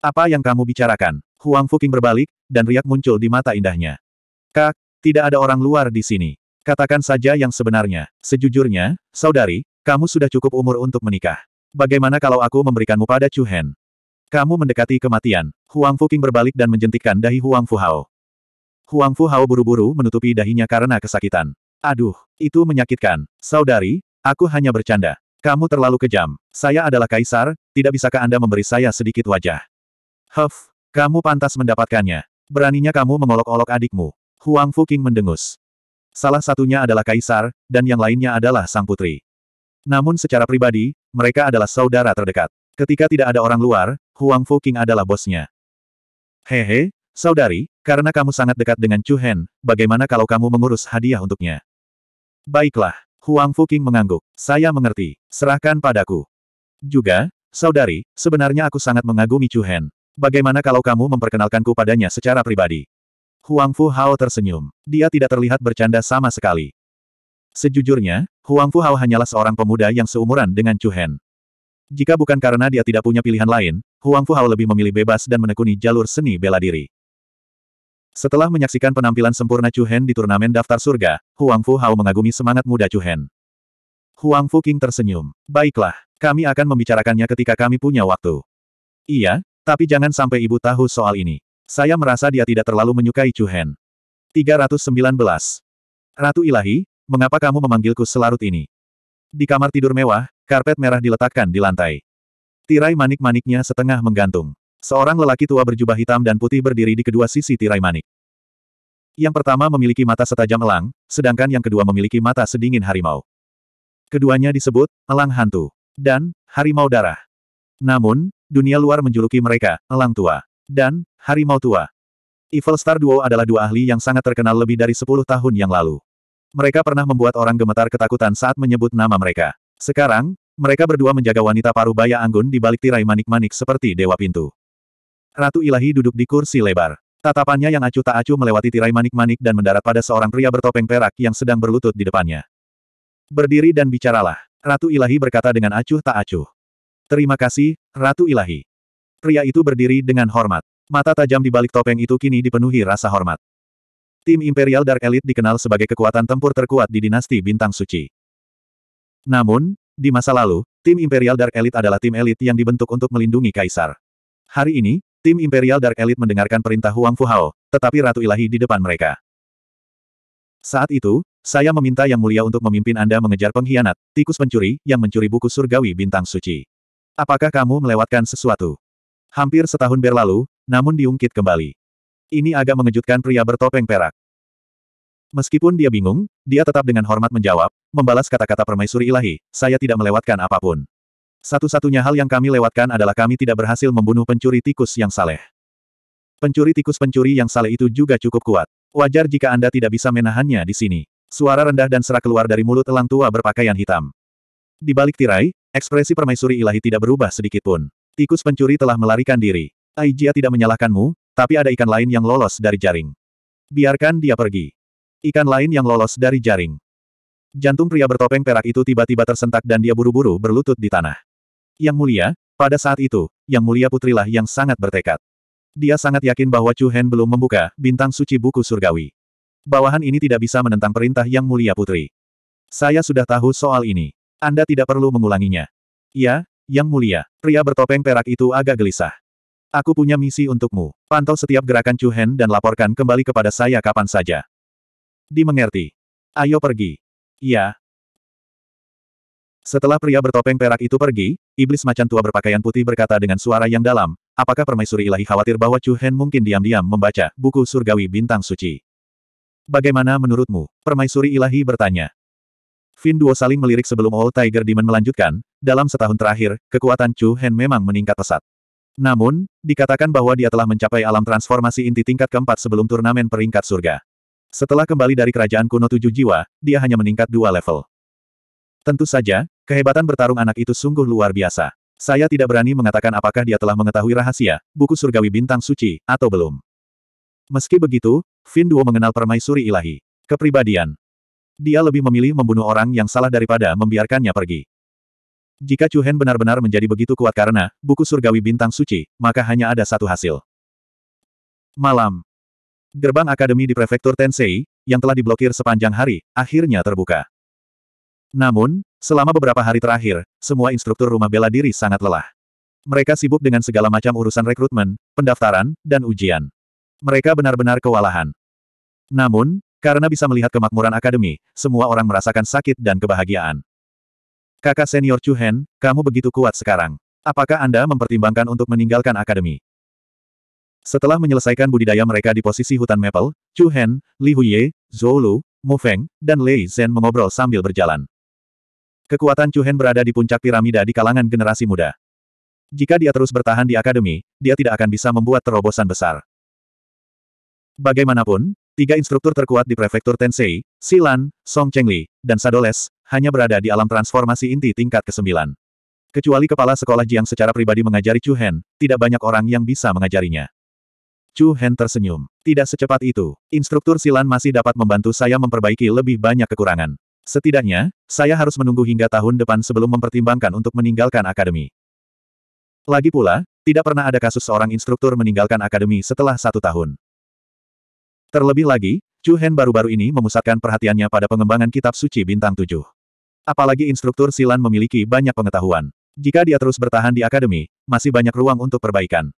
Apa yang kamu bicarakan? Huang Fuqing berbalik, dan riak muncul di mata indahnya. Kak, tidak ada orang luar di sini. Katakan saja yang sebenarnya. Sejujurnya, saudari, kamu sudah cukup umur untuk menikah. Bagaimana kalau aku memberikanmu pada Chu Hen? Kamu mendekati kematian. Huang Fuqing berbalik dan menjentikkan dahi Huang Fu Hao. Huang Fu Hao buru-buru menutupi dahinya karena kesakitan. Aduh, itu menyakitkan. Saudari, aku hanya bercanda. Kamu terlalu kejam. Saya adalah kaisar, tidak bisakah Anda memberi saya sedikit wajah? Huff, kamu pantas mendapatkannya. Beraninya kamu mengolok-olok adikmu. Huang Fuqing mendengus. Salah satunya adalah kaisar, dan yang lainnya adalah sang putri. Namun secara pribadi, mereka adalah saudara terdekat. Ketika tidak ada orang luar, Huang Fuqing adalah bosnya. Hehe, saudari, karena kamu sangat dekat dengan Chu Hen, bagaimana kalau kamu mengurus hadiah untuknya? Baiklah, Huang Fuqing mengangguk. Saya mengerti. Serahkan padaku. Juga, saudari, sebenarnya aku sangat mengagumi Chu Hen. Bagaimana kalau kamu memperkenalkanku padanya secara pribadi? Huang Fu Hao tersenyum. Dia tidak terlihat bercanda sama sekali. Sejujurnya, Huang Fu Hao hanyalah seorang pemuda yang seumuran dengan Chu Hen. Jika bukan karena dia tidak punya pilihan lain, Huang Fu Hao lebih memilih bebas dan menekuni jalur seni bela diri. Setelah menyaksikan penampilan sempurna Chu Hen di turnamen daftar surga, Huang Fu Hao mengagumi semangat muda Chu Hen. Huang Fu King tersenyum. Baiklah, kami akan membicarakannya ketika kami punya waktu. Iya, tapi jangan sampai ibu tahu soal ini. Saya merasa dia tidak terlalu menyukai Chu Hen. 319. Ratu Ilahi, mengapa kamu memanggilku selarut ini? Di kamar tidur mewah, karpet merah diletakkan di lantai. Tirai manik-maniknya setengah menggantung. Seorang lelaki tua berjubah hitam dan putih berdiri di kedua sisi tirai manik. Yang pertama memiliki mata setajam elang, sedangkan yang kedua memiliki mata sedingin harimau. Keduanya disebut elang hantu dan harimau darah. Namun, dunia luar menjuluki mereka, elang tua. Dan, harimau tua. Evil Star Duo adalah dua ahli yang sangat terkenal lebih dari 10 tahun yang lalu. Mereka pernah membuat orang gemetar ketakutan saat menyebut nama mereka. Sekarang, mereka berdua menjaga wanita paruh baya anggun di balik tirai manik-manik seperti dewa pintu. Ratu Ilahi duduk di kursi lebar. Tatapannya yang acuh tak acuh melewati tirai manik-manik dan mendarat pada seorang pria bertopeng perak yang sedang berlutut di depannya. Berdiri dan bicaralah. Ratu Ilahi berkata dengan acuh tak acuh. Terima kasih, Ratu Ilahi. Pria itu berdiri dengan hormat. Mata tajam di balik topeng itu kini dipenuhi rasa hormat. Tim Imperial Dark Elite dikenal sebagai kekuatan tempur terkuat di dinasti Bintang Suci. Namun, di masa lalu, tim Imperial Dark Elite adalah tim elit yang dibentuk untuk melindungi Kaisar. Hari ini, tim Imperial Dark Elite mendengarkan perintah Huang Hao, tetapi Ratu Ilahi di depan mereka. Saat itu, saya meminta Yang Mulia untuk memimpin Anda mengejar pengkhianat, tikus pencuri, yang mencuri buku surgawi Bintang Suci. Apakah kamu melewatkan sesuatu? Hampir setahun berlalu, namun diungkit kembali. Ini agak mengejutkan pria bertopeng perak. Meskipun dia bingung, dia tetap dengan hormat menjawab, membalas kata-kata permaisuri ilahi, saya tidak melewatkan apapun. Satu-satunya hal yang kami lewatkan adalah kami tidak berhasil membunuh pencuri tikus yang saleh. Pencuri tikus-pencuri yang saleh itu juga cukup kuat. Wajar jika Anda tidak bisa menahannya di sini. Suara rendah dan serak keluar dari mulut elang tua berpakaian hitam. Di balik tirai, Ekspresi permaisuri ilahi tidak berubah sedikit pun. Tikus pencuri telah melarikan diri. Aijia tidak menyalahkanmu, tapi ada ikan lain yang lolos dari jaring. Biarkan dia pergi. Ikan lain yang lolos dari jaring. Jantung pria bertopeng perak itu tiba-tiba tersentak dan dia buru-buru berlutut di tanah. Yang mulia, pada saat itu, yang mulia putrilah yang sangat bertekad. Dia sangat yakin bahwa Chu Hen belum membuka bintang suci buku surgawi. Bawahan ini tidak bisa menentang perintah yang mulia putri. Saya sudah tahu soal ini. Anda tidak perlu mengulanginya. Ya, Yang Mulia, pria bertopeng perak itu agak gelisah. Aku punya misi untukmu. Pantau setiap gerakan Chu Hen dan laporkan kembali kepada saya kapan saja. Dimengerti. Ayo pergi. Ya. Setelah pria bertopeng perak itu pergi, iblis macan tua berpakaian putih berkata dengan suara yang dalam, apakah permaisuri ilahi khawatir bahwa Chu Hen mungkin diam-diam membaca buku surgawi bintang suci? Bagaimana menurutmu? Permaisuri ilahi bertanya. Fin Duo saling melirik sebelum Old Tiger Demon melanjutkan, dalam setahun terakhir, kekuatan Chu Hen memang meningkat pesat. Namun, dikatakan bahwa dia telah mencapai alam transformasi inti tingkat keempat sebelum turnamen peringkat surga. Setelah kembali dari kerajaan kuno tujuh jiwa, dia hanya meningkat dua level. Tentu saja, kehebatan bertarung anak itu sungguh luar biasa. Saya tidak berani mengatakan apakah dia telah mengetahui rahasia, buku surgawi bintang suci, atau belum. Meski begitu, Fin Duo mengenal permaisuri ilahi. Kepribadian. Dia lebih memilih membunuh orang yang salah daripada membiarkannya pergi. Jika Chu Hen benar-benar menjadi begitu kuat karena buku surgawi bintang suci, maka hanya ada satu hasil. Malam. Gerbang akademi di prefektur Tensei, yang telah diblokir sepanjang hari, akhirnya terbuka. Namun, selama beberapa hari terakhir, semua instruktur rumah bela diri sangat lelah. Mereka sibuk dengan segala macam urusan rekrutmen, pendaftaran, dan ujian. Mereka benar-benar kewalahan. Namun, karena bisa melihat kemakmuran akademi, semua orang merasakan sakit dan kebahagiaan. Kakak senior Chu Hen, kamu begitu kuat sekarang. Apakah Anda mempertimbangkan untuk meninggalkan akademi? Setelah menyelesaikan budidaya mereka di posisi hutan maple, Chu Hen, Li Huiye, Zhou Lu, Mu Feng, dan Lei Zhen mengobrol sambil berjalan. Kekuatan Chu Hen berada di puncak piramida di kalangan generasi muda. Jika dia terus bertahan di akademi, dia tidak akan bisa membuat terobosan besar. Bagaimanapun, Tiga instruktur terkuat di prefektur Tensei, Silan, Song Chengli, dan Sadoles, hanya berada di alam transformasi inti tingkat ke-9. Kecuali kepala sekolah Jiang secara pribadi mengajari Chu Hen, tidak banyak orang yang bisa mengajarinya. Chu Hen tersenyum. Tidak secepat itu, instruktur Silan masih dapat membantu saya memperbaiki lebih banyak kekurangan. Setidaknya, saya harus menunggu hingga tahun depan sebelum mempertimbangkan untuk meninggalkan akademi. Lagi pula, tidak pernah ada kasus seorang instruktur meninggalkan akademi setelah satu tahun. Terlebih lagi, Chu Hen baru-baru ini memusatkan perhatiannya pada pengembangan kitab suci bintang tujuh. Apalagi instruktur Silan memiliki banyak pengetahuan. Jika dia terus bertahan di akademi, masih banyak ruang untuk perbaikan.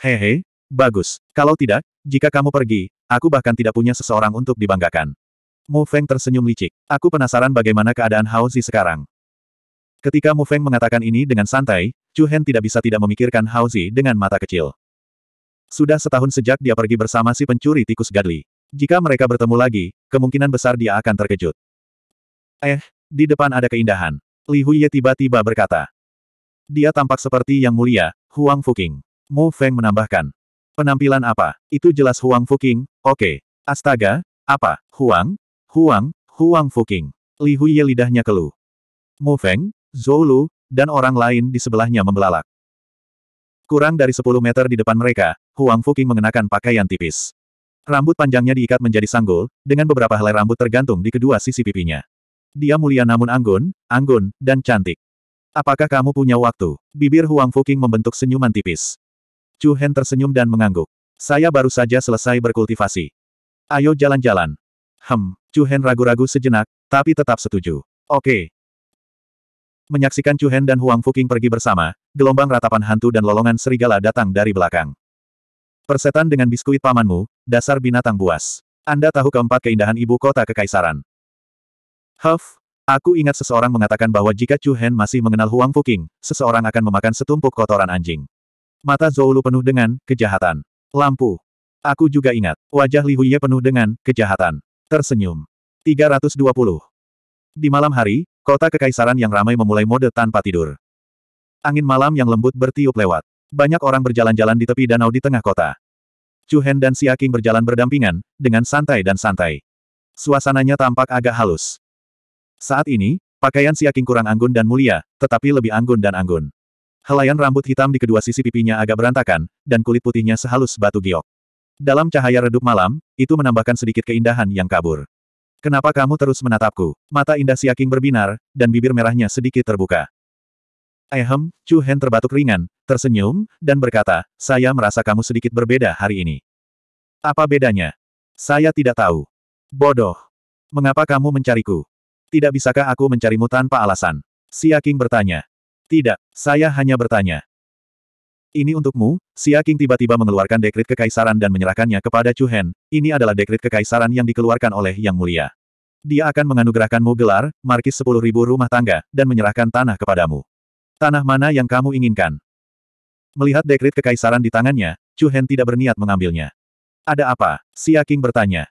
Hehe, bagus. Kalau tidak, jika kamu pergi, aku bahkan tidak punya seseorang untuk dibanggakan. Mu Feng tersenyum licik. Aku penasaran bagaimana keadaan Hao Zi sekarang. Ketika Mu Feng mengatakan ini dengan santai, Chu Hen tidak bisa tidak memikirkan Hao Zi dengan mata kecil. Sudah setahun sejak dia pergi bersama si pencuri tikus Gadli. Jika mereka bertemu lagi, kemungkinan besar dia akan terkejut. Eh, di depan ada keindahan. Li Huye tiba-tiba berkata. Dia tampak seperti yang mulia, Huang Fuqing. Mu Feng menambahkan. Penampilan apa? Itu jelas Huang Fuqing, oke. Okay. Astaga, apa? Huang? Huang, Huang Fuqing. Li Huye lidahnya keluh. Mu Feng, Zhou Lu, dan orang lain di sebelahnya membelalak. Kurang dari 10 meter di depan mereka, Huang Fuqing mengenakan pakaian tipis. Rambut panjangnya diikat menjadi sanggul, dengan beberapa helai rambut tergantung di kedua sisi pipinya. Dia mulia namun anggun, anggun, dan cantik. Apakah kamu punya waktu? Bibir Huang Fuqing membentuk senyuman tipis. Chu Hen tersenyum dan mengangguk. Saya baru saja selesai berkultivasi. Ayo jalan-jalan. Hem, Chu Hen ragu-ragu sejenak, tapi tetap setuju. Oke, Menyaksikan Chu Hen dan Huang Fuqing pergi bersama, gelombang ratapan hantu dan lolongan serigala datang dari belakang. Persetan dengan biskuit pamanmu, dasar binatang buas. Anda tahu keempat keindahan ibu kota kekaisaran. Huff, aku ingat seseorang mengatakan bahwa jika Chu Hen masih mengenal Huang Fuqing, seseorang akan memakan setumpuk kotoran anjing. Mata Zhou Lu penuh dengan kejahatan. Lampu. Aku juga ingat, wajah Li Huye penuh dengan kejahatan. Tersenyum. 320. Di malam hari, kota kekaisaran yang ramai memulai mode tanpa tidur. Angin malam yang lembut bertiup lewat. Banyak orang berjalan-jalan di tepi danau di tengah kota. Chu Hen dan Xia Qing berjalan berdampingan, dengan santai dan santai. Suasananya tampak agak halus. Saat ini, pakaian Xia Qing kurang anggun dan mulia, tetapi lebih anggun dan anggun. Helaian rambut hitam di kedua sisi pipinya agak berantakan, dan kulit putihnya sehalus batu giok. Dalam cahaya redup malam, itu menambahkan sedikit keindahan yang kabur. Kenapa kamu terus menatapku? Mata indah Siaking berbinar, dan bibir merahnya sedikit terbuka. Ehem, Chu Hen terbatuk ringan, tersenyum, dan berkata, saya merasa kamu sedikit berbeda hari ini. Apa bedanya? Saya tidak tahu. Bodoh. Mengapa kamu mencariku? Tidak bisakah aku mencarimu tanpa alasan? Xia King bertanya. Tidak, saya hanya bertanya. Ini untukmu, Xia King tiba-tiba mengeluarkan dekrit kekaisaran dan menyerahkannya kepada Chu Hen. Ini adalah dekrit kekaisaran yang dikeluarkan oleh Yang Mulia. Dia akan menganugerahkanmu gelar, markis ribu rumah tangga, dan menyerahkan tanah kepadamu. Tanah mana yang kamu inginkan? Melihat dekrit kekaisaran di tangannya, Chu Hen tidak berniat mengambilnya. Ada apa? Xia King bertanya.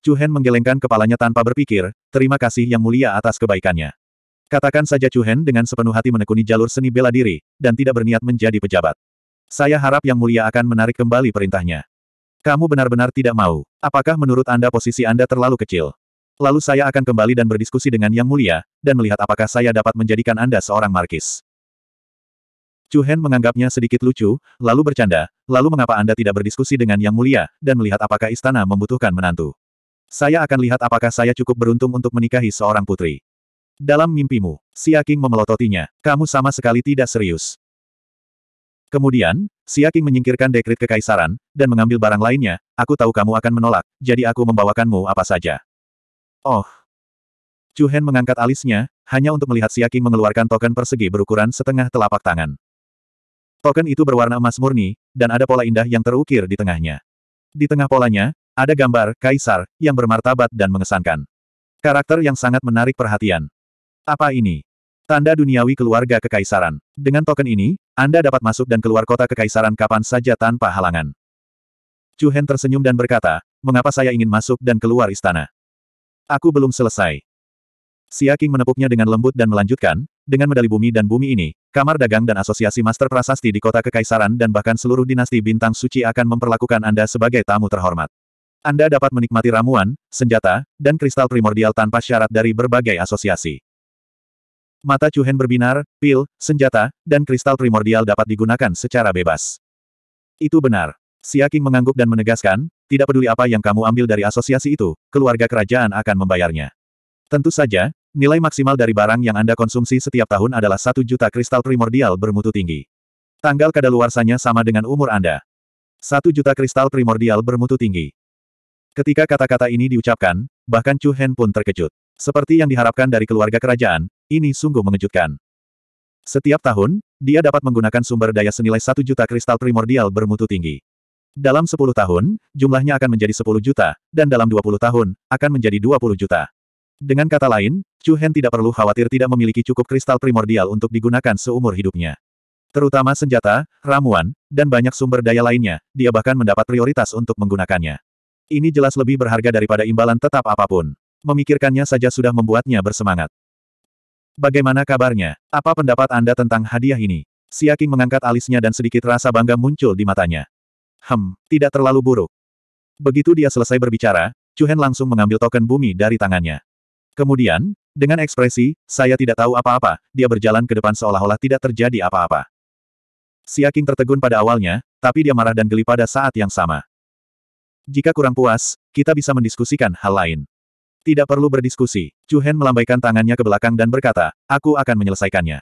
Chu Hen menggelengkan kepalanya tanpa berpikir, terima kasih yang mulia atas kebaikannya. Katakan saja Chu Hen dengan sepenuh hati menekuni jalur seni bela diri, dan tidak berniat menjadi pejabat. Saya harap yang mulia akan menarik kembali perintahnya. Kamu benar-benar tidak mau. Apakah menurut Anda posisi Anda terlalu kecil? Lalu saya akan kembali dan berdiskusi dengan Yang Mulia, dan melihat apakah saya dapat menjadikan Anda seorang markis. Chu Hen menganggapnya sedikit lucu, lalu bercanda, lalu mengapa Anda tidak berdiskusi dengan Yang Mulia, dan melihat apakah istana membutuhkan menantu. Saya akan lihat apakah saya cukup beruntung untuk menikahi seorang putri. Dalam mimpimu, Xia Qing memelototinya, kamu sama sekali tidak serius. Kemudian, Xia Qing menyingkirkan dekrit kekaisaran, dan mengambil barang lainnya, aku tahu kamu akan menolak, jadi aku membawakanmu apa saja. Oh, Chu Hen mengangkat alisnya, hanya untuk melihat Siaking mengeluarkan token persegi berukuran setengah telapak tangan. Token itu berwarna emas murni, dan ada pola indah yang terukir di tengahnya. Di tengah polanya, ada gambar kaisar yang bermartabat dan mengesankan. Karakter yang sangat menarik perhatian. Apa ini? Tanda duniawi keluarga kekaisaran. Dengan token ini, Anda dapat masuk dan keluar kota kekaisaran kapan saja tanpa halangan. Chu Hen tersenyum dan berkata, mengapa saya ingin masuk dan keluar istana? Aku belum selesai. Siaking menepuknya dengan lembut dan melanjutkan, dengan medali bumi dan bumi ini, Kamar Dagang dan Asosiasi Master Prasasti di Kota Kekaisaran dan bahkan seluruh dinasti bintang suci akan memperlakukan Anda sebagai tamu terhormat. Anda dapat menikmati ramuan, senjata, dan kristal primordial tanpa syarat dari berbagai asosiasi. Mata Chuhen berbinar, pil, senjata, dan kristal primordial dapat digunakan secara bebas. Itu benar. Siaking mengangguk dan menegaskan, tidak peduli apa yang kamu ambil dari asosiasi itu, keluarga kerajaan akan membayarnya. Tentu saja, Nilai maksimal dari barang yang Anda konsumsi setiap tahun adalah satu juta kristal primordial bermutu tinggi. Tanggal kadaluarsanya sama dengan umur Anda. Satu juta kristal primordial bermutu tinggi. Ketika kata-kata ini diucapkan, bahkan Chu Hen pun terkejut. Seperti yang diharapkan dari keluarga kerajaan, ini sungguh mengejutkan. Setiap tahun, dia dapat menggunakan sumber daya senilai satu juta kristal primordial bermutu tinggi. Dalam sepuluh tahun, jumlahnya akan menjadi sepuluh juta, dan dalam dua puluh tahun, akan menjadi dua puluh juta. Dengan kata lain, Chu Hen tidak perlu khawatir tidak memiliki cukup kristal primordial untuk digunakan seumur hidupnya. Terutama senjata, ramuan, dan banyak sumber daya lainnya, dia bahkan mendapat prioritas untuk menggunakannya. Ini jelas lebih berharga daripada imbalan tetap apapun. Memikirkannya saja sudah membuatnya bersemangat. Bagaimana kabarnya? Apa pendapat Anda tentang hadiah ini? Siaking mengangkat alisnya dan sedikit rasa bangga muncul di matanya. Hem, tidak terlalu buruk. Begitu dia selesai berbicara, Chu Hen langsung mengambil token bumi dari tangannya. Kemudian, dengan ekspresi, saya tidak tahu apa-apa, dia berjalan ke depan seolah-olah tidak terjadi apa-apa. Siaking tertegun pada awalnya, tapi dia marah dan geli pada saat yang sama. Jika kurang puas, kita bisa mendiskusikan hal lain. Tidak perlu berdiskusi, Chu Hen melambaikan tangannya ke belakang dan berkata, aku akan menyelesaikannya.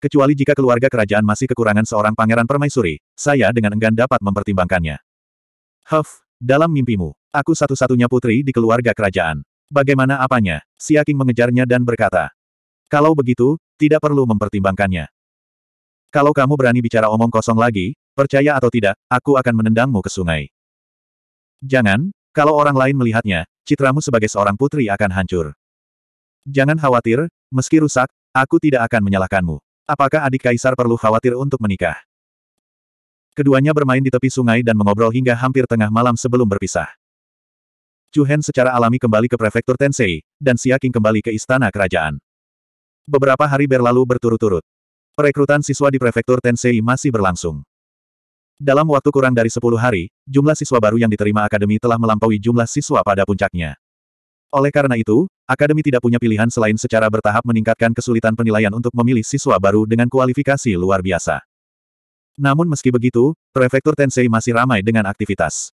Kecuali jika keluarga kerajaan masih kekurangan seorang pangeran permaisuri, saya dengan enggan dapat mempertimbangkannya. Huff, dalam mimpimu, aku satu-satunya putri di keluarga kerajaan. Bagaimana apanya? Siaking mengejarnya dan berkata. Kalau begitu, tidak perlu mempertimbangkannya. Kalau kamu berani bicara omong kosong lagi, percaya atau tidak, aku akan menendangmu ke sungai. Jangan, kalau orang lain melihatnya, citramu sebagai seorang putri akan hancur. Jangan khawatir, meski rusak, aku tidak akan menyalahkanmu. Apakah adik kaisar perlu khawatir untuk menikah? Keduanya bermain di tepi sungai dan mengobrol hingga hampir tengah malam sebelum berpisah. Chu secara alami kembali ke prefektur Tensei, dan Siaking kembali ke istana kerajaan. Beberapa hari berlalu berturut-turut. Perekrutan siswa di prefektur Tensei masih berlangsung. Dalam waktu kurang dari 10 hari, jumlah siswa baru yang diterima akademi telah melampaui jumlah siswa pada puncaknya. Oleh karena itu, akademi tidak punya pilihan selain secara bertahap meningkatkan kesulitan penilaian untuk memilih siswa baru dengan kualifikasi luar biasa. Namun meski begitu, prefektur Tensei masih ramai dengan aktivitas.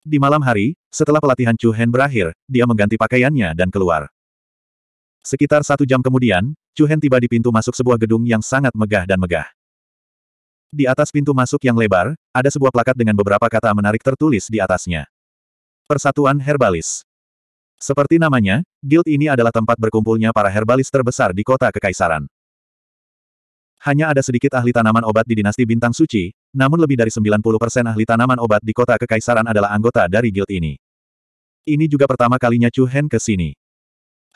Di malam hari, setelah pelatihan Chu Hen berakhir, dia mengganti pakaiannya dan keluar. Sekitar satu jam kemudian, Chu Hen tiba di pintu masuk sebuah gedung yang sangat megah dan megah. Di atas pintu masuk yang lebar, ada sebuah plakat dengan beberapa kata menarik tertulis di atasnya. Persatuan Herbalis. Seperti namanya, guild ini adalah tempat berkumpulnya para herbalis terbesar di kota Kekaisaran. Hanya ada sedikit ahli tanaman obat di dinasti Bintang Suci, namun lebih dari 90% ahli tanaman obat di kota Kekaisaran adalah anggota dari guild ini. Ini juga pertama kalinya Chu Hen ke sini.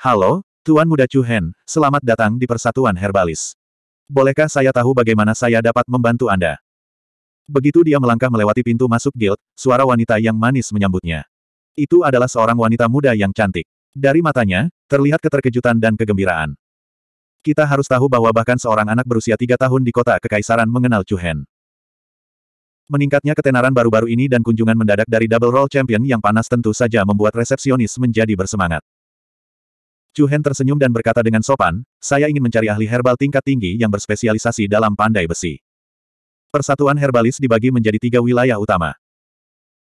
Halo, Tuan Muda Chu Hen, selamat datang di Persatuan Herbalis. Bolehkah saya tahu bagaimana saya dapat membantu Anda? Begitu dia melangkah melewati pintu masuk guild, suara wanita yang manis menyambutnya. Itu adalah seorang wanita muda yang cantik. Dari matanya, terlihat keterkejutan dan kegembiraan. Kita harus tahu bahwa bahkan seorang anak berusia tiga tahun di kota kekaisaran mengenal Hen. Meningkatnya ketenaran baru-baru ini dan kunjungan mendadak dari Double Roll Champion yang panas tentu saja membuat resepsionis menjadi bersemangat. Hen tersenyum dan berkata dengan sopan, saya ingin mencari ahli herbal tingkat tinggi yang berspesialisasi dalam pandai besi. Persatuan herbalis dibagi menjadi tiga wilayah utama.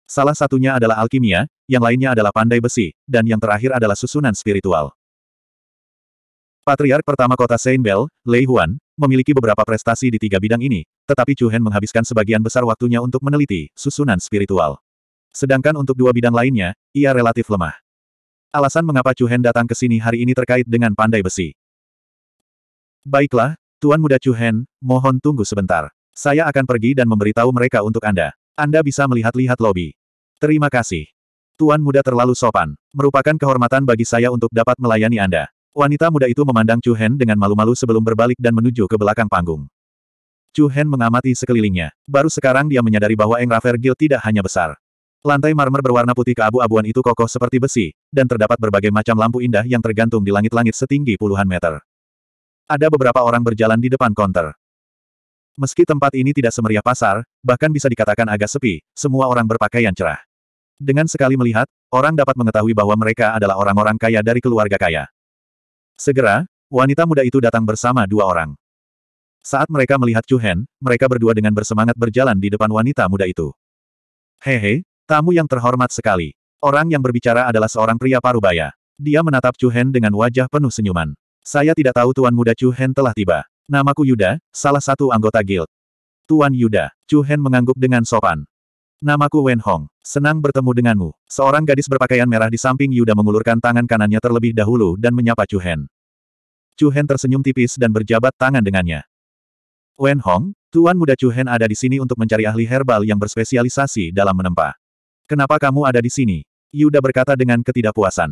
Salah satunya adalah alkimia, yang lainnya adalah pandai besi, dan yang terakhir adalah susunan spiritual. Patriark pertama kota Saint-Bell, Lei Huan, memiliki beberapa prestasi di tiga bidang ini, tetapi Chu Hen menghabiskan sebagian besar waktunya untuk meneliti susunan spiritual. Sedangkan untuk dua bidang lainnya, ia relatif lemah. Alasan mengapa Chu Hen datang ke sini hari ini terkait dengan pandai besi. Baiklah, Tuan Muda Chu Hen, mohon tunggu sebentar. Saya akan pergi dan memberitahu mereka untuk Anda. Anda bisa melihat-lihat lobi. Terima kasih. Tuan Muda terlalu sopan. Merupakan kehormatan bagi saya untuk dapat melayani Anda. Wanita muda itu memandang Chu Hen dengan malu-malu sebelum berbalik dan menuju ke belakang panggung. Chu Hen mengamati sekelilingnya. Baru sekarang dia menyadari bahwa Eng Guild tidak hanya besar. Lantai marmer berwarna putih keabu-abuan itu kokoh seperti besi, dan terdapat berbagai macam lampu indah yang tergantung di langit-langit setinggi puluhan meter. Ada beberapa orang berjalan di depan konter. Meski tempat ini tidak semeriah pasar, bahkan bisa dikatakan agak sepi, semua orang berpakaian cerah. Dengan sekali melihat, orang dapat mengetahui bahwa mereka adalah orang-orang kaya dari keluarga kaya. Segera, wanita muda itu datang bersama dua orang. Saat mereka melihat Chu Hen, mereka berdua dengan bersemangat berjalan di depan wanita muda itu. Hehe, tamu yang terhormat sekali. Orang yang berbicara adalah seorang pria parubaya. Dia menatap Chu Hen dengan wajah penuh senyuman. Saya tidak tahu Tuan Muda Chu Hen telah tiba. Namaku Yuda, salah satu anggota guild. Tuan Yuda, Chu Hen mengangguk dengan sopan. Namaku Wen Hong. Senang bertemu denganmu. Seorang gadis berpakaian merah di samping Yuda mengulurkan tangan kanannya terlebih dahulu dan menyapa Chu Hen. Chu Hen tersenyum tipis dan berjabat tangan dengannya. Wen Hong, Tuan muda Chu Hen ada di sini untuk mencari ahli herbal yang berspesialisasi dalam menempa. Kenapa kamu ada di sini? Yuda berkata dengan ketidakpuasan.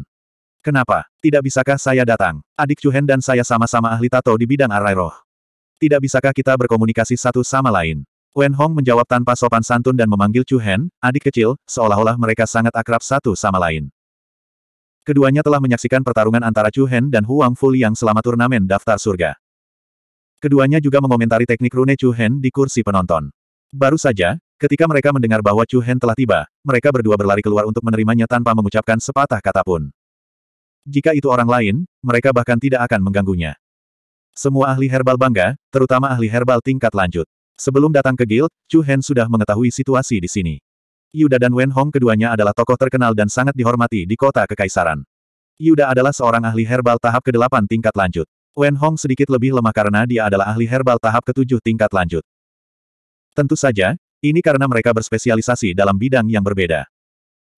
Kenapa? Tidak bisakah saya datang? Adik Chu Hen dan saya sama-sama ahli tato di bidang arai roh. Tidak bisakah kita berkomunikasi satu sama lain? Wen Hong menjawab tanpa sopan santun dan memanggil Chu Hen, adik kecil, seolah-olah mereka sangat akrab satu sama lain. Keduanya telah menyaksikan pertarungan antara Chu Hen dan Huang Fu yang selama turnamen daftar surga. Keduanya juga mengomentari teknik rune Chu Hen di kursi penonton. Baru saja, ketika mereka mendengar bahwa Chu Hen telah tiba, mereka berdua berlari keluar untuk menerimanya tanpa mengucapkan sepatah kata pun. Jika itu orang lain, mereka bahkan tidak akan mengganggunya. Semua ahli herbal bangga, terutama ahli herbal tingkat lanjut. Sebelum datang ke guild, Chu Hen sudah mengetahui situasi di sini. Yuda dan Wen Hong keduanya adalah tokoh terkenal dan sangat dihormati di kota kekaisaran. Yuda adalah seorang ahli herbal tahap ke-8 tingkat lanjut. Wen Hong sedikit lebih lemah karena dia adalah ahli herbal tahap ke-7 tingkat lanjut. Tentu saja, ini karena mereka berspesialisasi dalam bidang yang berbeda.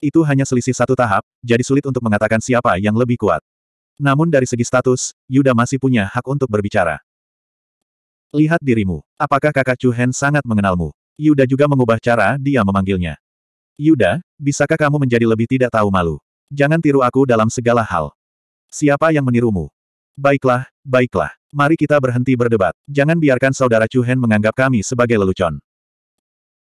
Itu hanya selisih satu tahap, jadi sulit untuk mengatakan siapa yang lebih kuat. Namun dari segi status, Yuda masih punya hak untuk berbicara. Lihat dirimu. Apakah kakak Chu Hen sangat mengenalmu? Yuda juga mengubah cara dia memanggilnya. Yuda, bisakah kamu menjadi lebih tidak tahu malu? Jangan tiru aku dalam segala hal. Siapa yang menirumu? Baiklah, baiklah. Mari kita berhenti berdebat. Jangan biarkan saudara Chu Hen menganggap kami sebagai lelucon.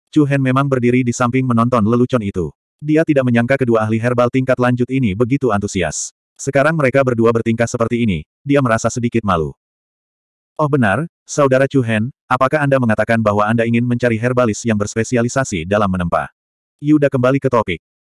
Chu Hen memang berdiri di samping menonton lelucon itu. Dia tidak menyangka kedua ahli herbal tingkat lanjut ini begitu antusias. Sekarang mereka berdua bertingkah seperti ini, dia merasa sedikit malu. Oh benar, Saudara Chu Hen, apakah Anda mengatakan bahwa Anda ingin mencari herbalis yang berspesialisasi dalam menempa? Yuda kembali ke topik.